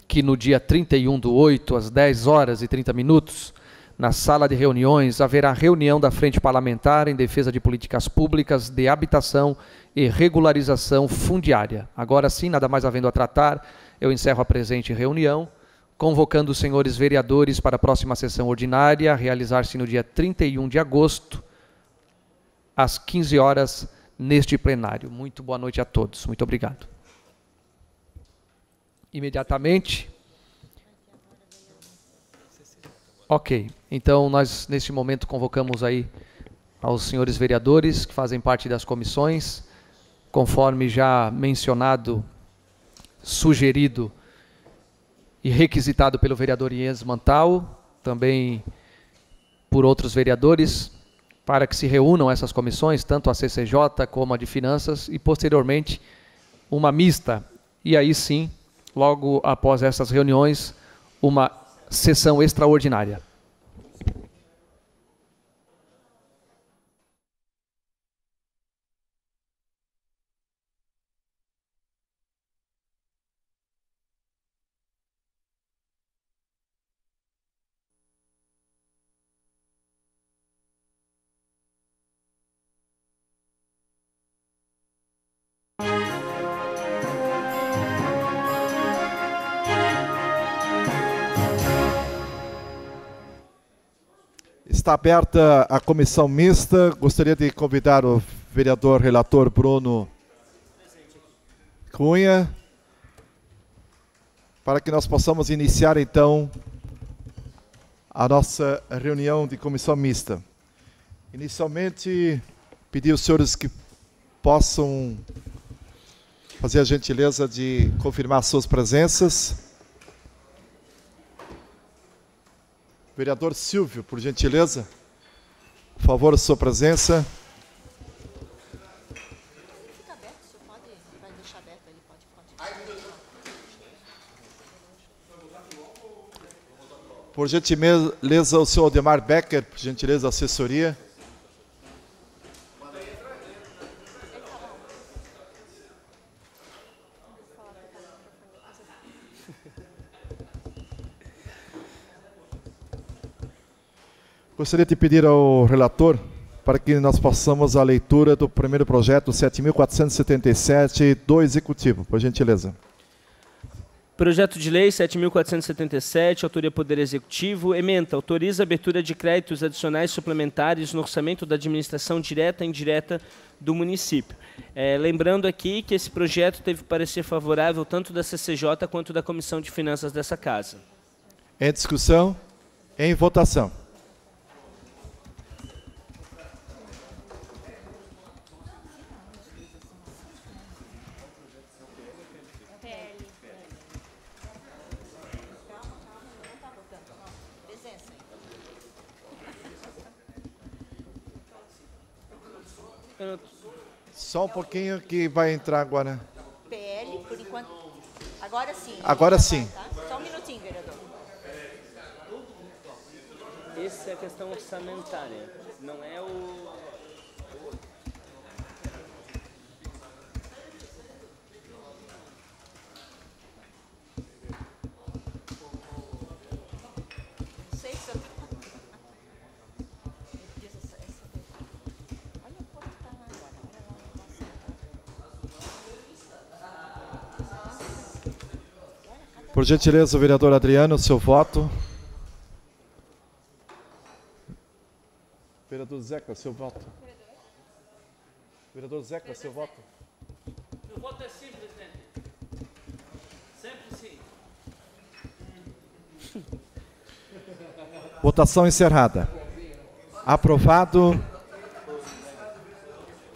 Speaker 14: que no dia 31 do 8, às 10 horas e 30 minutos, na sala de reuniões haverá reunião da Frente Parlamentar em defesa de políticas públicas de habitação e regularização fundiária. Agora sim, nada mais havendo a tratar, eu encerro a presente reunião, convocando os senhores vereadores para a próxima sessão ordinária, realizar-se no dia 31 de agosto, às 15 horas, neste plenário. Muito boa noite a todos. Muito obrigado. Imediatamente. Ok. Então, nós neste momento convocamos aí aos senhores vereadores que fazem parte das comissões, conforme já mencionado, sugerido e requisitado pelo vereador Ies Mantal, também por outros vereadores, para que se reúnam essas comissões, tanto a CCJ como a de Finanças, e posteriormente uma mista. E aí sim, logo após essas reuniões, uma sessão extraordinária.
Speaker 15: Está aberta a comissão mista. Gostaria de convidar o vereador relator Bruno Cunha para que nós possamos iniciar então a nossa reunião de comissão mista. Inicialmente, pedi aos senhores que possam fazer a gentileza de confirmar suas presenças. Vereador Silvio, por gentileza. Por favor, a sua presença. Por gentileza, o senhor Odemar Becker, por gentileza, assessoria. Gostaria de pedir ao relator para que nós façamos a leitura do primeiro projeto 7.477 do Executivo, por gentileza.
Speaker 8: Projeto de Lei 7.477, autoria Poder Executivo, ementa, autoriza a abertura de créditos adicionais suplementares no orçamento da administração direta e indireta do município. É, lembrando aqui que esse projeto teve parecer favorável tanto da CCJ quanto da Comissão de Finanças dessa Casa.
Speaker 15: Em discussão, em votação. cantos. Só um pouquinho que vai entrar agora.
Speaker 6: PL, por enquanto. Agora sim. Agora tá sim. Tá? Só um minutinho, vereador.
Speaker 8: Essa é a questão orçamentária, não é o
Speaker 15: Por gentileza, o vereador Adriano, seu voto. Vereador Zeca, seu voto. Vereador Zeca, seu voto. Meu voto é sim, presidente.
Speaker 8: Sempre sim.
Speaker 15: Votação encerrada. Aprovado.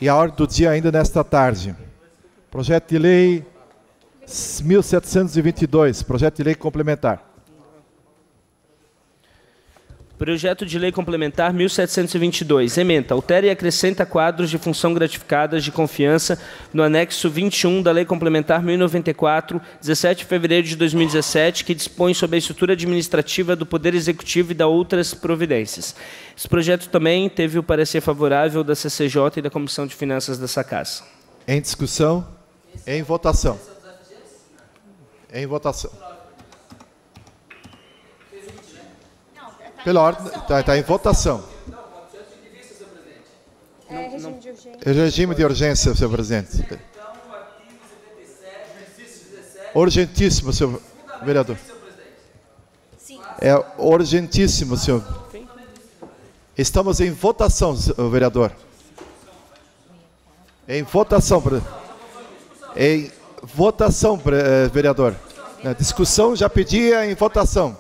Speaker 15: E a ordem do dia ainda nesta tarde. Projeto de lei 1722, projeto de lei complementar.
Speaker 8: Projeto de Lei Complementar 1722. Emenda. Altera e acrescenta quadros de função gratificadas de confiança no anexo 21 da Lei Complementar 1094, 17 de fevereiro de 2017, que dispõe sobre a estrutura administrativa do Poder Executivo e da outras providências. Esse projeto também teve o parecer favorável da CCJ e da Comissão de Finanças dessa Casa. Em
Speaker 15: discussão?
Speaker 8: Em votação. Em votação.
Speaker 15: Pela ordem, está tá em votação. É regime de urgência. regime de urgência, senhor presidente. Então, urgentíssimo, senhor vereador. É urgentíssimo, senhor. Estamos em votação, vereador. Em votação, presidente. Em Votação, eh, vereador. Né, discussão já pedia em votação.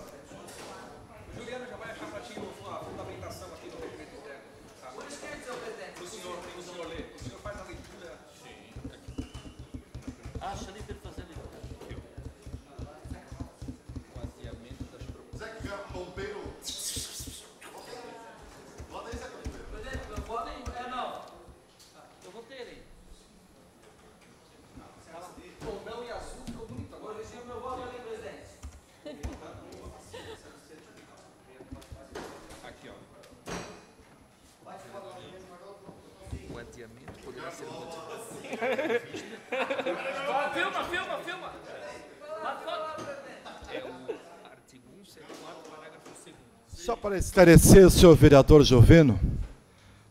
Speaker 15: para esclarecer o senhor vereador Joveno,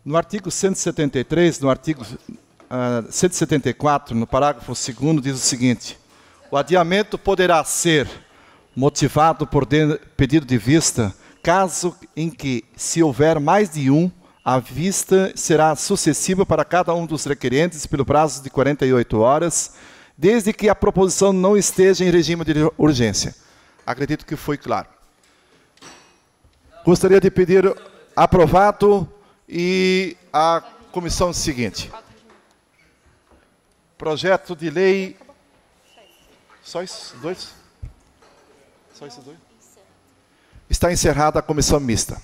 Speaker 15: no artigo 173, no artigo uh, ah, 174, no parágrafo 2 diz o seguinte, o adiamento poderá ser motivado por de, pedido de vista, caso em que, se houver mais de um, a vista será sucessiva para cada um dos requerentes pelo prazo de 48 horas, desde que a proposição não esteja em regime de urgência. Acredito que foi claro. Gostaria de pedir aprovado e a comissão seguinte. Projeto de lei. Só esses dois? Só esses dois? Está encerrada a comissão mista.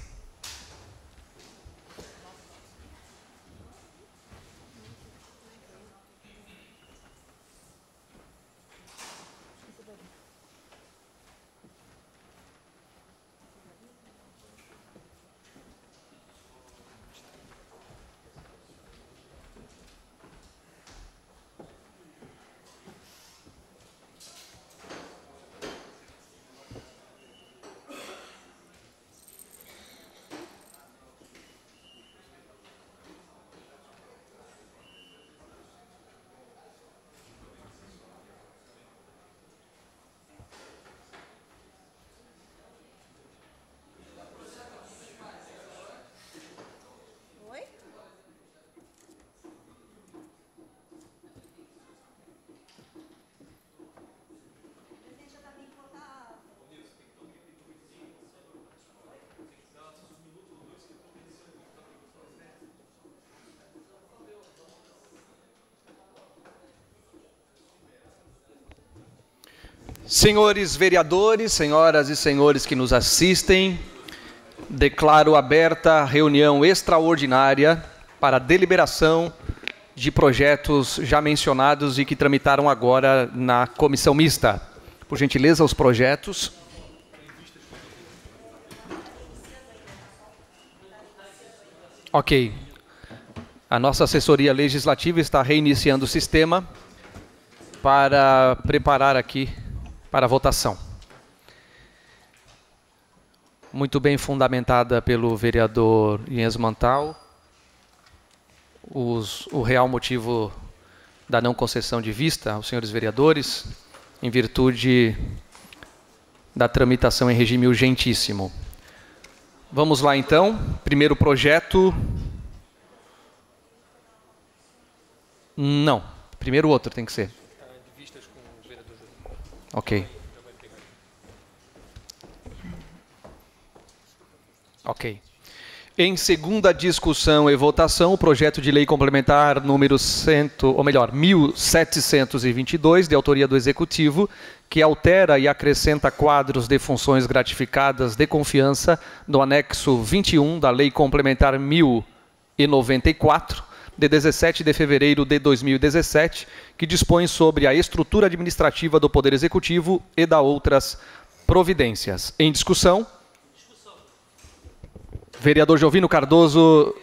Speaker 14: Senhores vereadores, senhoras e senhores que nos assistem, declaro aberta a reunião extraordinária para deliberação de projetos já mencionados e que tramitaram agora na comissão mista. Por gentileza, os projetos. Ok. A nossa assessoria legislativa está reiniciando o sistema para preparar aqui para a votação. Muito bem fundamentada pelo vereador Inês Mantal, os, o real motivo da não concessão de vista aos senhores vereadores, em virtude da tramitação em regime urgentíssimo. Vamos lá então, primeiro projeto. Não, primeiro outro tem que ser. Ok.
Speaker 15: Ok. Em
Speaker 14: segunda discussão e votação, o projeto de lei complementar número 100, ou melhor, 1722, de autoria do executivo, que altera e acrescenta quadros de funções gratificadas de confiança no anexo 21 da lei complementar 1094, de 17 de fevereiro de 2017, que dispõe sobre a estrutura administrativa do Poder Executivo e da outras providências. Em discussão, vereador Jovino Cardoso.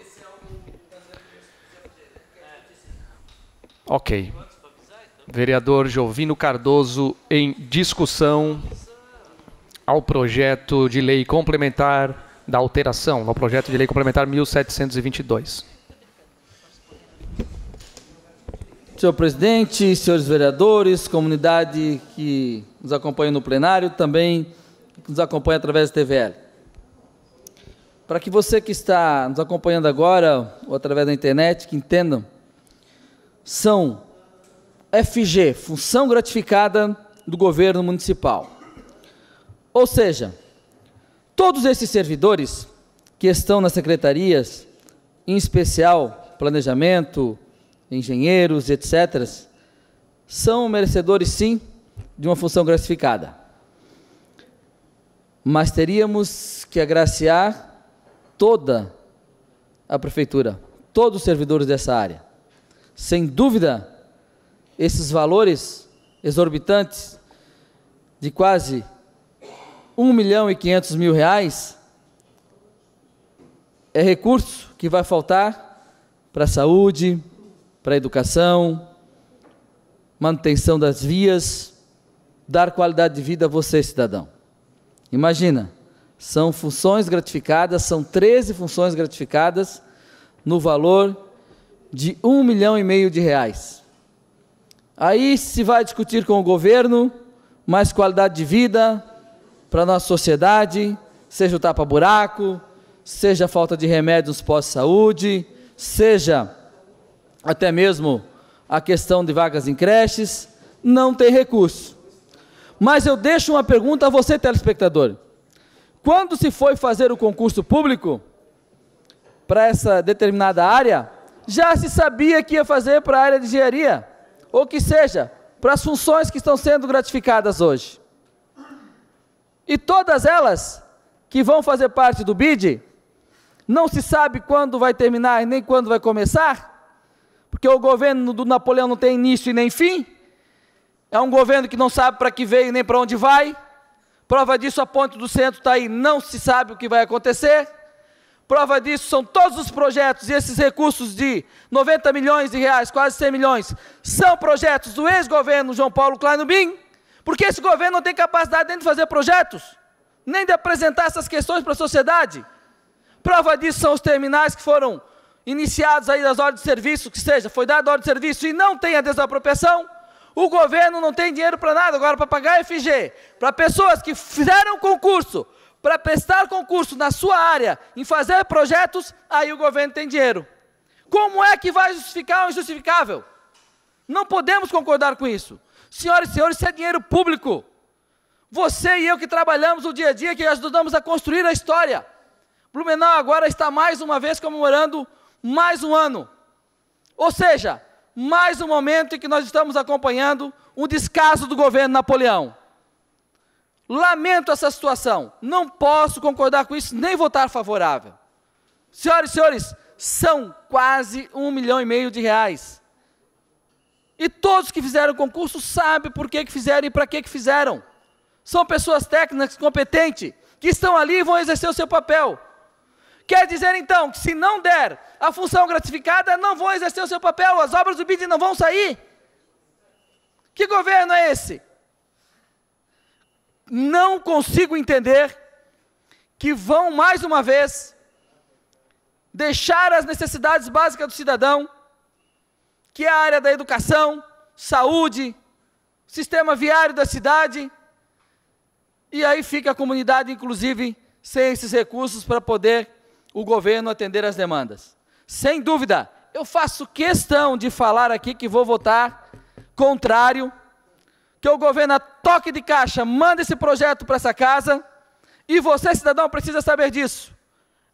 Speaker 14: Ok. Vereador Jovino Cardoso em discussão ao projeto de lei complementar da alteração, no projeto de lei complementar
Speaker 7: 1722. Senhor presidente, senhores vereadores, comunidade que nos acompanha no plenário, também que nos acompanha através da TVL. Para que você que está nos acompanhando agora ou através da internet, que entendam, são FG, função gratificada do governo municipal. Ou seja, todos esses servidores que estão nas secretarias, em especial planejamento, engenheiros, etc., são merecedores, sim, de uma função gratificada. Mas teríamos que agraciar toda a prefeitura, todos os servidores dessa área. Sem dúvida, esses valores exorbitantes de quase 1 milhão e 500 mil reais é recurso que vai faltar para a saúde, para a educação, manutenção das vias, dar qualidade de vida a você, cidadão. Imagina, são funções gratificadas, são 13 funções gratificadas no valor de um milhão e meio de reais. Aí se vai discutir com o governo mais qualidade de vida para a nossa sociedade, seja o tapa-buraco, seja a falta de remédios pós-saúde, seja até mesmo a questão de vagas em creches, não tem recurso. Mas eu deixo uma pergunta a você, telespectador. Quando se foi fazer o concurso público para essa determinada área, já se sabia que ia fazer para a área de engenharia, ou que seja, para as funções que estão sendo gratificadas hoje. E todas elas que vão fazer parte do BID, não se sabe quando vai terminar e nem quando vai começar, porque o governo do Napoleão não tem início e nem fim. É um governo que não sabe para que veio nem para onde vai. Prova disso, a ponte do centro está aí, não se sabe o que vai acontecer. Prova disso são todos os projetos e esses recursos de 90 milhões de reais, quase 100 milhões, são projetos do ex-governo João Paulo Kleinubin, porque esse governo não tem capacidade nem de fazer projetos, nem de apresentar essas questões para a sociedade. Prova disso são os terminais que foram iniciados aí das horas de serviço, que seja, foi dada a hora de serviço e não tem a desapropriação, o governo não tem dinheiro para nada agora para pagar a FG. Para pessoas que fizeram concurso, para prestar concurso na sua área, em fazer projetos, aí o governo tem dinheiro. Como é que vai justificar o injustificável? Não podemos concordar com isso. Senhoras e senhores, isso é dinheiro público. Você e eu que trabalhamos o dia a dia, que ajudamos a construir a história. Blumenau agora está mais uma vez comemorando mais um ano. Ou seja, mais um momento em que nós estamos acompanhando um descaso do governo Napoleão. Lamento essa situação, não posso concordar com isso nem votar favorável. Senhoras e senhores, são quase um milhão e meio de reais. E todos que fizeram o concurso sabem por que, que fizeram e para que, que fizeram. São pessoas técnicas competentes que estão ali e vão exercer o seu papel. Quer dizer então que se não der a função gratificada, não vão exercer o seu papel, as obras do BID não vão sair? Que governo é esse? Não consigo entender que vão mais uma vez deixar as necessidades básicas do cidadão, que é a área da educação, saúde, sistema viário da cidade, e aí fica a comunidade, inclusive, sem esses recursos para poder o governo atender às demandas. Sem dúvida, eu faço questão de falar aqui que vou votar contrário, que o governo a toque de caixa manda esse projeto para essa casa e você, cidadão, precisa saber disso.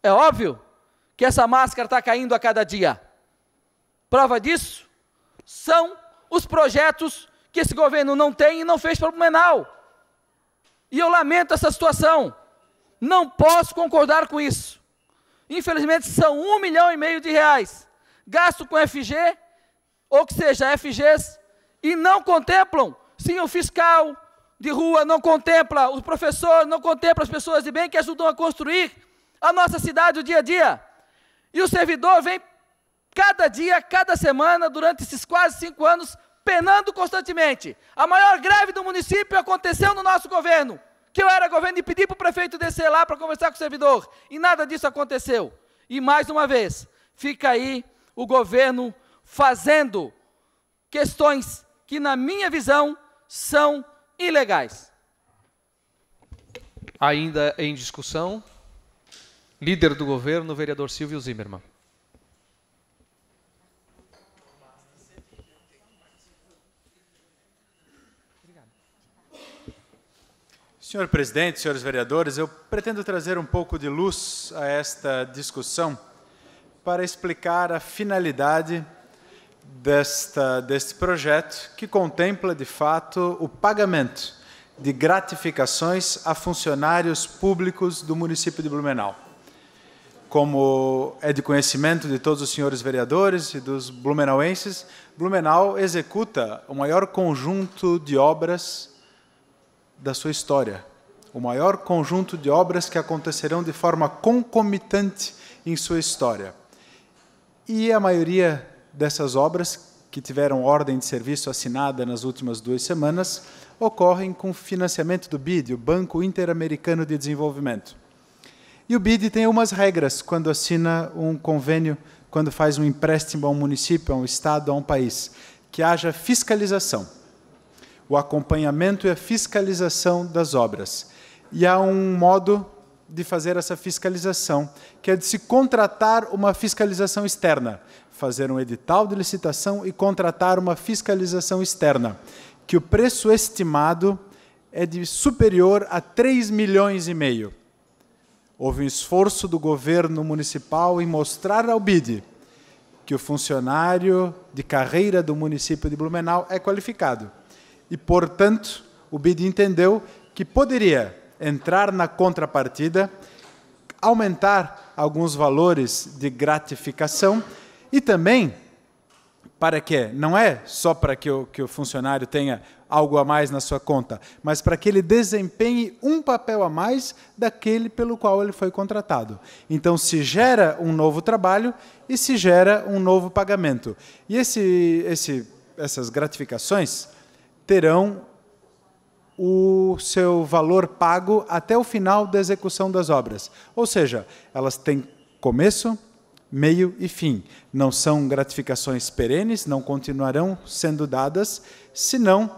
Speaker 7: É óbvio que essa máscara está caindo a cada dia. Prova disso são os projetos que esse governo não tem e não fez para o Blumenau. E eu lamento essa situação. Não posso concordar com isso. Infelizmente, são um milhão e meio de reais. Gasto com FG, ou que seja, FGs, e não contemplam, sim, o fiscal de rua não contempla, o professor não contempla as pessoas de bem que ajudam a construir a nossa cidade o dia a dia. E o servidor vem cada dia, cada semana, durante esses quase cinco anos, penando constantemente. A maior greve do município aconteceu no nosso governo que eu era governo e pedi para o prefeito descer lá para conversar com o servidor. E nada disso aconteceu. E mais uma vez, fica aí o governo fazendo questões que, na minha visão, são ilegais.
Speaker 14: Ainda em discussão, líder do governo, vereador Silvio Zimmermann.
Speaker 9: Senhor presidente,
Speaker 13: senhores vereadores, eu pretendo trazer um pouco de luz a esta discussão para explicar a finalidade desta, deste projeto, que contempla, de fato, o pagamento de gratificações a funcionários públicos do município de Blumenau. Como é de conhecimento de todos os senhores vereadores e dos blumenauenses, Blumenau executa o maior conjunto de obras da sua história, o maior conjunto de obras que acontecerão de forma concomitante em sua história. E a maioria dessas obras, que tiveram ordem de serviço assinada nas últimas duas semanas, ocorrem com financiamento do BID, o Banco Interamericano de Desenvolvimento. E o BID tem algumas regras quando assina um convênio, quando faz um empréstimo a um município, a um estado, a um país, que haja fiscalização o acompanhamento e a fiscalização das obras. E há um modo de fazer essa fiscalização, que é de se contratar uma fiscalização externa, fazer um edital de licitação e contratar uma fiscalização externa, que o preço estimado é de superior a 3 milhões e meio. Houve um esforço do governo municipal em mostrar ao BID que o funcionário de carreira do município de Blumenau é qualificado e, portanto, o BID entendeu que poderia entrar na contrapartida, aumentar alguns valores de gratificação e também para que não é só para que o, que o funcionário tenha algo a mais na sua conta, mas para que ele desempenhe um papel a mais daquele pelo qual ele foi contratado. Então se gera um novo trabalho e se gera um novo pagamento. E esse, esse, essas gratificações terão o seu valor pago até o final da execução das obras. Ou seja, elas têm começo, meio e fim. Não são gratificações perenes, não continuarão sendo dadas, senão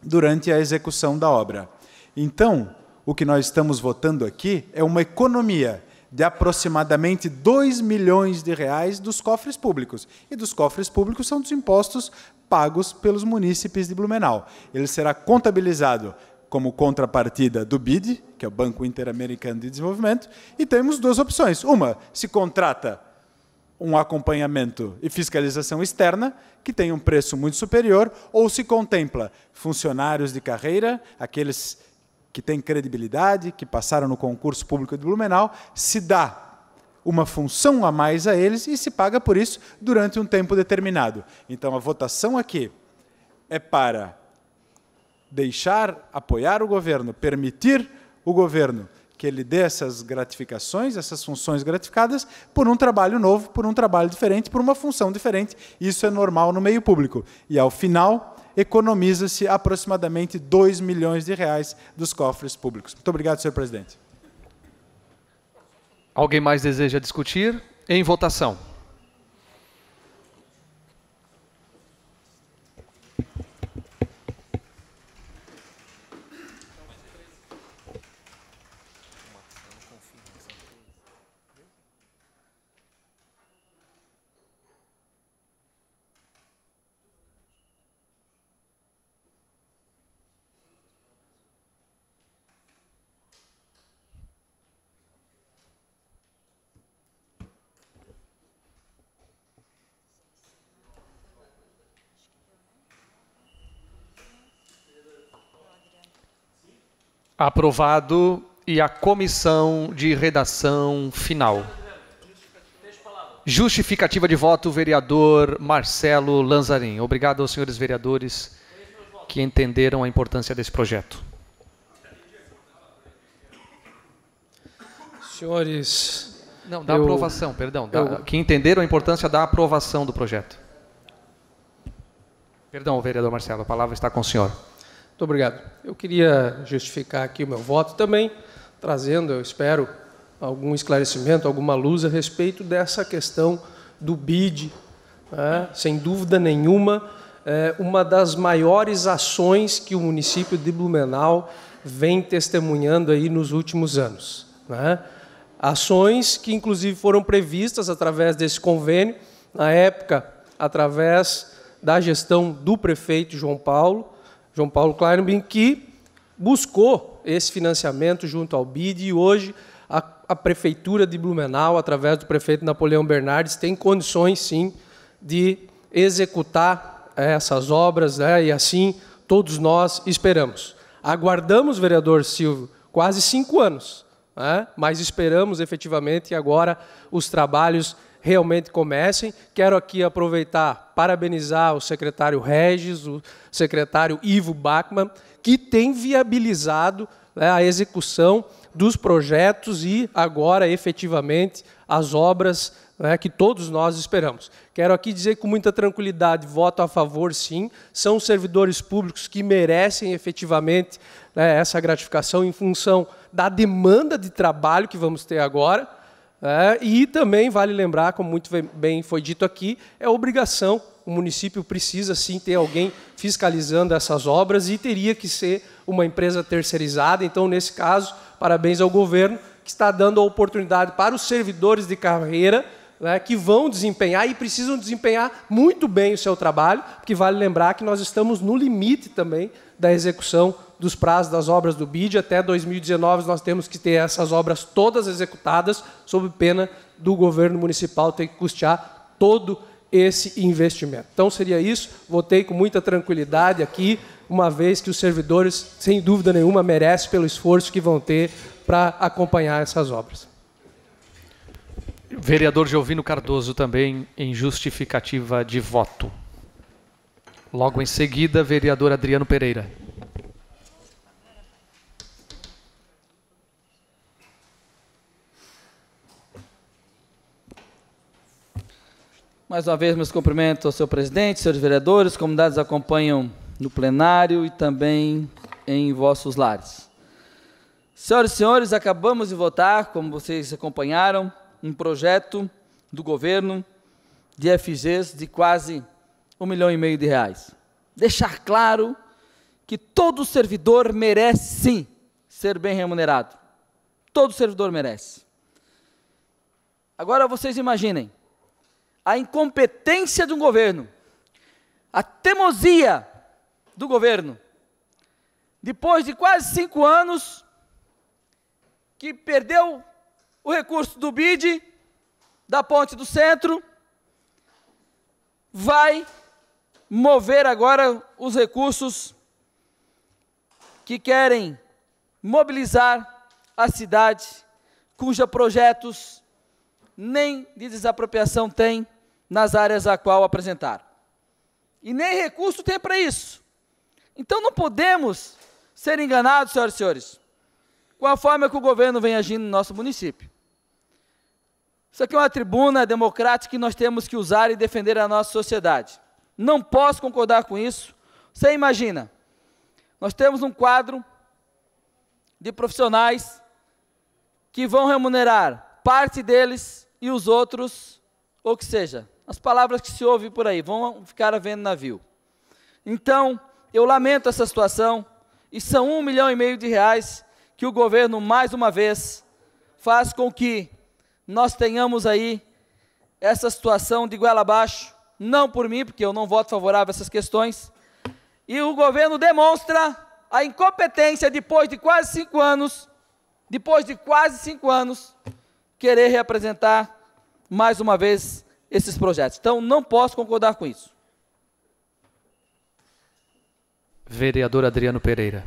Speaker 13: durante a execução da obra. Então, o que nós estamos votando aqui é uma economia de aproximadamente 2 milhões de reais dos cofres públicos. E dos cofres públicos são dos impostos pagos pelos munícipes de Blumenau. Ele será contabilizado como contrapartida do BID, que é o Banco Interamericano de Desenvolvimento, e temos duas opções. Uma, se contrata um acompanhamento e fiscalização externa, que tem um preço muito superior, ou se contempla funcionários de carreira, aqueles que têm credibilidade, que passaram no concurso público de Blumenau, se dá uma função a mais a eles e se paga por isso durante um tempo determinado. Então a votação aqui é para deixar, apoiar o governo, permitir o governo que ele dê essas gratificações, essas funções gratificadas, por um trabalho novo, por um trabalho diferente, por uma função diferente. Isso é normal no meio público. E ao final, economiza-se aproximadamente 2 milhões de reais dos cofres públicos. Muito obrigado, senhor presidente.
Speaker 14: Alguém mais deseja discutir? Em votação. Aprovado e a comissão de redação final. Justificativa de voto, vereador Marcelo Lanzarin. Obrigado aos senhores vereadores que entenderam a importância desse projeto.
Speaker 10: Senhores. Não, da eu, aprovação, perdão. Da, eu,
Speaker 14: que entenderam a importância da aprovação do projeto. Perdão, vereador Marcelo, a palavra está com o senhor. Muito obrigado. Eu queria justificar aqui o meu voto também,
Speaker 10: trazendo, eu espero, algum esclarecimento, alguma luz a respeito dessa questão do BID. Né? Sem dúvida nenhuma, é uma das maiores ações que o município de Blumenau vem testemunhando aí nos últimos anos. Né? Ações que, inclusive, foram previstas através desse convênio, na época, através da gestão do prefeito João Paulo, João Paulo Kleinbin, que buscou esse financiamento junto ao BID e hoje a, a Prefeitura de Blumenau, através do prefeito Napoleão Bernardes, tem condições, sim, de executar eh, essas obras né, e assim todos nós esperamos. Aguardamos, vereador Silvio, quase cinco anos, né, mas esperamos efetivamente agora os trabalhos realmente comecem. Quero aqui aproveitar, parabenizar o secretário Regis, o secretário Ivo Bachmann, que tem viabilizado né, a execução dos projetos e agora, efetivamente, as obras né, que todos nós esperamos. Quero aqui dizer com muita tranquilidade, voto a favor, sim. São servidores públicos que merecem efetivamente né, essa gratificação em função da demanda de trabalho que vamos ter agora é, e também vale lembrar, como muito bem foi dito aqui, é obrigação, o município precisa sim ter alguém fiscalizando essas obras e teria que ser uma empresa terceirizada. Então, nesse caso, parabéns ao governo que está dando a oportunidade para os servidores de carreira né, que vão desempenhar e precisam desempenhar muito bem o seu trabalho, porque vale lembrar que nós estamos no limite também da execução dos prazos das obras do BID. Até 2019, nós temos que ter essas obras todas executadas, sob pena do governo municipal ter que custear todo esse investimento. Então, seria isso. Votei com muita tranquilidade aqui, uma vez que os servidores, sem dúvida nenhuma, merecem pelo esforço que vão ter para acompanhar essas obras.
Speaker 14: Vereador Giovino Cardoso também em justificativa de voto. Logo em seguida, vereador Adriano Pereira.
Speaker 7: Mais uma vez, meus cumprimentos ao senhor presidente, senhores vereadores, comunidades acompanham no plenário e também em vossos lares. Senhoras e senhores, acabamos de votar, como vocês acompanharam, um projeto do governo de FGs de quase um milhão e meio de reais. Deixar claro que todo servidor merece sim ser bem remunerado. Todo servidor merece. Agora vocês imaginem a incompetência de um governo, a teimosia do governo. Depois de quase cinco anos, que perdeu o recurso do BID, da ponte do centro, vai mover agora os recursos que querem mobilizar a cidade, cuja projetos nem de desapropriação tem nas áreas a qual apresentar. E nem recurso tem para isso. Então não podemos ser enganados, senhoras e senhores, com a forma que o governo vem agindo no nosso município. Isso aqui é uma tribuna democrática que nós temos que usar e defender a nossa sociedade. Não posso concordar com isso. Você imagina, nós temos um quadro de profissionais que vão remunerar parte deles e os outros, ou que seja, as palavras que se ouve por aí, vão ficar à venda navio. Então, eu lamento essa situação, e são um milhão e meio de reais que o governo, mais uma vez, faz com que nós tenhamos aí essa situação de goela abaixo, não por mim, porque eu não voto favorável a essas questões. E o governo demonstra a incompetência depois de quase cinco anos, depois de quase cinco anos, querer reapresentar mais uma vez esses projetos. Então, não posso concordar com isso.
Speaker 14: Vereador Adriano Pereira.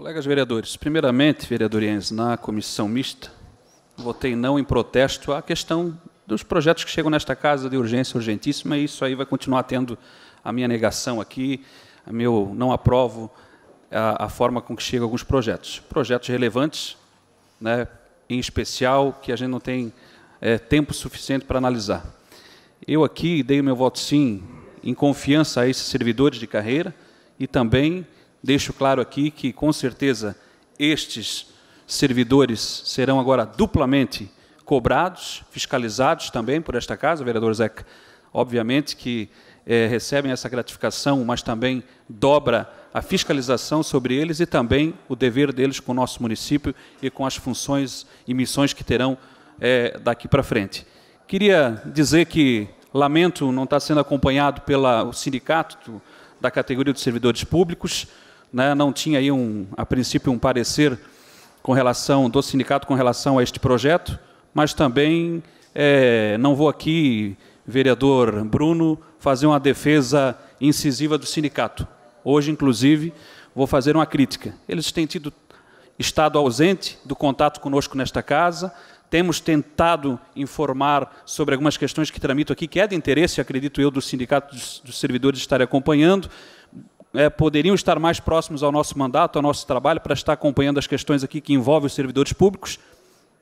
Speaker 11: Colegas vereadores, primeiramente, vereador Iens, na comissão mista, votei não em protesto à questão dos projetos que chegam nesta casa de urgência urgentíssima, e isso aí vai continuar tendo a minha negação aqui, a meu não aprovo a, a forma com que chegam alguns projetos. Projetos relevantes, né, em especial, que a gente não tem é, tempo suficiente para analisar. Eu aqui dei o meu voto sim, em confiança a esses servidores de carreira e também Deixo claro aqui que, com certeza, estes servidores serão agora duplamente cobrados, fiscalizados também por esta casa, vereador Zeca. Obviamente que é, recebem essa gratificação, mas também dobra a fiscalização sobre eles e também o dever deles com o nosso município e com as funções e missões que terão é, daqui para frente. Queria dizer que lamento não estar tá sendo acompanhado pelo sindicato da categoria dos servidores públicos né, não tinha aí, um, a princípio, um parecer com relação do sindicato com relação a este projeto, mas também é, não vou aqui, vereador Bruno, fazer uma defesa incisiva do sindicato. Hoje, inclusive, vou fazer uma crítica. Eles têm tido estado ausente do contato conosco nesta casa, temos tentado informar sobre algumas questões que tramito aqui, que é de interesse, acredito eu, do Sindicato dos, dos Servidores estar acompanhando, é, poderiam estar mais próximos ao nosso mandato, ao nosso trabalho, para estar acompanhando as questões aqui que envolvem os servidores públicos.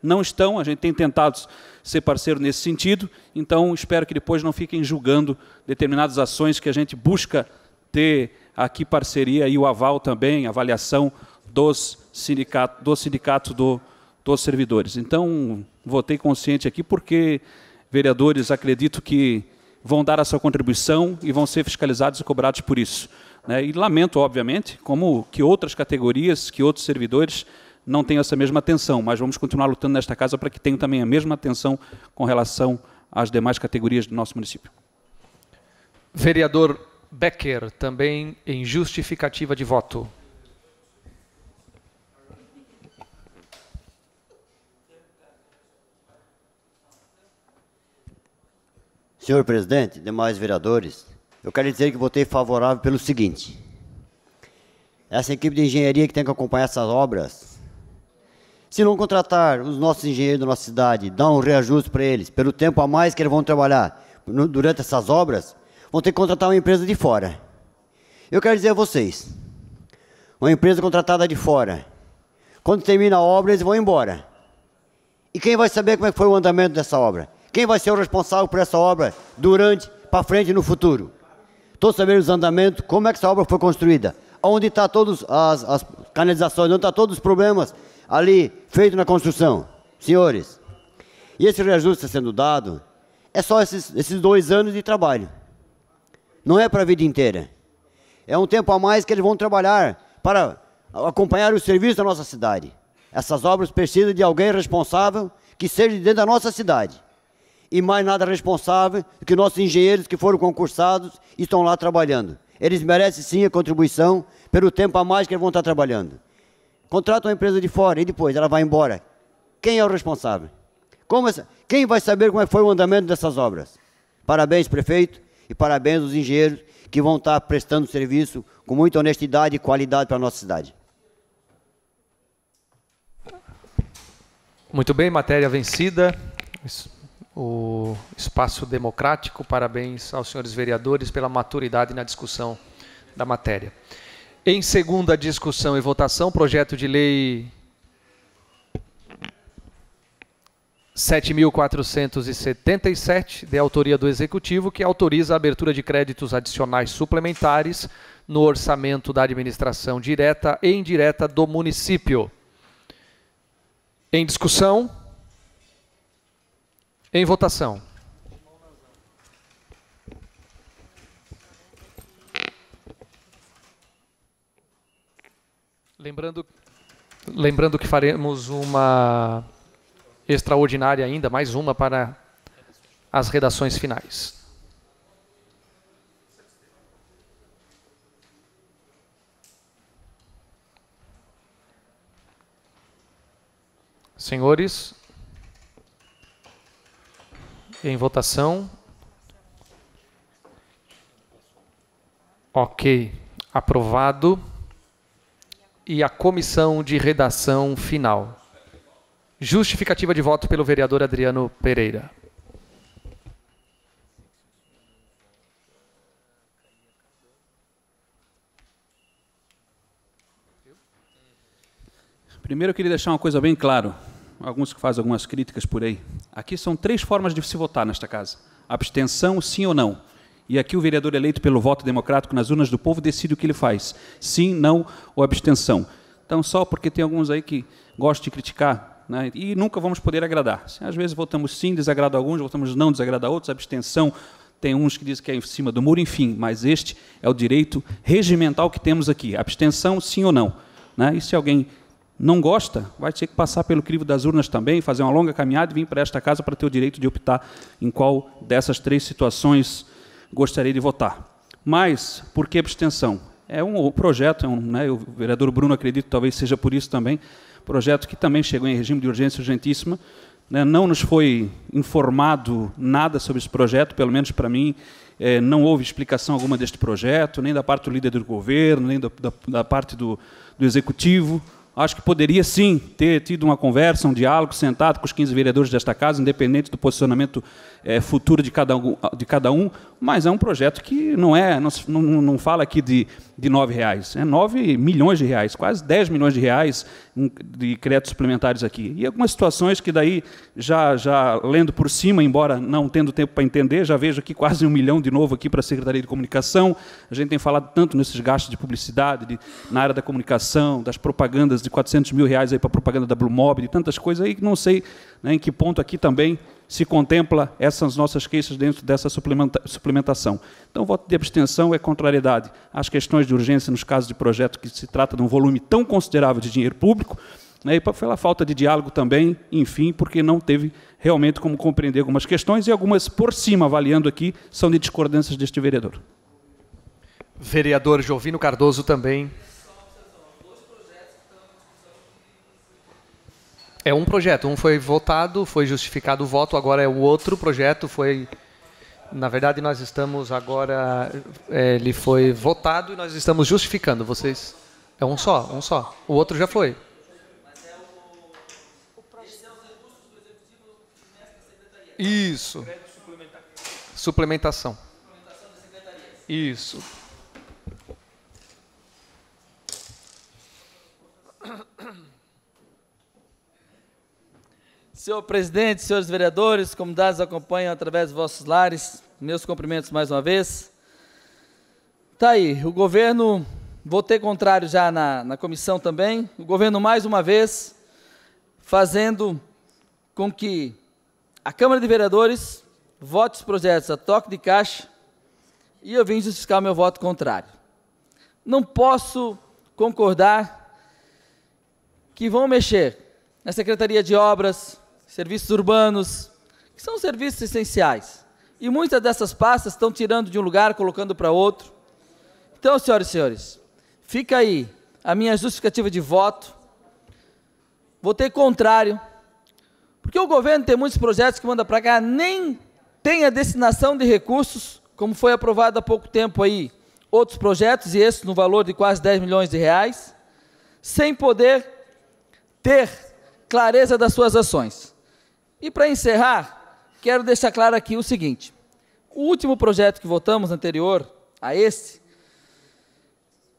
Speaker 11: Não estão, a gente tem tentado ser parceiro nesse sentido, então espero que depois não fiquem julgando determinadas ações que a gente busca ter aqui parceria e o aval também, avaliação dos sindicatos do sindicato do, dos servidores. Então, votei consciente aqui porque vereadores acredito que vão dar a sua contribuição e vão ser fiscalizados e cobrados por isso. Né? E lamento, obviamente, como que outras categorias, que outros servidores não tenham essa mesma atenção, mas vamos continuar lutando nesta casa para que tenham também a mesma atenção com relação às demais categorias do nosso município.
Speaker 14: Vereador Becker, também em justificativa de voto.
Speaker 16: Senhor presidente, demais vereadores, eu quero dizer que votei favorável pelo seguinte: essa equipe de engenharia que tem que acompanhar essas obras, se não contratar os nossos engenheiros da nossa cidade, dar um reajuste para eles, pelo tempo a mais que eles vão trabalhar durante essas obras, vão ter que contratar uma empresa de fora. Eu quero dizer a vocês: uma empresa contratada de fora, quando termina a obra, eles vão embora. E quem vai saber como é foi o andamento dessa obra? Quem vai ser o responsável por essa obra durante, para frente e no futuro? todos saberem os andamentos, como é que essa obra foi construída, onde estão tá todas as, as canalizações, onde estão tá todos os problemas ali feitos na construção. Senhores, e esse reajuste está sendo dado, é só esses, esses dois anos de trabalho. Não é para a vida inteira. É um tempo a mais que eles vão trabalhar para acompanhar o serviço da nossa cidade. Essas obras precisam de alguém responsável que seja dentro da nossa cidade e mais nada responsável que nossos engenheiros que foram concursados e estão lá trabalhando. Eles merecem sim a contribuição pelo tempo a mais que eles vão estar trabalhando. Contrata uma empresa de fora e depois ela vai embora. Quem é o responsável? Essa, quem vai saber como é foi o andamento dessas obras? Parabéns, prefeito, e parabéns aos engenheiros que vão estar prestando serviço com muita honestidade e qualidade para a nossa cidade.
Speaker 14: Muito bem, matéria vencida. Isso o espaço democrático. Parabéns aos senhores vereadores pela maturidade na discussão da matéria. Em segunda discussão e votação, projeto de lei 7.477, de autoria do Executivo, que autoriza a abertura de créditos adicionais suplementares no orçamento da administração direta e indireta do município. Em discussão, em votação. Lembrando, lembrando que faremos uma extraordinária ainda, mais uma para as redações finais. Senhores, em votação. Ok, aprovado. E a comissão de redação final. Justificativa de voto pelo vereador Adriano Pereira.
Speaker 11: Primeiro eu queria deixar uma coisa bem claro alguns que fazem algumas críticas por aí. Aqui são três formas de se votar nesta casa: abstenção, sim ou não. E aqui o vereador eleito pelo voto democrático nas urnas do povo decide o que ele faz: sim, não ou abstenção. Então, só porque tem alguns aí que gostam de criticar, né, e nunca vamos poder agradar. Assim, às vezes votamos sim, desagrada alguns, votamos não, desagrada outros, abstenção. Tem uns que dizem que é em cima do muro, enfim, mas este é o direito regimental que temos aqui: abstenção, sim ou não. Né? E se alguém não gosta, vai ter que passar pelo crivo das urnas também, fazer uma longa caminhada e vir para esta casa para ter o direito de optar em qual dessas três situações gostaria de votar. Mas, por que abstenção? É um projeto, é um, né, o vereador Bruno acredito talvez seja por isso também, projeto que também chegou em regime de urgência urgentíssima, né, não nos foi informado nada sobre esse projeto, pelo menos para mim, eh, não houve explicação alguma deste projeto, nem da parte do líder do governo, nem da, da, da parte do, do executivo, Acho que poderia sim ter tido uma conversa, um diálogo sentado com os 15 vereadores desta casa, independente do posicionamento é, futuro de cada, um, de cada um, mas é um projeto que não é, não, não fala aqui de, de 9 reais, é 9 milhões de reais, quase 10 milhões de reais de créditos suplementares aqui. E algumas situações que daí, já, já lendo por cima, embora não tendo tempo para entender, já vejo aqui quase um milhão de novo aqui para a Secretaria de Comunicação. A gente tem falado tanto nesses gastos de publicidade, de, na área da comunicação, das propagandas de 400 mil reais aí para propaganda da Blue Mob, de tantas coisas aí que não sei né, em que ponto aqui também se contempla essas nossas queixas dentro dessa suplementa suplementação. Então, o voto de abstenção é contrariedade às questões de urgência nos casos de projetos que se trata de um volume tão considerável de dinheiro público, né, e pela falta de diálogo também, enfim, porque não teve realmente como compreender algumas questões e algumas, por cima, avaliando
Speaker 14: aqui, são de discordâncias deste vereador. Vereador Jovino Cardoso também É um projeto, um foi votado, foi justificado o voto, agora é o outro projeto, foi. Na verdade, nós estamos agora. É, ele foi votado e nós estamos justificando. Vocês. É um só, um só. O outro já foi. Isso. Suplementação. Isso.
Speaker 7: Senhor presidente, senhores vereadores, comunidades acompanham através dos vossos lares, meus cumprimentos mais uma vez. Está aí, o governo, votei contrário já na, na comissão também, o governo mais uma vez fazendo com que a Câmara de Vereadores vote os projetos a toque de caixa e eu vim justificar meu voto contrário. Não posso concordar que vão mexer na Secretaria de Obras, serviços urbanos, que são serviços essenciais. E muitas dessas pastas estão tirando de um lugar, colocando para outro. Então, senhoras e senhores, fica aí a minha justificativa de voto. Votei contrário, porque o governo tem muitos projetos que manda para cá, nem tem a destinação de recursos, como foi aprovado há pouco tempo aí, outros projetos, e esse no valor de quase 10 milhões de reais, sem poder ter clareza das suas ações. E para encerrar, quero deixar claro aqui o seguinte: o último projeto que votamos anterior a esse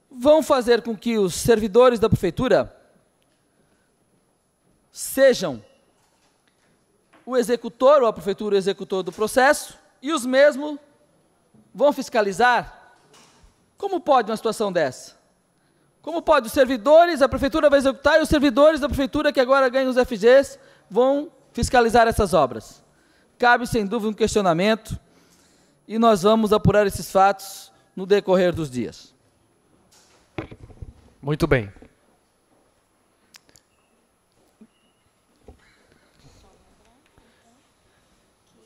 Speaker 7: vão fazer com que os servidores da prefeitura sejam o executor ou a prefeitura o executor do processo e os mesmos vão fiscalizar. Como pode uma situação dessa? Como pode os servidores, a prefeitura vai executar e os servidores da prefeitura que agora ganham os FGs vão fiscalizar essas obras. Cabe, sem dúvida, um questionamento e nós vamos apurar esses fatos no decorrer dos dias.
Speaker 14: Muito bem.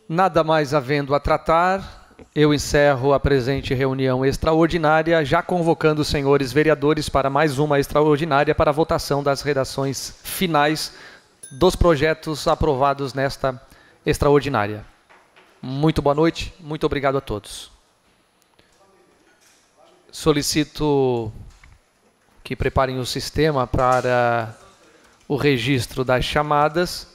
Speaker 14: Nada mais havendo a tratar, eu encerro a presente reunião extraordinária, já convocando os senhores vereadores para mais uma extraordinária para a votação das redações finais dos projetos aprovados nesta extraordinária. Muito boa noite, muito obrigado a todos. Solicito que preparem o sistema para o registro das chamadas.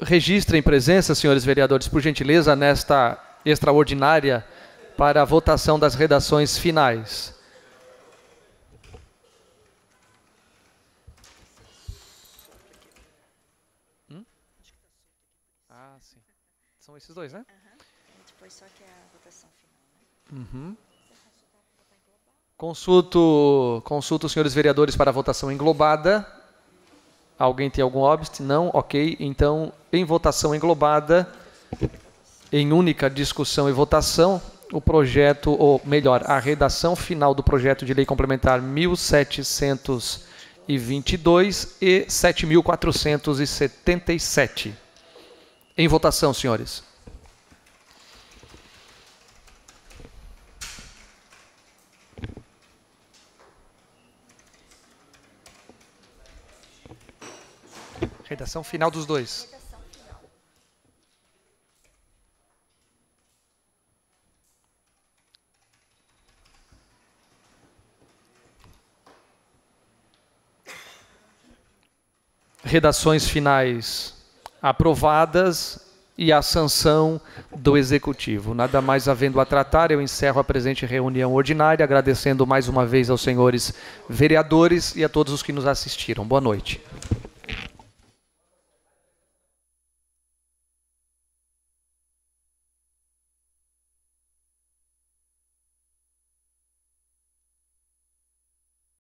Speaker 14: Registrem presença, senhores vereadores, por gentileza, nesta extraordinária para a votação das redações finais. Hum? Ah, sim. São esses dois, né? Uhum. Depois só que é a votação final. Né? Uhum. Consulto, consulto os senhores vereadores para a votação englobada. Alguém tem algum óbito? Não? Ok. Então, em votação englobada, em única discussão e votação, o projeto, ou melhor, a redação final do projeto de lei complementar 1722 e 7477. Em votação, senhores. Redação final dos dois. redações finais aprovadas e a sanção do executivo. Nada mais havendo a tratar, eu encerro a presente reunião ordinária, agradecendo mais uma vez aos senhores vereadores e a todos os que nos assistiram. Boa noite.